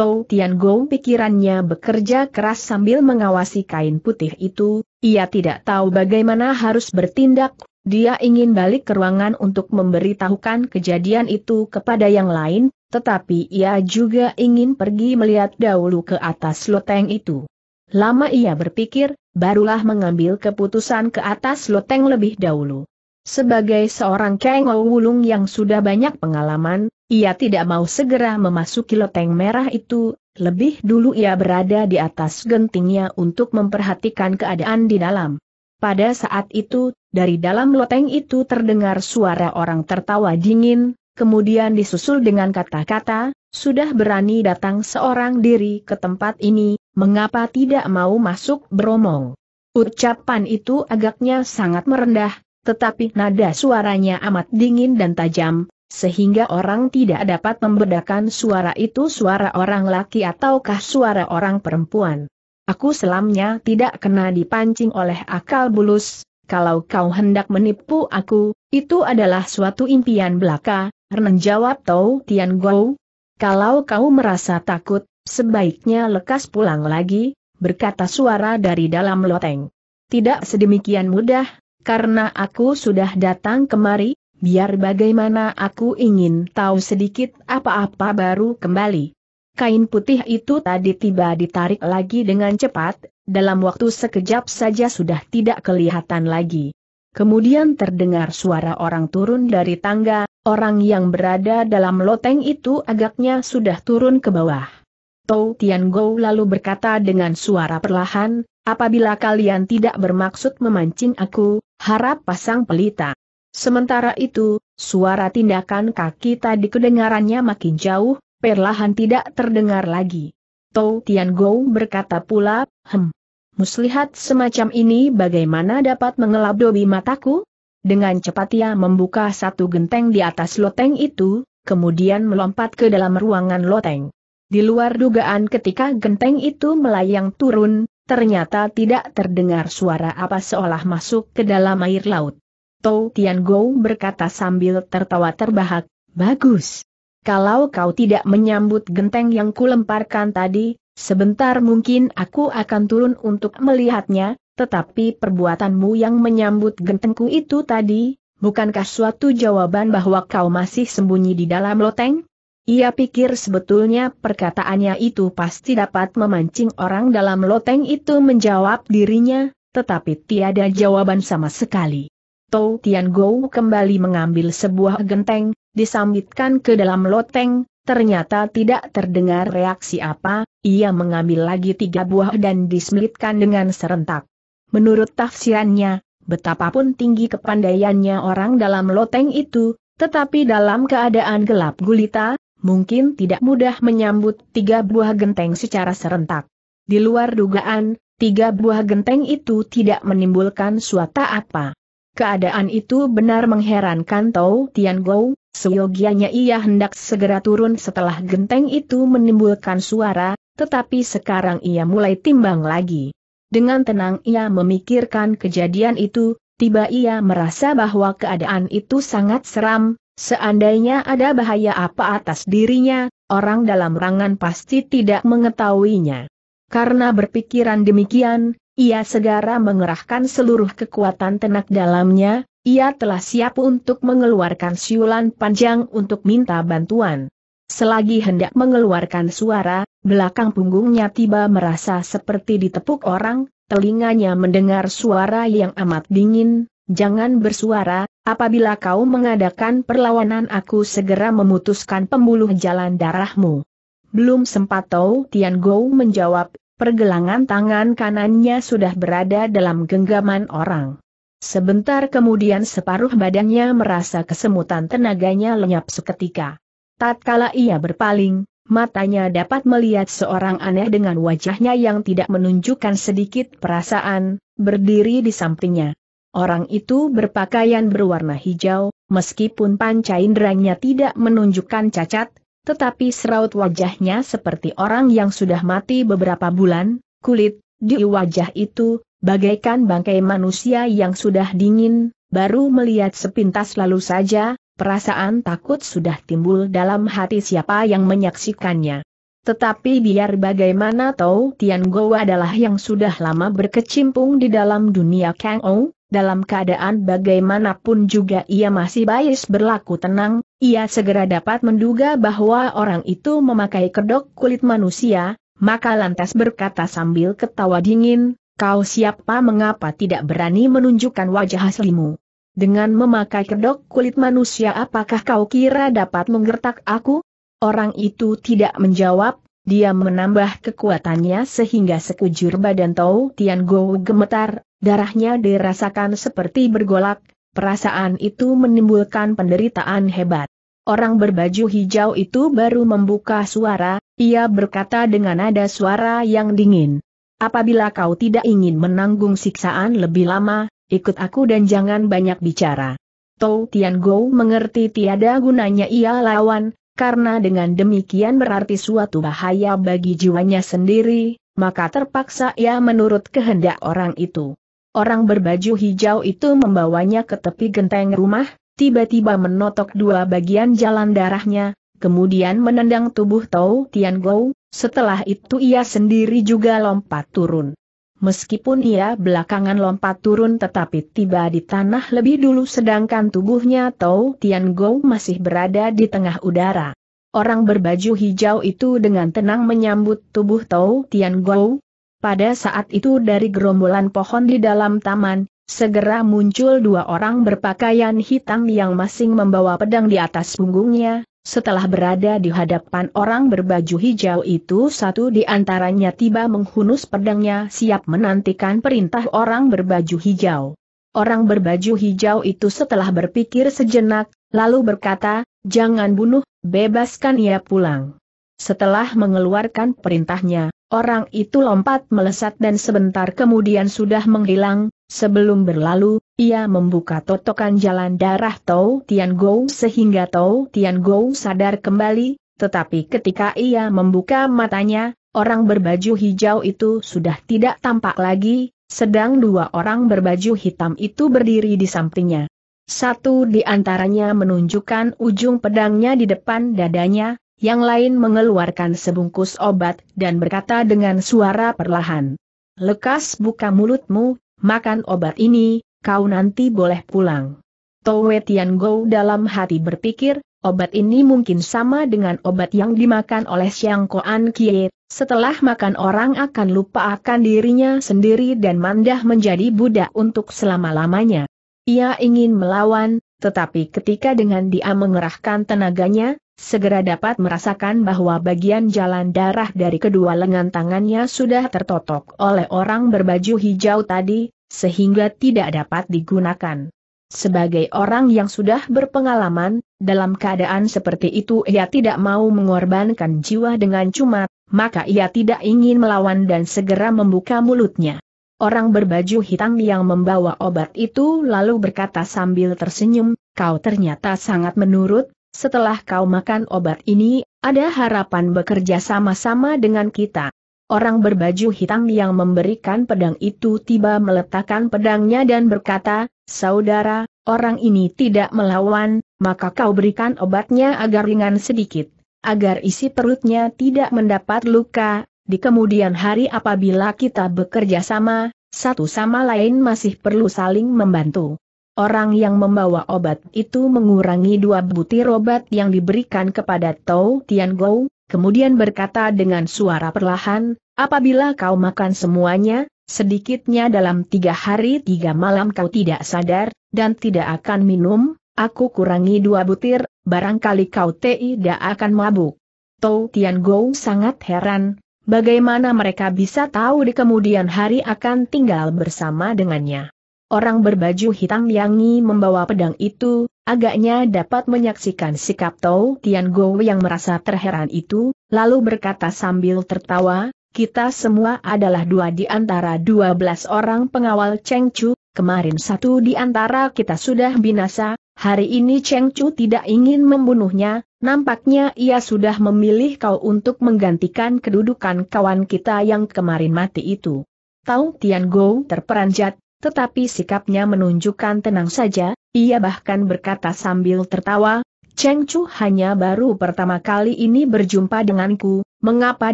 Tou Tian Gong pikirannya bekerja keras sambil mengawasi kain putih itu, ia tidak tahu bagaimana harus bertindak, dia ingin balik ke ruangan untuk memberitahukan kejadian itu kepada yang lain, tetapi ia juga ingin pergi melihat dahulu ke atas loteng itu. Lama ia berpikir, barulah mengambil keputusan ke atas loteng lebih dahulu. Sebagai seorang Kang Wulung yang sudah banyak pengalaman, ia tidak mau segera memasuki loteng merah itu, lebih dulu ia berada di atas gentingnya untuk memperhatikan keadaan di dalam. Pada saat itu, dari dalam loteng itu terdengar suara orang tertawa dingin, kemudian disusul dengan kata-kata, sudah berani datang seorang diri ke tempat ini, mengapa tidak mau masuk beromong. Ucapan itu agaknya sangat merendah, tetapi nada suaranya amat dingin dan tajam, sehingga orang tidak dapat membedakan suara itu suara orang laki ataukah suara orang perempuan. Aku selamnya tidak kena dipancing oleh akal bulus, kalau kau hendak menipu aku, itu adalah suatu impian belaka, Ren jawab Tau Tian Gou. Kalau kau merasa takut, sebaiknya lekas pulang lagi, berkata suara dari dalam loteng. Tidak sedemikian mudah, karena aku sudah datang kemari, biar bagaimana aku ingin tahu sedikit apa-apa baru kembali. Kain putih itu tadi tiba ditarik lagi dengan cepat, dalam waktu sekejap saja sudah tidak kelihatan lagi. Kemudian terdengar suara orang turun dari tangga, orang yang berada dalam loteng itu agaknya sudah turun ke bawah. Tou Tian Gou lalu berkata dengan suara perlahan, apabila kalian tidak bermaksud memancing aku, harap pasang pelita. Sementara itu, suara tindakan kaki tadi kedengarannya makin jauh, perlahan tidak terdengar lagi. Tou Tian Gou berkata pula, hem, muslihat semacam ini bagaimana dapat mengelap dobi mataku? Dengan cepat ia membuka satu genteng di atas loteng itu, kemudian melompat ke dalam ruangan loteng. Di luar dugaan ketika genteng itu melayang turun, ternyata tidak terdengar suara apa seolah masuk ke dalam air laut. Tou Tian Gou berkata sambil tertawa terbahak, Bagus. Kalau kau tidak menyambut genteng yang kulemparkan tadi, sebentar mungkin aku akan turun untuk melihatnya, tetapi perbuatanmu yang menyambut gentengku itu tadi, bukankah suatu jawaban bahwa kau masih sembunyi di dalam loteng? Ia pikir sebetulnya perkataannya itu pasti dapat memancing orang dalam loteng itu menjawab dirinya, tetapi tiada jawaban sama sekali. Tou Tian Gou kembali mengambil sebuah genteng, disambitkan ke dalam loteng, ternyata tidak terdengar reaksi apa, ia mengambil lagi tiga buah dan diselitkan dengan serentak. Menurut tafsirannya, betapapun tinggi kepandaiannya orang dalam loteng itu, tetapi dalam keadaan gelap gulita, mungkin tidak mudah menyambut tiga buah genteng secara serentak. Di luar dugaan, tiga buah genteng itu tidak menimbulkan suata apa. Keadaan itu benar mengherankan Tau Tian Gou, seyogianya ia hendak segera turun setelah genteng itu menimbulkan suara, tetapi sekarang ia mulai timbang lagi. Dengan tenang ia memikirkan kejadian itu, tiba ia merasa bahwa keadaan itu sangat seram, Seandainya ada bahaya apa atas dirinya, orang dalam rangan pasti tidak mengetahuinya. Karena berpikiran demikian, ia segera mengerahkan seluruh kekuatan tenak dalamnya, ia telah siap untuk mengeluarkan siulan panjang untuk minta bantuan. Selagi hendak mengeluarkan suara, belakang punggungnya tiba merasa seperti ditepuk orang, telinganya mendengar suara yang amat dingin, jangan bersuara, apabila kau mengadakan perlawanan aku segera memutuskan pembuluh jalan darahmu. Belum sempat tahu Tian Gou menjawab, pergelangan tangan kanannya sudah berada dalam genggaman orang. Sebentar kemudian separuh badannya merasa kesemutan tenaganya lenyap seketika. Tatkala ia berpaling, matanya dapat melihat seorang aneh dengan wajahnya yang tidak menunjukkan sedikit perasaan, berdiri di sampingnya. Orang itu berpakaian berwarna hijau, meskipun panca inderanya tidak menunjukkan cacat, tetapi seraut wajahnya seperti orang yang sudah mati beberapa bulan, kulit, di wajah itu, bagaikan bangkai manusia yang sudah dingin, baru melihat sepintas lalu saja, perasaan takut sudah timbul dalam hati siapa yang menyaksikannya. Tetapi biar bagaimana tahu Tian Go adalah yang sudah lama berkecimpung di dalam dunia Kang Ou, dalam keadaan bagaimanapun juga ia masih bias berlaku tenang, ia segera dapat menduga bahwa orang itu memakai kedok kulit manusia, maka lantas berkata sambil ketawa dingin, kau siapa mengapa tidak berani menunjukkan wajah aslimu? Dengan memakai kedok kulit manusia apakah kau kira dapat menggertak aku? Orang itu tidak menjawab, dia menambah kekuatannya sehingga sekujur badan Tau Tian Go gemetar, Darahnya dirasakan seperti bergolak, perasaan itu menimbulkan penderitaan hebat. Orang berbaju hijau itu baru membuka suara, ia berkata dengan nada suara yang dingin. Apabila kau tidak ingin menanggung siksaan lebih lama, ikut aku dan jangan banyak bicara. Tou Tian Gou mengerti tiada gunanya ia lawan, karena dengan demikian berarti suatu bahaya bagi jiwanya sendiri, maka terpaksa ia menurut kehendak orang itu. Orang berbaju hijau itu membawanya ke tepi genteng rumah, tiba-tiba menotok dua bagian jalan darahnya, kemudian menendang tubuh Tau Tian Gou, setelah itu ia sendiri juga lompat turun. Meskipun ia belakangan lompat turun tetapi tiba di tanah lebih dulu sedangkan tubuhnya Tau Tian Gou masih berada di tengah udara. Orang berbaju hijau itu dengan tenang menyambut tubuh Tau Tian Gou, pada saat itu dari gerombolan pohon di dalam taman, segera muncul dua orang berpakaian hitam yang masing membawa pedang di atas punggungnya, setelah berada di hadapan orang berbaju hijau itu satu di antaranya tiba menghunus pedangnya siap menantikan perintah orang berbaju hijau. Orang berbaju hijau itu setelah berpikir sejenak, lalu berkata, jangan bunuh, bebaskan ia pulang. Setelah mengeluarkan perintahnya, Orang itu lompat melesat dan sebentar kemudian sudah menghilang, sebelum berlalu, ia membuka totokan jalan darah Tau Tian Gou sehingga Tau Tian Gou sadar kembali, tetapi ketika ia membuka matanya, orang berbaju hijau itu sudah tidak tampak lagi, sedang dua orang berbaju hitam itu berdiri di sampingnya. Satu di antaranya menunjukkan ujung pedangnya di depan dadanya, yang lain mengeluarkan sebungkus obat dan berkata dengan suara perlahan. Lekas buka mulutmu, makan obat ini, kau nanti boleh pulang. Towe Tian Gou dalam hati berpikir, obat ini mungkin sama dengan obat yang dimakan oleh Xiang Koan Kie, setelah makan orang akan lupa akan dirinya sendiri dan mandah menjadi budak untuk selama-lamanya. Ia ingin melawan, tetapi ketika dengan dia mengerahkan tenaganya, segera dapat merasakan bahwa bagian jalan darah dari kedua lengan tangannya sudah tertotok oleh orang berbaju hijau tadi, sehingga tidak dapat digunakan. Sebagai orang yang sudah berpengalaman, dalam keadaan seperti itu ia tidak mau mengorbankan jiwa dengan cuma, maka ia tidak ingin melawan dan segera membuka mulutnya. Orang berbaju hitam yang membawa obat itu lalu berkata sambil tersenyum, kau ternyata sangat menurut, setelah kau makan obat ini, ada harapan bekerja sama-sama dengan kita. Orang berbaju hitam yang memberikan pedang itu tiba meletakkan pedangnya dan berkata, Saudara, orang ini tidak melawan, maka kau berikan obatnya agar ringan sedikit, agar isi perutnya tidak mendapat luka, di kemudian hari apabila kita bekerja sama, satu sama lain masih perlu saling membantu orang yang membawa obat itu mengurangi dua butir obat yang diberikan kepada Tao Tian Gou, kemudian berkata dengan suara perlahan, apabila kau makan semuanya, sedikitnya dalam tiga hari tiga malam kau tidak sadar, dan tidak akan minum, aku kurangi dua butir, barangkali kau tidak akan mabuk. Tao Tian Gou sangat heran, bagaimana mereka bisa tahu di kemudian hari akan tinggal bersama dengannya. Orang berbaju hitam Yangi membawa pedang itu, agaknya dapat menyaksikan sikap Tau Tian Go yang merasa terheran itu, lalu berkata sambil tertawa, kita semua adalah dua di antara dua belas orang pengawal Cheng Chu, kemarin satu di antara kita sudah binasa, hari ini Cheng Chu tidak ingin membunuhnya, nampaknya ia sudah memilih kau untuk menggantikan kedudukan kawan kita yang kemarin mati itu. Tau Tian Go terperanjat, tetapi sikapnya menunjukkan tenang saja, ia bahkan berkata sambil tertawa, Cheng Chu hanya baru pertama kali ini berjumpa denganku, mengapa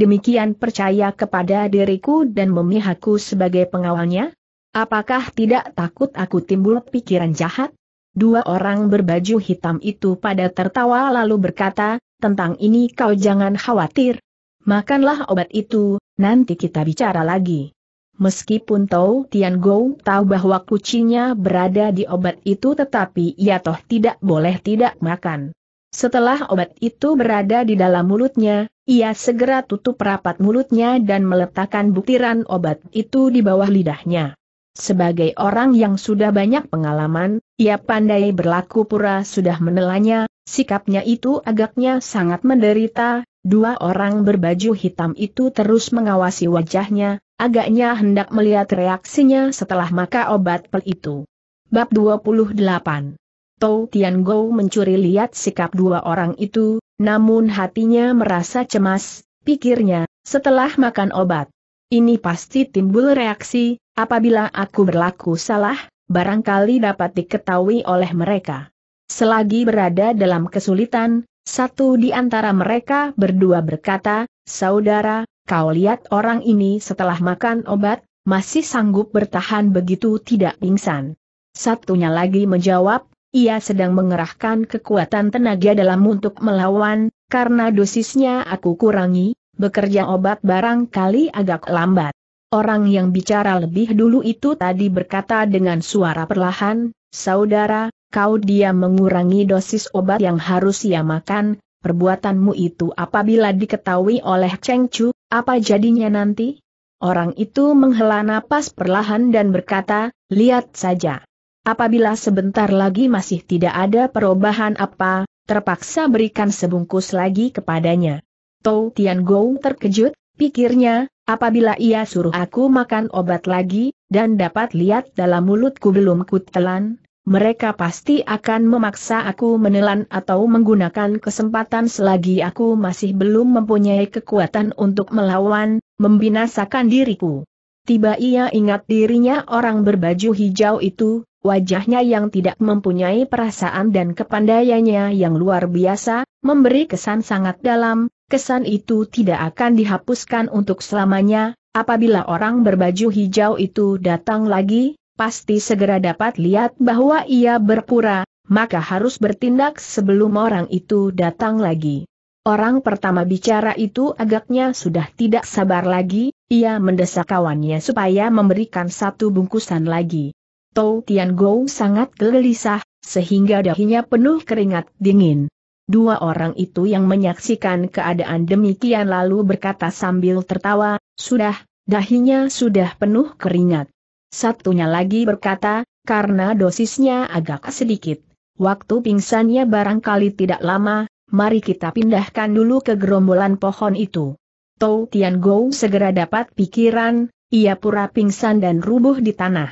demikian percaya kepada diriku dan memihakku sebagai pengawalnya? Apakah tidak takut aku timbul pikiran jahat? Dua orang berbaju hitam itu pada tertawa lalu berkata, tentang ini kau jangan khawatir. Makanlah obat itu, nanti kita bicara lagi. Meskipun Tau Tian Gou tahu bahwa kucingnya berada di obat itu tetapi ia toh tidak boleh tidak makan. Setelah obat itu berada di dalam mulutnya, ia segera tutup rapat mulutnya dan meletakkan butiran obat itu di bawah lidahnya. Sebagai orang yang sudah banyak pengalaman, ia pandai berlaku pura sudah menelannya, sikapnya itu agaknya sangat menderita, dua orang berbaju hitam itu terus mengawasi wajahnya, Agaknya hendak melihat reaksinya setelah maka obat pel itu. Bab 28 Tou Gou mencuri lihat sikap dua orang itu, namun hatinya merasa cemas, pikirnya, setelah makan obat. Ini pasti timbul reaksi, apabila aku berlaku salah, barangkali dapat diketahui oleh mereka. Selagi berada dalam kesulitan, satu di antara mereka berdua berkata, Saudara, kau lihat orang ini setelah makan obat, masih sanggup bertahan begitu tidak pingsan. Satunya lagi menjawab, ia sedang mengerahkan kekuatan tenaga dalam untuk melawan, karena dosisnya aku kurangi, bekerja obat barangkali agak lambat. Orang yang bicara lebih dulu itu tadi berkata dengan suara perlahan, Saudara, kau dia mengurangi dosis obat yang harus ia makan, perbuatanmu itu apabila diketahui oleh Cheng Chu, apa jadinya nanti? Orang itu menghela napas perlahan dan berkata, lihat saja. Apabila sebentar lagi masih tidak ada perubahan apa, terpaksa berikan sebungkus lagi kepadanya. Tou Tian Gong terkejut, pikirnya, apabila ia suruh aku makan obat lagi, dan dapat lihat dalam mulutku belum kutelan, mereka pasti akan memaksa aku menelan atau menggunakan kesempatan selagi aku masih belum mempunyai kekuatan untuk melawan, membinasakan diriku. Tiba ia ingat dirinya orang berbaju hijau itu, wajahnya yang tidak mempunyai perasaan dan kepandaiannya yang luar biasa, memberi kesan sangat dalam, kesan itu tidak akan dihapuskan untuk selamanya, apabila orang berbaju hijau itu datang lagi, pasti segera dapat lihat bahwa ia berpura, maka harus bertindak sebelum orang itu datang lagi. Orang pertama bicara itu agaknya sudah tidak sabar lagi, ia mendesak kawannya supaya memberikan satu bungkusan lagi. Tou Tian Go sangat gelisah, sehingga dahinya penuh keringat dingin. Dua orang itu yang menyaksikan keadaan demikian lalu berkata sambil tertawa, sudah, dahinya sudah penuh keringat. Satunya lagi berkata, karena dosisnya agak sedikit. Waktu pingsannya barangkali tidak lama, mari kita pindahkan dulu ke gerombolan pohon itu. Tou Tian Gou segera dapat pikiran, ia pura pingsan dan rubuh di tanah.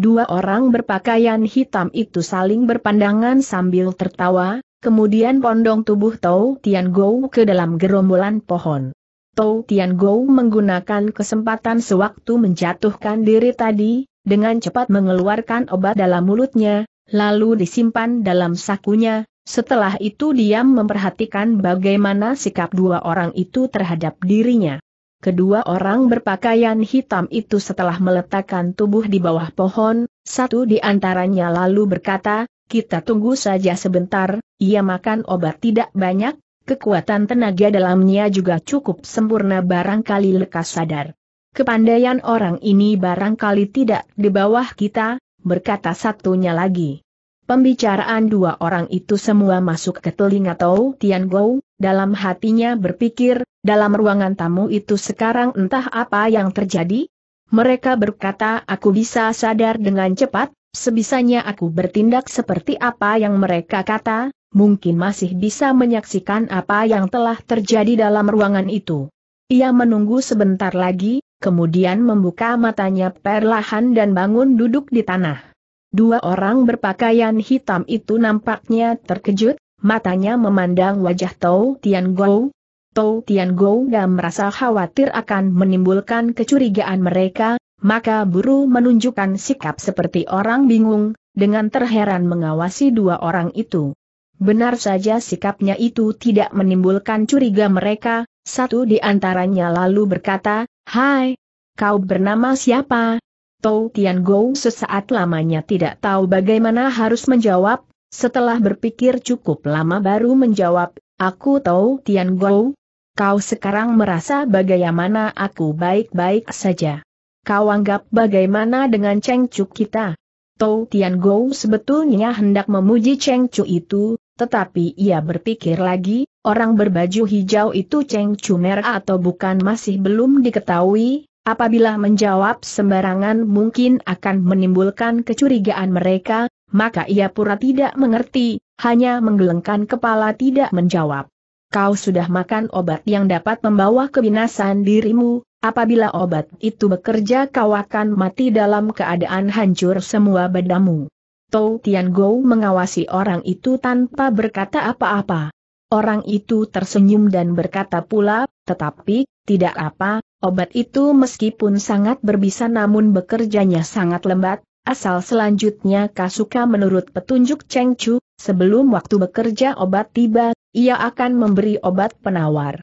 Dua orang berpakaian hitam itu saling berpandangan sambil tertawa, kemudian pondong tubuh Tou Tian Gou ke dalam gerombolan pohon. Tou Tian Gou menggunakan kesempatan sewaktu menjatuhkan diri tadi, dengan cepat mengeluarkan obat dalam mulutnya, lalu disimpan dalam sakunya, setelah itu diam memperhatikan bagaimana sikap dua orang itu terhadap dirinya. Kedua orang berpakaian hitam itu setelah meletakkan tubuh di bawah pohon, satu di antaranya lalu berkata, kita tunggu saja sebentar, ia makan obat tidak banyak, Kekuatan tenaga dalamnya juga cukup sempurna barangkali lekas sadar. Kepandaian orang ini barangkali tidak di bawah kita, berkata satunya lagi. Pembicaraan dua orang itu semua masuk ke telinga Tau Tian Gou, dalam hatinya berpikir, dalam ruangan tamu itu sekarang entah apa yang terjadi. Mereka berkata aku bisa sadar dengan cepat, sebisanya aku bertindak seperti apa yang mereka kata, mungkin masih bisa menyaksikan apa yang telah terjadi dalam ruangan itu. Ia menunggu sebentar lagi, kemudian membuka matanya perlahan dan bangun duduk di tanah. Dua orang berpakaian hitam itu nampaknya terkejut, matanya memandang wajah Tou Tian Gou. Tou Tian Gou dan merasa khawatir akan menimbulkan kecurigaan mereka, maka buru menunjukkan sikap seperti orang bingung, dengan terheran mengawasi dua orang itu. Benar saja sikapnya itu tidak menimbulkan curiga mereka, satu di antaranya lalu berkata, Hai, kau bernama siapa? Tou Tian Gou sesaat lamanya tidak tahu bagaimana harus menjawab, setelah berpikir cukup lama baru menjawab, Aku Tou Tian Gou. Kau sekarang merasa bagaimana aku baik-baik saja. Kau anggap bagaimana dengan cengcuk kita? Tou Tian Go sebetulnya hendak memuji Cheng Chu itu, tetapi ia berpikir lagi, orang berbaju hijau itu Cheng Chu merah atau bukan masih belum diketahui, apabila menjawab sembarangan mungkin akan menimbulkan kecurigaan mereka, maka ia pura tidak mengerti, hanya menggelengkan kepala tidak menjawab. Kau sudah makan obat yang dapat membawa kebinasan dirimu, Apabila obat itu bekerja kau akan mati dalam keadaan hancur semua badamu. Tou Tian Gou mengawasi orang itu tanpa berkata apa-apa. Orang itu tersenyum dan berkata pula, tetapi, tidak apa, obat itu meskipun sangat berbisa namun bekerjanya sangat lembat, asal selanjutnya Kasuka menurut petunjuk Cheng Chu, sebelum waktu bekerja obat tiba, ia akan memberi obat penawar.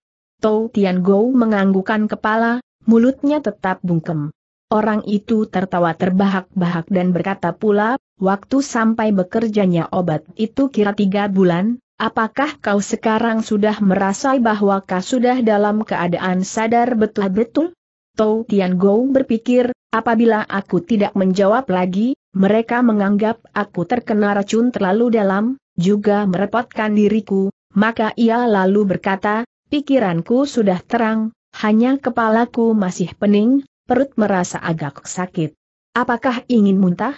Tou Tian Gou menganggukan kepala, mulutnya tetap bungkem. Orang itu tertawa terbahak-bahak dan berkata pula, waktu sampai bekerjanya obat itu kira tiga bulan, apakah kau sekarang sudah merasa bahwa kau sudah dalam keadaan sadar betul-betul? Tou Tian Gou berpikir, apabila aku tidak menjawab lagi, mereka menganggap aku terkena racun terlalu dalam, juga merepotkan diriku, maka ia lalu berkata, Pikiranku sudah terang, hanya kepalaku masih pening, perut merasa agak sakit. Apakah ingin muntah?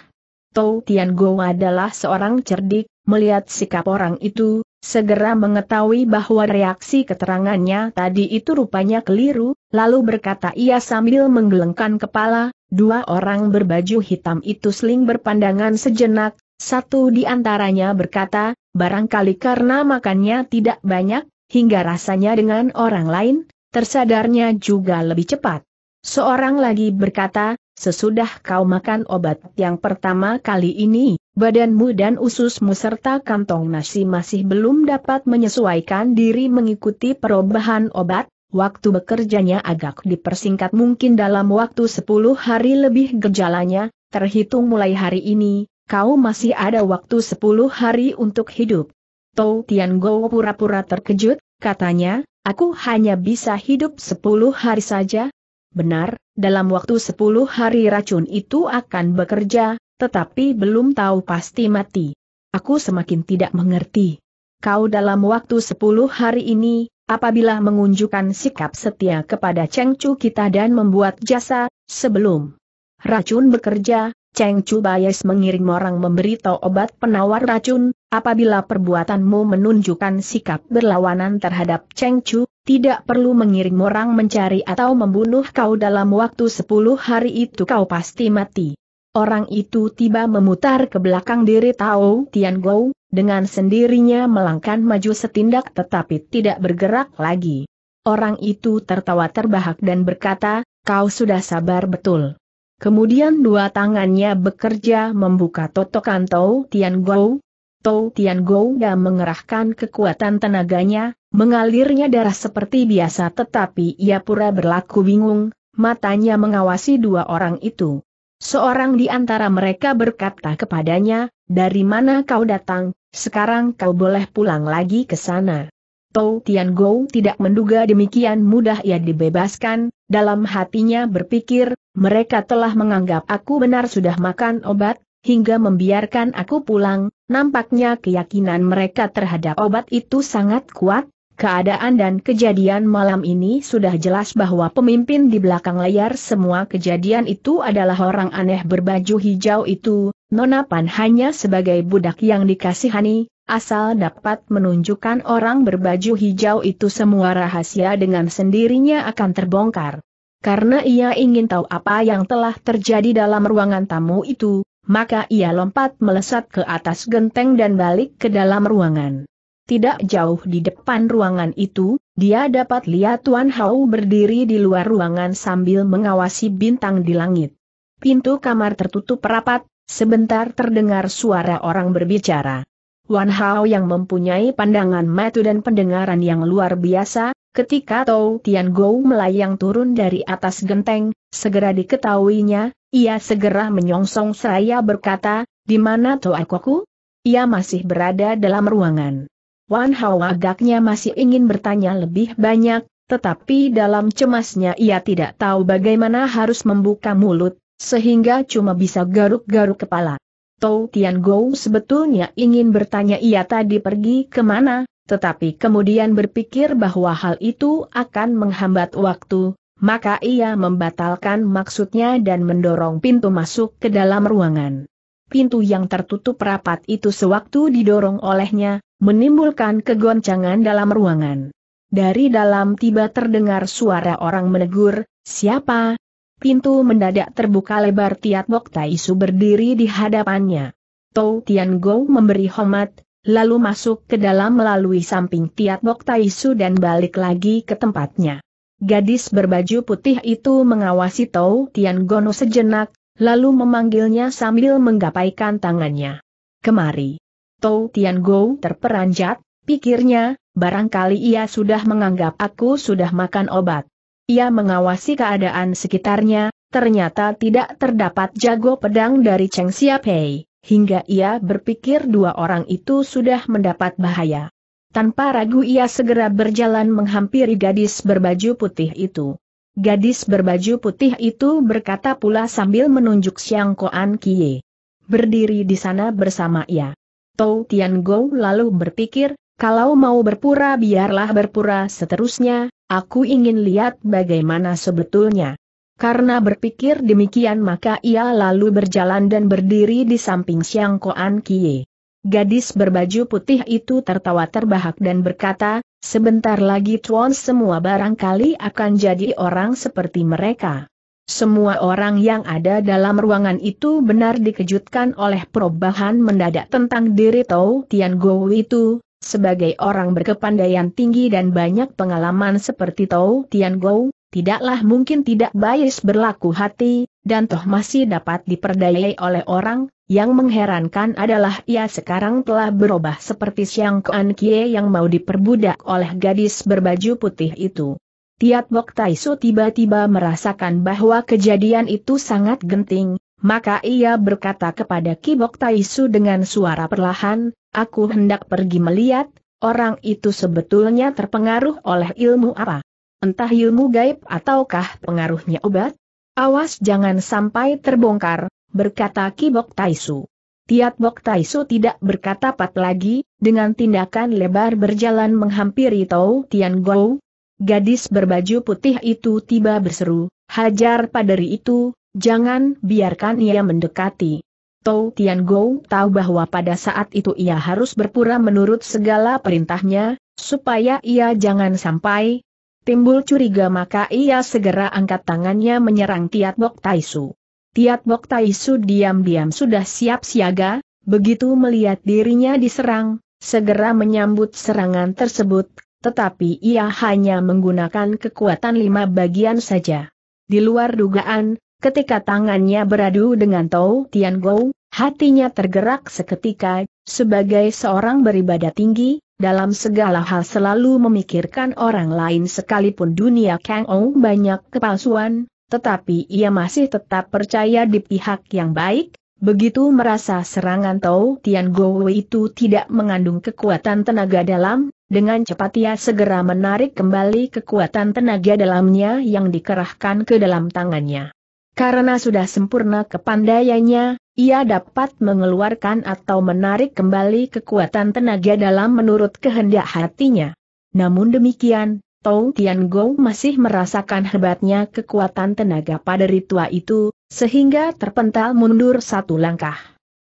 Tou Tian Go adalah seorang cerdik, melihat sikap orang itu, segera mengetahui bahwa reaksi keterangannya tadi itu rupanya keliru, lalu berkata ia sambil menggelengkan kepala, dua orang berbaju hitam itu seling berpandangan sejenak, satu di antaranya berkata, barangkali karena makannya tidak banyak, hingga rasanya dengan orang lain, tersadarnya juga lebih cepat. Seorang lagi berkata, sesudah kau makan obat yang pertama kali ini, badanmu dan ususmu serta kantong nasi masih belum dapat menyesuaikan diri mengikuti perubahan obat, waktu bekerjanya agak dipersingkat mungkin dalam waktu 10 hari lebih gejalanya, terhitung mulai hari ini, kau masih ada waktu 10 hari untuk hidup. Tou Tian Gou pura-pura terkejut, katanya, aku hanya bisa hidup sepuluh hari saja. Benar, dalam waktu sepuluh hari racun itu akan bekerja, tetapi belum tahu pasti mati. Aku semakin tidak mengerti. Kau dalam waktu sepuluh hari ini, apabila mengunjukkan sikap setia kepada Cheng Chu kita dan membuat jasa, sebelum racun bekerja, Cheng Chu Bayes mengirim orang memberitahu obat penawar racun, apabila perbuatanmu menunjukkan sikap berlawanan terhadap Cheng Chu, tidak perlu mengirim orang mencari atau membunuh kau dalam waktu 10 hari itu kau pasti mati. Orang itu tiba memutar ke belakang diri Tao Tian Gou, dengan sendirinya melangkah maju setindak tetapi tidak bergerak lagi. Orang itu tertawa terbahak dan berkata, kau sudah sabar betul. Kemudian dua tangannya bekerja membuka totokan Tou Tian Gou. Tou Tian Gou dan mengerahkan kekuatan tenaganya, mengalirnya darah seperti biasa tetapi ia pura berlaku bingung, matanya mengawasi dua orang itu. Seorang di antara mereka berkata kepadanya, dari mana kau datang, sekarang kau boleh pulang lagi ke sana. Tou Tian Gou tidak menduga demikian mudah ia dibebaskan, dalam hatinya berpikir, mereka telah menganggap aku benar sudah makan obat, hingga membiarkan aku pulang, nampaknya keyakinan mereka terhadap obat itu sangat kuat, keadaan dan kejadian malam ini sudah jelas bahwa pemimpin di belakang layar semua kejadian itu adalah orang aneh berbaju hijau itu, Nonapan hanya sebagai budak yang dikasihani, asal dapat menunjukkan orang berbaju hijau itu semua rahasia dengan sendirinya akan terbongkar. Karena ia ingin tahu apa yang telah terjadi dalam ruangan tamu itu, maka ia lompat melesat ke atas genteng dan balik ke dalam ruangan. Tidak jauh di depan ruangan itu, dia dapat lihat Tuan Hao berdiri di luar ruangan sambil mengawasi bintang di langit. Pintu kamar tertutup rapat, sebentar terdengar suara orang berbicara. Wan Hao yang mempunyai pandangan mata dan pendengaran yang luar biasa, ketika Tou Tian Gou melayang turun dari atas genteng, segera diketahuinya, ia segera menyongsong seraya berkata, di mana Toa Koku? Ia masih berada dalam ruangan. Wan Hao agaknya masih ingin bertanya lebih banyak, tetapi dalam cemasnya ia tidak tahu bagaimana harus membuka mulut, sehingga cuma bisa garuk-garuk kepala. Tou Tian Gou sebetulnya ingin bertanya ia tadi pergi kemana, tetapi kemudian berpikir bahwa hal itu akan menghambat waktu, maka ia membatalkan maksudnya dan mendorong pintu masuk ke dalam ruangan. Pintu yang tertutup rapat itu sewaktu didorong olehnya, menimbulkan kegoncangan dalam ruangan. Dari dalam tiba terdengar suara orang menegur, siapa, Pintu mendadak terbuka lebar Tiat Bok Taisu berdiri di hadapannya. Tou Tian Go memberi hormat, lalu masuk ke dalam melalui samping Tiat Bok Taisu dan balik lagi ke tempatnya. Gadis berbaju putih itu mengawasi Tou Tian Gono sejenak, lalu memanggilnya sambil menggapaikan tangannya. Kemari. Tou Tian Go terperanjat, pikirnya, barangkali ia sudah menganggap aku sudah makan obat. Ia mengawasi keadaan sekitarnya, ternyata tidak terdapat jago pedang dari Cheng Xiaopei, hingga ia berpikir dua orang itu sudah mendapat bahaya. Tanpa ragu ia segera berjalan menghampiri gadis berbaju putih itu. Gadis berbaju putih itu berkata pula sambil menunjuk Xiang Koan Kie. Berdiri di sana bersama ia. Tou Tian Go lalu berpikir, kalau mau berpura biarlah berpura seterusnya, Aku ingin lihat bagaimana sebetulnya. Karena berpikir demikian maka ia lalu berjalan dan berdiri di samping Siang Koan Kie. Gadis berbaju putih itu tertawa terbahak dan berkata, sebentar lagi tuan semua barangkali akan jadi orang seperti mereka. Semua orang yang ada dalam ruangan itu benar dikejutkan oleh perubahan mendadak tentang diri Tau Tian Go itu, sebagai orang berkepandaian tinggi dan banyak pengalaman seperti Tau Tian Gou, tidaklah mungkin tidak bias berlaku hati, dan toh masih dapat diperdayai oleh orang, yang mengherankan adalah ia sekarang telah berubah seperti Siang Kuan Kie yang mau diperbudak oleh gadis berbaju putih itu. Tiat Bok Taisu tiba-tiba merasakan bahwa kejadian itu sangat genting, maka ia berkata kepada Kibok Taisu dengan suara perlahan, aku hendak pergi melihat, orang itu sebetulnya terpengaruh oleh ilmu apa. Entah ilmu gaib ataukah pengaruhnya obat? Awas jangan sampai terbongkar, berkata Kibok Taisu. Tiat Bok Taisu tidak berkata pat lagi, dengan tindakan lebar berjalan menghampiri Tau Tian Gou. Gadis berbaju putih itu tiba berseru, hajar paderi itu, Jangan biarkan ia mendekati. Tou Tian Gou tahu bahwa pada saat itu ia harus berpura menurut segala perintahnya, supaya ia jangan sampai timbul curiga maka ia segera angkat tangannya menyerang Tiat Bok Taisu. Tiat Bok Taisu diam-diam sudah siap siaga, begitu melihat dirinya diserang, segera menyambut serangan tersebut, tetapi ia hanya menggunakan kekuatan lima bagian saja. Di luar dugaan, Ketika tangannya beradu dengan Tou Tian Gou, hatinya tergerak seketika, sebagai seorang beribadah tinggi, dalam segala hal selalu memikirkan orang lain sekalipun dunia Kang Ou banyak kepalsuan, tetapi ia masih tetap percaya di pihak yang baik, begitu merasa serangan Tou Tian Gou itu tidak mengandung kekuatan tenaga dalam, dengan cepat ia segera menarik kembali kekuatan tenaga dalamnya yang dikerahkan ke dalam tangannya. Karena sudah sempurna kepandaiannya, ia dapat mengeluarkan atau menarik kembali kekuatan tenaga dalam menurut kehendak hatinya. Namun demikian, Tong Tian Gong masih merasakan hebatnya kekuatan tenaga pada ritua itu, sehingga terpental mundur satu langkah.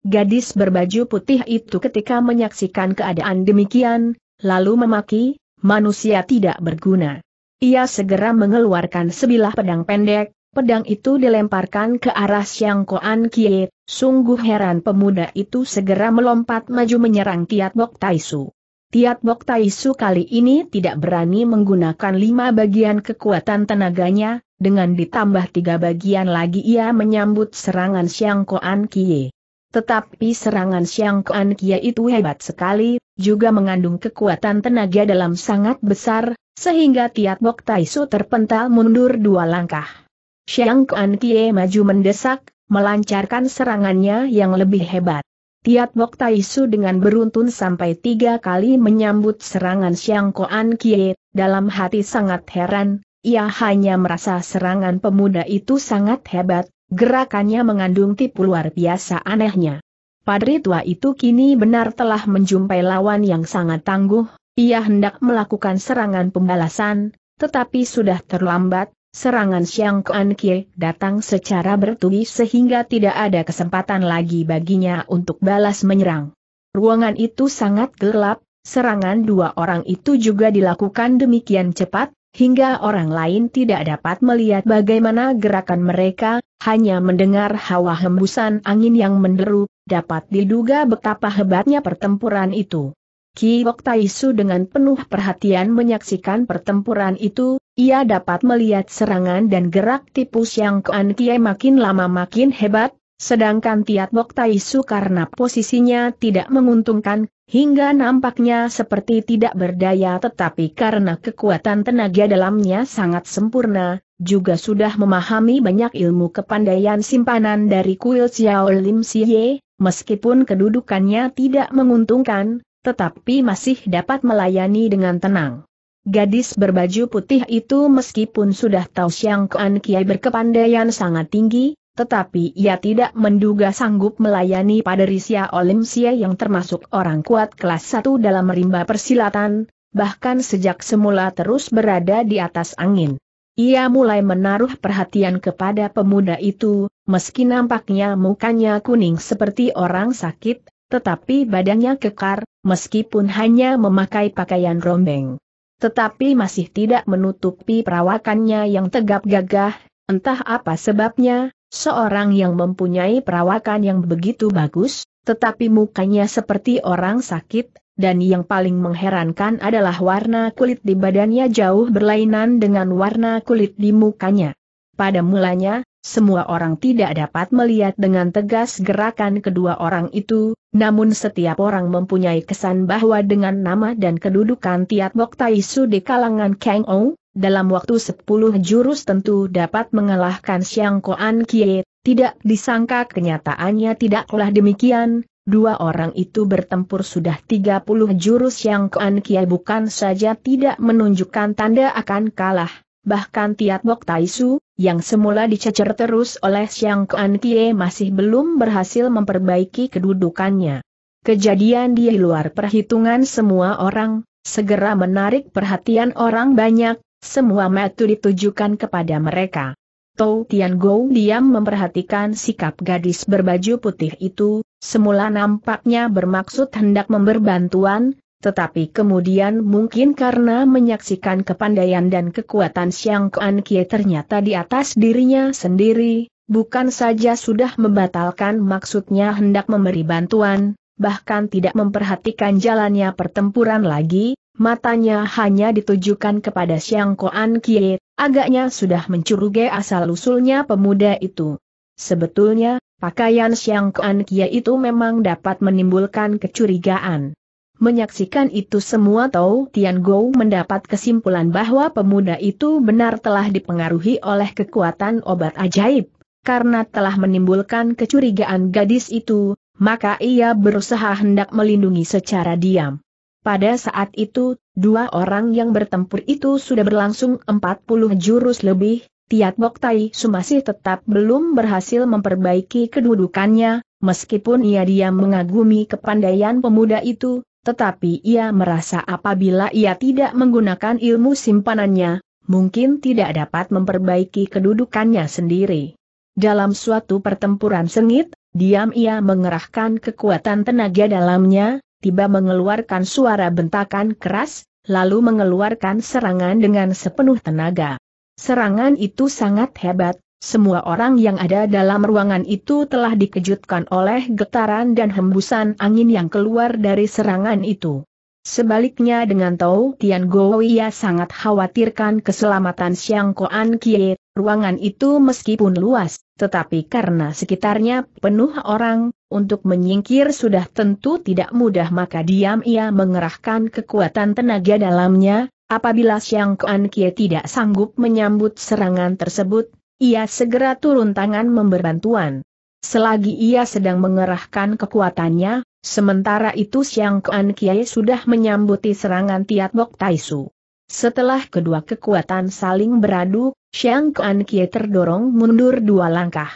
Gadis berbaju putih itu ketika menyaksikan keadaan demikian, lalu memaki, manusia tidak berguna. Ia segera mengeluarkan sebilah pedang pendek, Pedang itu dilemparkan ke arah Siang Koan Kie, sungguh heran pemuda itu segera melompat maju menyerang Tiat Bok Taisu. Tiat Bok Taisu kali ini tidak berani menggunakan lima bagian kekuatan tenaganya, dengan ditambah tiga bagian lagi ia menyambut serangan Siang Koan Kie. Tetapi serangan Siang Koan Kie itu hebat sekali, juga mengandung kekuatan tenaga dalam sangat besar, sehingga Tiat Bok Taisu terpental mundur dua langkah. Xiang Kuan Kie maju mendesak, melancarkan serangannya yang lebih hebat. Tiat Tai Taisu dengan beruntun sampai tiga kali menyambut serangan Xiang Kuan Kie, dalam hati sangat heran, ia hanya merasa serangan pemuda itu sangat hebat, gerakannya mengandung tipu luar biasa anehnya. Padri tua itu kini benar telah menjumpai lawan yang sangat tangguh, ia hendak melakukan serangan pembalasan, tetapi sudah terlambat, Serangan Xiang Kuan Kie datang secara bertubi sehingga tidak ada kesempatan lagi baginya untuk balas menyerang. Ruangan itu sangat gelap, serangan dua orang itu juga dilakukan demikian cepat, hingga orang lain tidak dapat melihat bagaimana gerakan mereka, hanya mendengar hawa hembusan angin yang menderu, dapat diduga betapa hebatnya pertempuran itu. Wok Taisu dengan penuh perhatian menyaksikan pertempuran itu, ia dapat melihat serangan dan gerak tipu Yang Kuan Kie makin lama makin hebat, sedangkan Tiat Bok Su karena posisinya tidak menguntungkan, hingga nampaknya seperti tidak berdaya tetapi karena kekuatan tenaga dalamnya sangat sempurna, juga sudah memahami banyak ilmu kepandaian simpanan dari kuil Xiao Lim Siye, meskipun kedudukannya tidak menguntungkan, tetapi masih dapat melayani dengan tenang. Gadis berbaju putih itu meskipun sudah tahu Siang Kuan Kiai berkepandaian sangat tinggi, tetapi ia tidak menduga sanggup melayani pada olim sia yang termasuk orang kuat kelas 1 dalam rimba persilatan, bahkan sejak semula terus berada di atas angin. Ia mulai menaruh perhatian kepada pemuda itu, meski nampaknya mukanya kuning seperti orang sakit, tetapi badannya kekar, meskipun hanya memakai pakaian rombeng tetapi masih tidak menutupi perawakannya yang tegap gagah, entah apa sebabnya, seorang yang mempunyai perawakan yang begitu bagus, tetapi mukanya seperti orang sakit, dan yang paling mengherankan adalah warna kulit di badannya jauh berlainan dengan warna kulit di mukanya. Pada mulanya, semua orang tidak dapat melihat dengan tegas gerakan kedua orang itu, namun setiap orang mempunyai kesan bahwa dengan nama dan kedudukan Tiat Bok Tai Su di kalangan Kang Ou, dalam waktu sepuluh jurus tentu dapat mengalahkan Siang Koan Kie, tidak disangka kenyataannya tidaklah demikian, Dua orang itu bertempur sudah 30 jurus yang Koan Kiai bukan saja tidak menunjukkan tanda akan kalah, bahkan Tiat Bok Taisu, yang semula dicecer terus oleh Siang Kuan Kie masih belum berhasil memperbaiki kedudukannya. Kejadian di luar perhitungan semua orang, segera menarik perhatian orang banyak, semua metu ditujukan kepada mereka. Tou Tian Gou diam memperhatikan sikap gadis berbaju putih itu, semula nampaknya bermaksud hendak memberbantuan, tetapi kemudian mungkin karena menyaksikan kepandaian dan kekuatan Siang Kuan Kie ternyata di atas dirinya sendiri, bukan saja sudah membatalkan maksudnya hendak memberi bantuan, bahkan tidak memperhatikan jalannya pertempuran lagi, matanya hanya ditujukan kepada Siang Kuan Kie, agaknya sudah mencurigai asal-usulnya pemuda itu. Sebetulnya, pakaian Siang Kuan Kie itu memang dapat menimbulkan kecurigaan. Menyaksikan itu semua Tau Tian Go mendapat kesimpulan bahwa pemuda itu benar telah dipengaruhi oleh kekuatan obat ajaib. Karena telah menimbulkan kecurigaan gadis itu, maka ia berusaha hendak melindungi secara diam. Pada saat itu, dua orang yang bertempur itu sudah berlangsung 40 jurus lebih, Tiat Bok Tai Su masih tetap belum berhasil memperbaiki kedudukannya, Meskipun ia diam mengagumi kepandaian pemuda itu, tetapi ia merasa apabila ia tidak menggunakan ilmu simpanannya, mungkin tidak dapat memperbaiki kedudukannya sendiri. Dalam suatu pertempuran sengit, diam ia mengerahkan kekuatan tenaga dalamnya, tiba mengeluarkan suara bentakan keras, lalu mengeluarkan serangan dengan sepenuh tenaga. Serangan itu sangat hebat, semua orang yang ada dalam ruangan itu telah dikejutkan oleh getaran dan hembusan angin yang keluar dari serangan itu. Sebaliknya dengan Tau Tian ia sangat khawatirkan keselamatan Xiang Koan Kie, ruangan itu meskipun luas, tetapi karena sekitarnya penuh orang, untuk menyingkir sudah tentu tidak mudah maka diam ia mengerahkan kekuatan tenaga dalamnya, apabila Xiang Koan Kie tidak sanggup menyambut serangan tersebut, ia segera turun tangan memberbantuan. Selagi ia sedang mengerahkan kekuatannya, sementara itu Siang Kuan Kiai sudah menyambuti serangan Tiat Bok Taisu. Setelah kedua kekuatan saling beradu, Siang Kuan Kiai terdorong mundur dua langkah.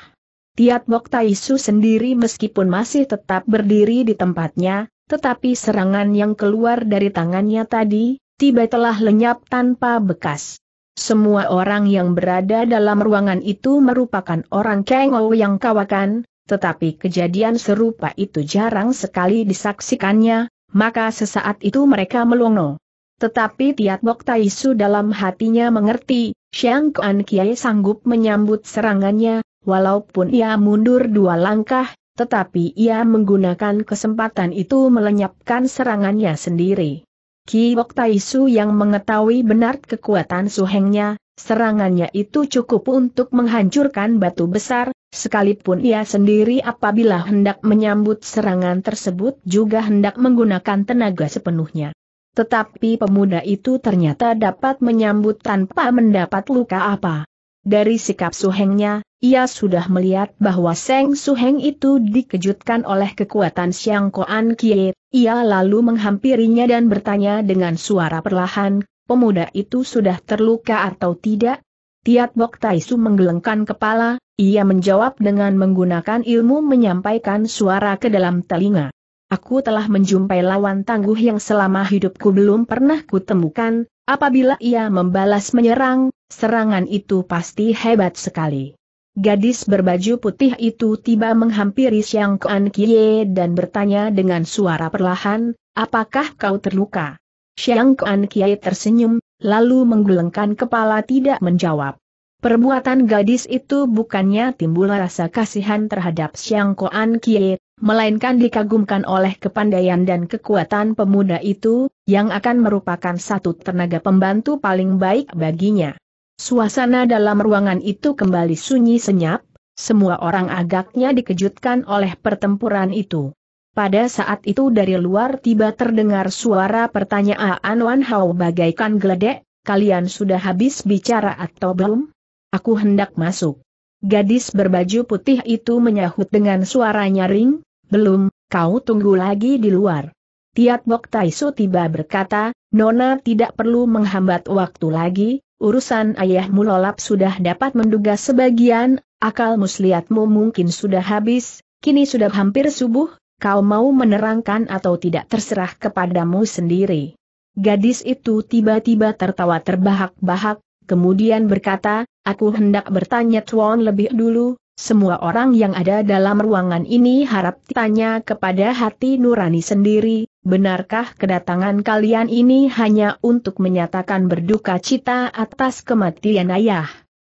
Tiat Bok Taisu sendiri meskipun masih tetap berdiri di tempatnya, tetapi serangan yang keluar dari tangannya tadi, tiba telah lenyap tanpa bekas. Semua orang yang berada dalam ruangan itu merupakan orang kengo yang kawakan, tetapi kejadian serupa itu jarang sekali disaksikannya, maka sesaat itu mereka melongo. Tetapi Tiat Bok Taisu dalam hatinya mengerti, Xiang Kuan Kiai sanggup menyambut serangannya, walaupun ia mundur dua langkah, tetapi ia menggunakan kesempatan itu melenyapkan serangannya sendiri. Ki Kiwok Taisu yang mengetahui benar kekuatan suhengnya, serangannya itu cukup untuk menghancurkan batu besar, sekalipun ia sendiri apabila hendak menyambut serangan tersebut juga hendak menggunakan tenaga sepenuhnya. Tetapi pemuda itu ternyata dapat menyambut tanpa mendapat luka apa. Dari sikap Suhengnya, ia sudah melihat bahwa Seng Suheng itu dikejutkan oleh kekuatan Siang Koan Kie, ia lalu menghampirinya dan bertanya dengan suara perlahan, pemuda itu sudah terluka atau tidak? Tiat Bok Su menggelengkan kepala, ia menjawab dengan menggunakan ilmu menyampaikan suara ke dalam telinga. Aku telah menjumpai lawan tangguh yang selama hidupku belum pernah kutemukan, apabila ia membalas menyerang, Serangan itu pasti hebat sekali. Gadis berbaju putih itu tiba menghampiri Siang Kuan Kie dan bertanya dengan suara perlahan, apakah kau terluka? Siang Kuan Kie tersenyum, lalu menggelengkan kepala tidak menjawab. Perbuatan gadis itu bukannya timbul rasa kasihan terhadap Siang Kuan Kie, melainkan dikagumkan oleh kepandaian dan kekuatan pemuda itu, yang akan merupakan satu tenaga pembantu paling baik baginya. Suasana dalam ruangan itu kembali sunyi senyap, semua orang agaknya dikejutkan oleh pertempuran itu. Pada saat itu dari luar tiba terdengar suara pertanyaan Wan Hao bagaikan geledek, kalian sudah habis bicara atau belum? Aku hendak masuk. Gadis berbaju putih itu menyahut dengan suara nyaring, belum, kau tunggu lagi di luar. Tiat Bok Taisu tiba berkata, Nona tidak perlu menghambat waktu lagi, urusan ayahmu lolap sudah dapat menduga sebagian, akal muslihatmu mungkin sudah habis, kini sudah hampir subuh, kau mau menerangkan atau tidak terserah kepadamu sendiri. Gadis itu tiba-tiba tertawa terbahak-bahak, kemudian berkata, aku hendak bertanya Tuan lebih dulu, semua orang yang ada dalam ruangan ini harap ditanya kepada hati nurani sendiri, benarkah kedatangan kalian ini hanya untuk menyatakan berduka cita atas kematian ayah?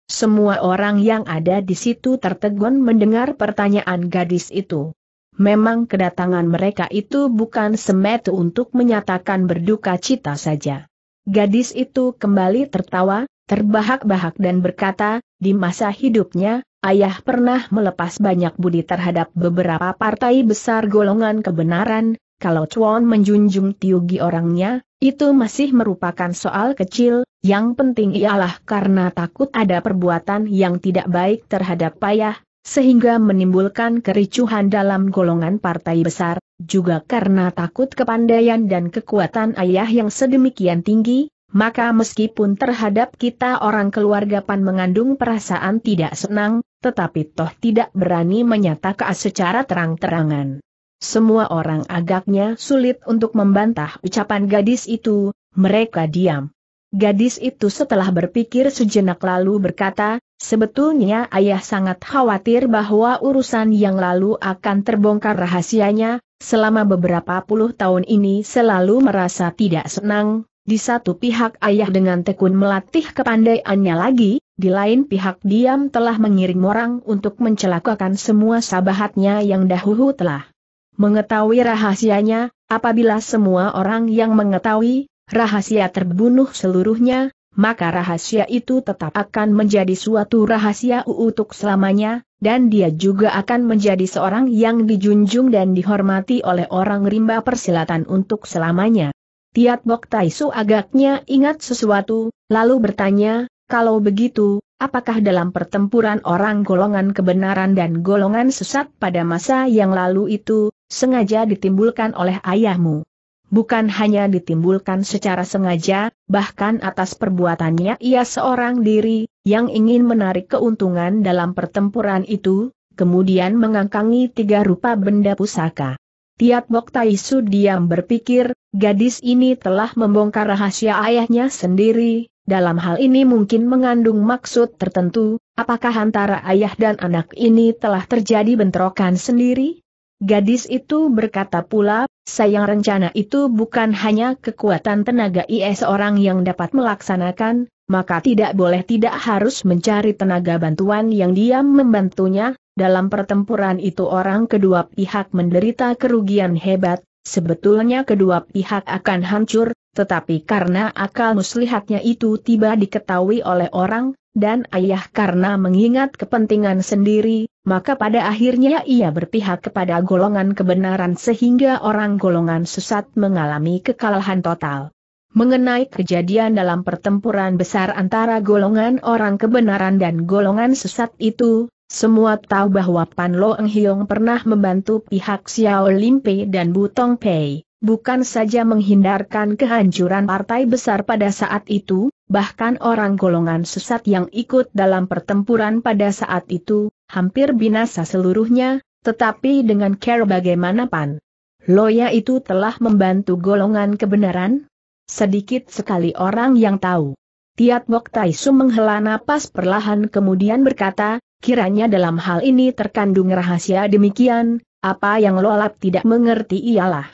Semua orang yang ada di situ tertegun mendengar pertanyaan gadis itu. Memang kedatangan mereka itu bukan semet untuk menyatakan berduka cita saja. Gadis itu kembali tertawa, terbahak-bahak dan berkata, di masa hidupnya, ayah pernah melepas banyak budi terhadap beberapa partai besar golongan kebenaran, kalau Chuan menjunjung tiugi orangnya, itu masih merupakan soal kecil, yang penting ialah karena takut ada perbuatan yang tidak baik terhadap payah, sehingga menimbulkan kericuhan dalam golongan partai besar, juga karena takut kepandaian dan kekuatan ayah yang sedemikian tinggi, maka meskipun terhadap kita orang keluarga Pan mengandung perasaan tidak senang, tetapi toh tidak berani menyatakan secara terang-terangan. Semua orang agaknya sulit untuk membantah ucapan gadis itu, mereka diam. Gadis itu setelah berpikir sejenak lalu berkata, sebetulnya ayah sangat khawatir bahwa urusan yang lalu akan terbongkar rahasianya, selama beberapa puluh tahun ini selalu merasa tidak senang, di satu pihak ayah dengan tekun melatih kepandaiannya lagi, di lain pihak diam telah mengirim orang untuk mencelakakan semua sahabatnya yang dahulu telah mengetahui rahasianya, apabila semua orang yang mengetahui rahasia terbunuh seluruhnya, maka rahasia itu tetap akan menjadi suatu rahasia untuk selamanya, dan dia juga akan menjadi seorang yang dijunjung dan dihormati oleh orang rimba persilatan untuk selamanya. Tiat Bok Taisu agaknya ingat sesuatu, lalu bertanya, kalau begitu, apakah dalam pertempuran orang golongan kebenaran dan golongan sesat pada masa yang lalu itu, sengaja ditimbulkan oleh ayahmu? Bukan hanya ditimbulkan secara sengaja, bahkan atas perbuatannya ia seorang diri, yang ingin menarik keuntungan dalam pertempuran itu, kemudian mengangkangi tiga rupa benda pusaka. Tiat Bok Su diam berpikir, gadis ini telah membongkar rahasia ayahnya sendiri, dalam hal ini mungkin mengandung maksud tertentu, apakah antara ayah dan anak ini telah terjadi bentrokan sendiri? Gadis itu berkata pula, sayang rencana itu bukan hanya kekuatan tenaga IS orang yang dapat melaksanakan, maka tidak boleh tidak harus mencari tenaga bantuan yang diam membantunya, dalam pertempuran itu orang kedua pihak menderita kerugian hebat, sebetulnya kedua pihak akan hancur, tetapi karena akal muslihatnya itu tiba diketahui oleh orang, dan ayah karena mengingat kepentingan sendiri, maka pada akhirnya ia berpihak kepada golongan kebenaran sehingga orang golongan sesat mengalami kekalahan total. Mengenai kejadian dalam pertempuran besar antara golongan orang kebenaran dan golongan sesat itu, semua tahu bahwa Pan Lo Eng Hiong pernah membantu pihak Xiao Pei dan Butong Pei, bukan saja menghindarkan kehancuran partai besar pada saat itu, bahkan orang golongan sesat yang ikut dalam pertempuran pada saat itu, hampir binasa seluruhnya, tetapi dengan care bagaimana Pan. Loya itu telah membantu golongan kebenaran? Sedikit sekali orang yang tahu. Tiat Bok Su menghela napas perlahan kemudian berkata, Kiranya dalam hal ini terkandung rahasia demikian, apa yang Lolap tidak mengerti ialah.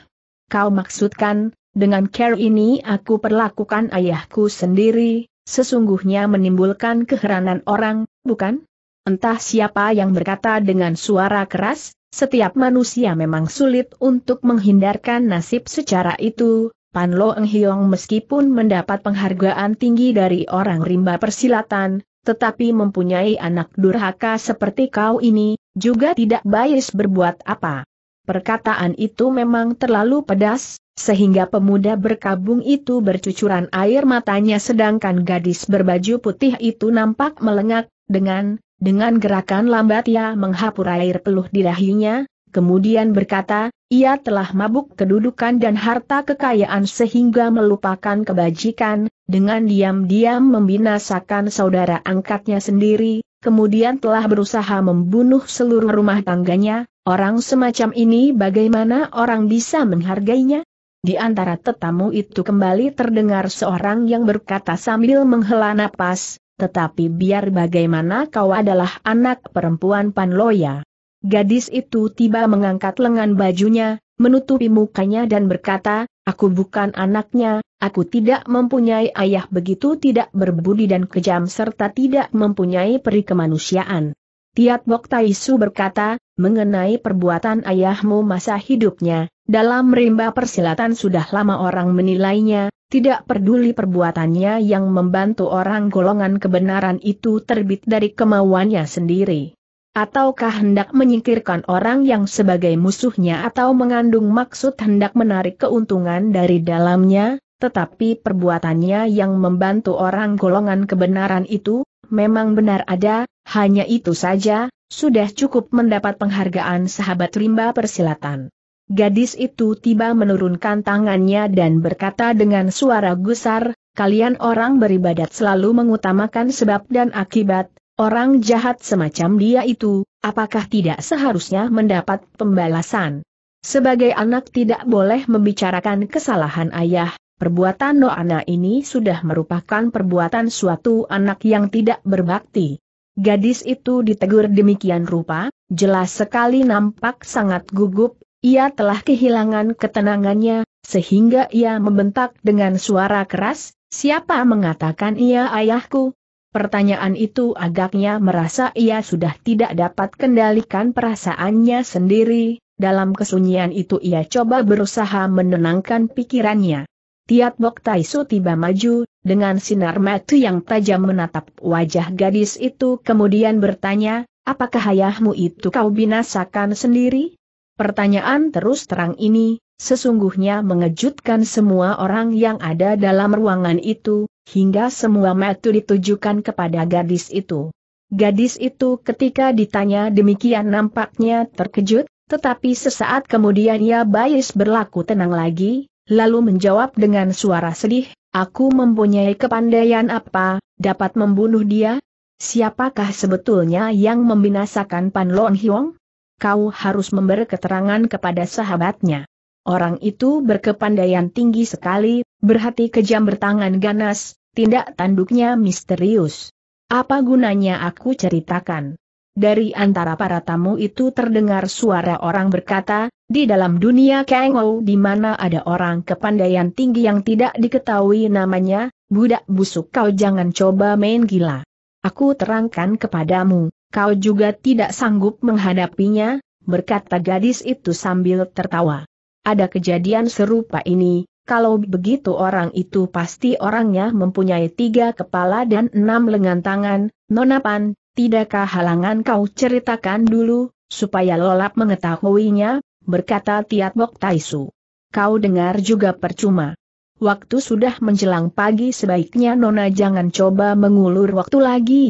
Kau maksudkan, dengan care ini aku perlakukan ayahku sendiri, sesungguhnya menimbulkan keheranan orang, bukan? Entah siapa yang berkata dengan suara keras, setiap manusia memang sulit untuk menghindarkan nasib secara itu, Pan Lo Eng Hiong meskipun mendapat penghargaan tinggi dari orang rimba persilatan, tetapi mempunyai anak durhaka seperti kau ini, juga tidak baik berbuat apa. Perkataan itu memang terlalu pedas, sehingga pemuda berkabung itu bercucuran air matanya sedangkan gadis berbaju putih itu nampak melengak, dengan, dengan gerakan lambat ia menghapur air peluh di dahinya, kemudian berkata, ia telah mabuk kedudukan dan harta kekayaan sehingga melupakan kebajikan, dengan diam-diam membinasakan saudara angkatnya sendiri, kemudian telah berusaha membunuh seluruh rumah tangganya, orang semacam ini bagaimana orang bisa menghargainya? Di antara tetamu itu kembali terdengar seorang yang berkata sambil menghela napas, tetapi biar bagaimana kau adalah anak perempuan Panloya. Gadis itu tiba mengangkat lengan bajunya, menutupi mukanya dan berkata, aku bukan anaknya, aku tidak mempunyai ayah begitu tidak berbudi dan kejam serta tidak mempunyai peri kemanusiaan. Tiat Bok Taisu berkata, mengenai perbuatan ayahmu masa hidupnya, dalam rimba persilatan sudah lama orang menilainya, tidak peduli perbuatannya yang membantu orang golongan kebenaran itu terbit dari kemauannya sendiri ataukah hendak menyingkirkan orang yang sebagai musuhnya atau mengandung maksud hendak menarik keuntungan dari dalamnya, tetapi perbuatannya yang membantu orang golongan kebenaran itu, memang benar ada, hanya itu saja, sudah cukup mendapat penghargaan sahabat rimba persilatan. Gadis itu tiba menurunkan tangannya dan berkata dengan suara gusar, kalian orang beribadat selalu mengutamakan sebab dan akibat, Orang jahat semacam dia itu, apakah tidak seharusnya mendapat pembalasan? Sebagai anak tidak boleh membicarakan kesalahan ayah, perbuatan Noana ini sudah merupakan perbuatan suatu anak yang tidak berbakti. Gadis itu ditegur demikian rupa, jelas sekali nampak sangat gugup, ia telah kehilangan ketenangannya, sehingga ia membentak dengan suara keras, siapa mengatakan ia ayahku, Pertanyaan itu agaknya merasa ia sudah tidak dapat kendalikan perasaannya sendiri, dalam kesunyian itu ia coba berusaha menenangkan pikirannya. Tiat Bok Taisu tiba maju, dengan sinar mata yang tajam menatap wajah gadis itu kemudian bertanya, apakah ayahmu itu kau binasakan sendiri? Pertanyaan terus terang ini, sesungguhnya mengejutkan semua orang yang ada dalam ruangan itu, hingga semua metu ditujukan kepada gadis itu. Gadis itu ketika ditanya demikian nampaknya terkejut, tetapi sesaat kemudian ia Bayis berlaku tenang lagi, lalu menjawab dengan suara sedih, aku mempunyai kepandaian apa, dapat membunuh dia? Siapakah sebetulnya yang membinasakan Pan Long Hiong? Kau harus memberi keterangan kepada sahabatnya. Orang itu berkepandaian tinggi sekali, berhati kejam bertangan ganas, tindak tanduknya misterius. Apa gunanya aku ceritakan? Dari antara para tamu itu terdengar suara orang berkata, di dalam dunia Kengou di mana ada orang kepandaian tinggi yang tidak diketahui namanya, budak busuk kau jangan coba main gila. Aku terangkan kepadamu, kau juga tidak sanggup menghadapinya, berkata gadis itu sambil tertawa ada kejadian serupa ini, kalau begitu orang itu pasti orangnya mempunyai tiga kepala dan enam lengan tangan, nonapan, tidakkah halangan kau ceritakan dulu, supaya lolap mengetahuinya, berkata Tiat Bok Taisu. Kau dengar juga percuma. Waktu sudah menjelang pagi sebaiknya Nona jangan coba mengulur waktu lagi.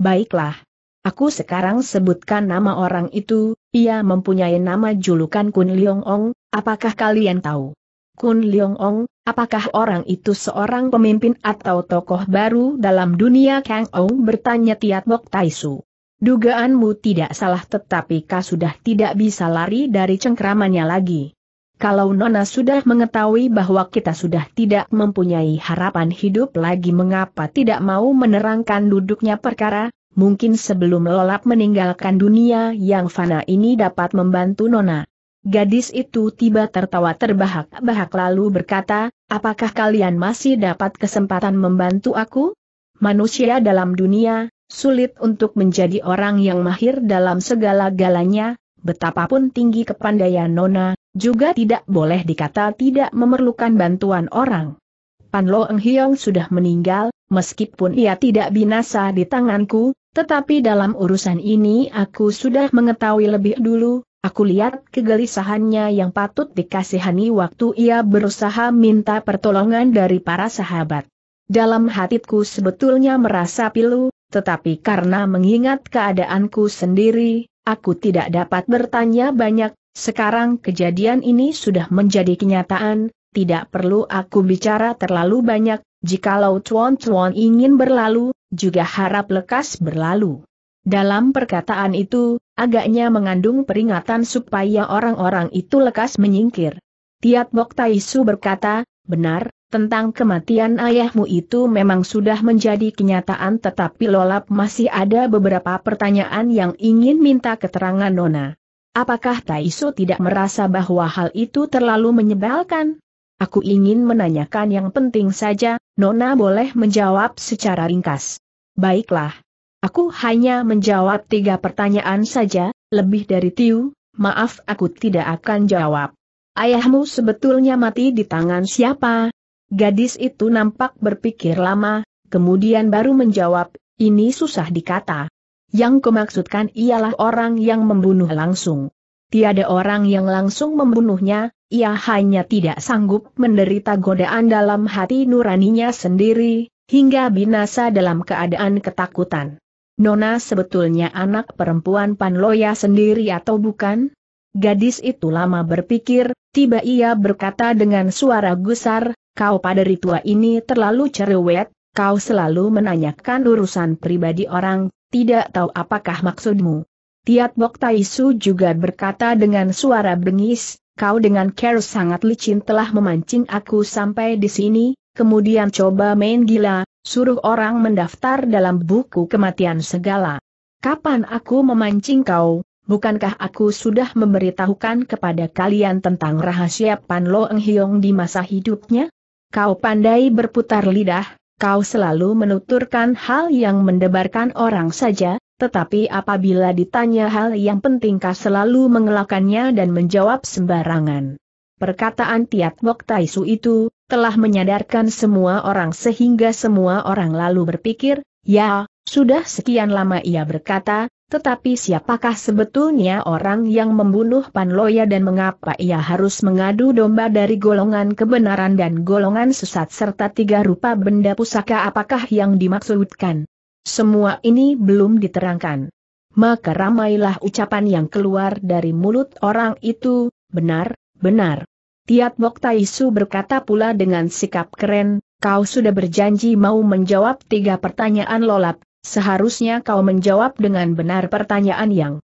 Baiklah, Aku sekarang sebutkan nama orang itu, ia mempunyai nama julukan Kun Leong Ong, apakah kalian tahu? Kun Leong Ong, apakah orang itu seorang pemimpin atau tokoh baru dalam dunia Kang Ong bertanya Tiat Bok Taisu. Dugaanmu tidak salah tetapi kau sudah tidak bisa lari dari cengkramannya lagi. Kalau Nona sudah mengetahui bahwa kita sudah tidak mempunyai harapan hidup lagi mengapa tidak mau menerangkan duduknya perkara, mungkin sebelum lelap meninggalkan dunia yang fana ini dapat membantu Nona. Gadis itu tiba tertawa terbahak-bahak lalu berkata, apakah kalian masih dapat kesempatan membantu aku? Manusia dalam dunia, sulit untuk menjadi orang yang mahir dalam segala-galanya, betapapun tinggi kepandaian Nona, juga tidak boleh dikata tidak memerlukan bantuan orang. Pan Lo Eng Hiong sudah meninggal, meskipun ia tidak binasa di tanganku, tetapi dalam urusan ini aku sudah mengetahui lebih dulu, aku lihat kegelisahannya yang patut dikasihani waktu ia berusaha minta pertolongan dari para sahabat. Dalam hatiku sebetulnya merasa pilu, tetapi karena mengingat keadaanku sendiri, aku tidak dapat bertanya banyak, sekarang kejadian ini sudah menjadi kenyataan, tidak perlu aku bicara terlalu banyak, jikalau cuan-cuan ingin berlalu, juga harap lekas berlalu. Dalam perkataan itu, agaknya mengandung peringatan supaya orang-orang itu lekas menyingkir. Tiat Bok Taisu berkata, benar, tentang kematian ayahmu itu memang sudah menjadi kenyataan tetapi Lolap masih ada beberapa pertanyaan yang ingin minta keterangan Nona. Apakah Taisu tidak merasa bahwa hal itu terlalu menyebalkan? Aku ingin menanyakan yang penting saja, Nona boleh menjawab secara ringkas. Baiklah. Aku hanya menjawab tiga pertanyaan saja, lebih dari Tiu, maaf aku tidak akan jawab. Ayahmu sebetulnya mati di tangan siapa? Gadis itu nampak berpikir lama, kemudian baru menjawab, ini susah dikata. Yang kemaksudkan ialah orang yang membunuh langsung. Tiada orang yang langsung membunuhnya, ia hanya tidak sanggup menderita godaan dalam hati nuraninya sendiri, hingga binasa dalam keadaan ketakutan. Nona sebetulnya anak perempuan Panloya sendiri atau bukan? Gadis itu lama berpikir, tiba ia berkata dengan suara gusar, kau pada ritua ini terlalu cerewet, kau selalu menanyakan urusan pribadi orang, tidak tahu apakah maksudmu. Tiat Bok Taisu juga berkata dengan suara bengis, kau dengan care sangat licin telah memancing aku sampai di sini, kemudian coba main gila, suruh orang mendaftar dalam buku kematian segala. Kapan aku memancing kau, bukankah aku sudah memberitahukan kepada kalian tentang rahasia Pan Lo Eng Hiong di masa hidupnya? Kau pandai berputar lidah, kau selalu menuturkan hal yang mendebarkan orang saja, tetapi apabila ditanya hal yang penting kau selalu mengelakannya dan menjawab sembarangan. Perkataan Tiat Wok Taisu itu, telah menyadarkan semua orang sehingga semua orang lalu berpikir, ya, sudah sekian lama ia berkata, tetapi siapakah sebetulnya orang yang membunuh Pan Loya dan mengapa ia harus mengadu domba dari golongan kebenaran dan golongan sesat serta tiga rupa benda pusaka apakah yang dimaksudkan? Semua ini belum diterangkan. Maka ramailah ucapan yang keluar dari mulut orang itu, benar, benar. Tiat Bok Taisu berkata pula dengan sikap keren, kau sudah berjanji mau menjawab tiga pertanyaan lolap, seharusnya kau menjawab dengan benar pertanyaan yang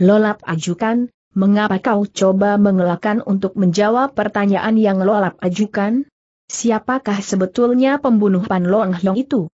lolap ajukan, mengapa kau coba mengelakkan untuk menjawab pertanyaan yang lolap ajukan? Siapakah sebetulnya pembunuh Pan Long Long itu?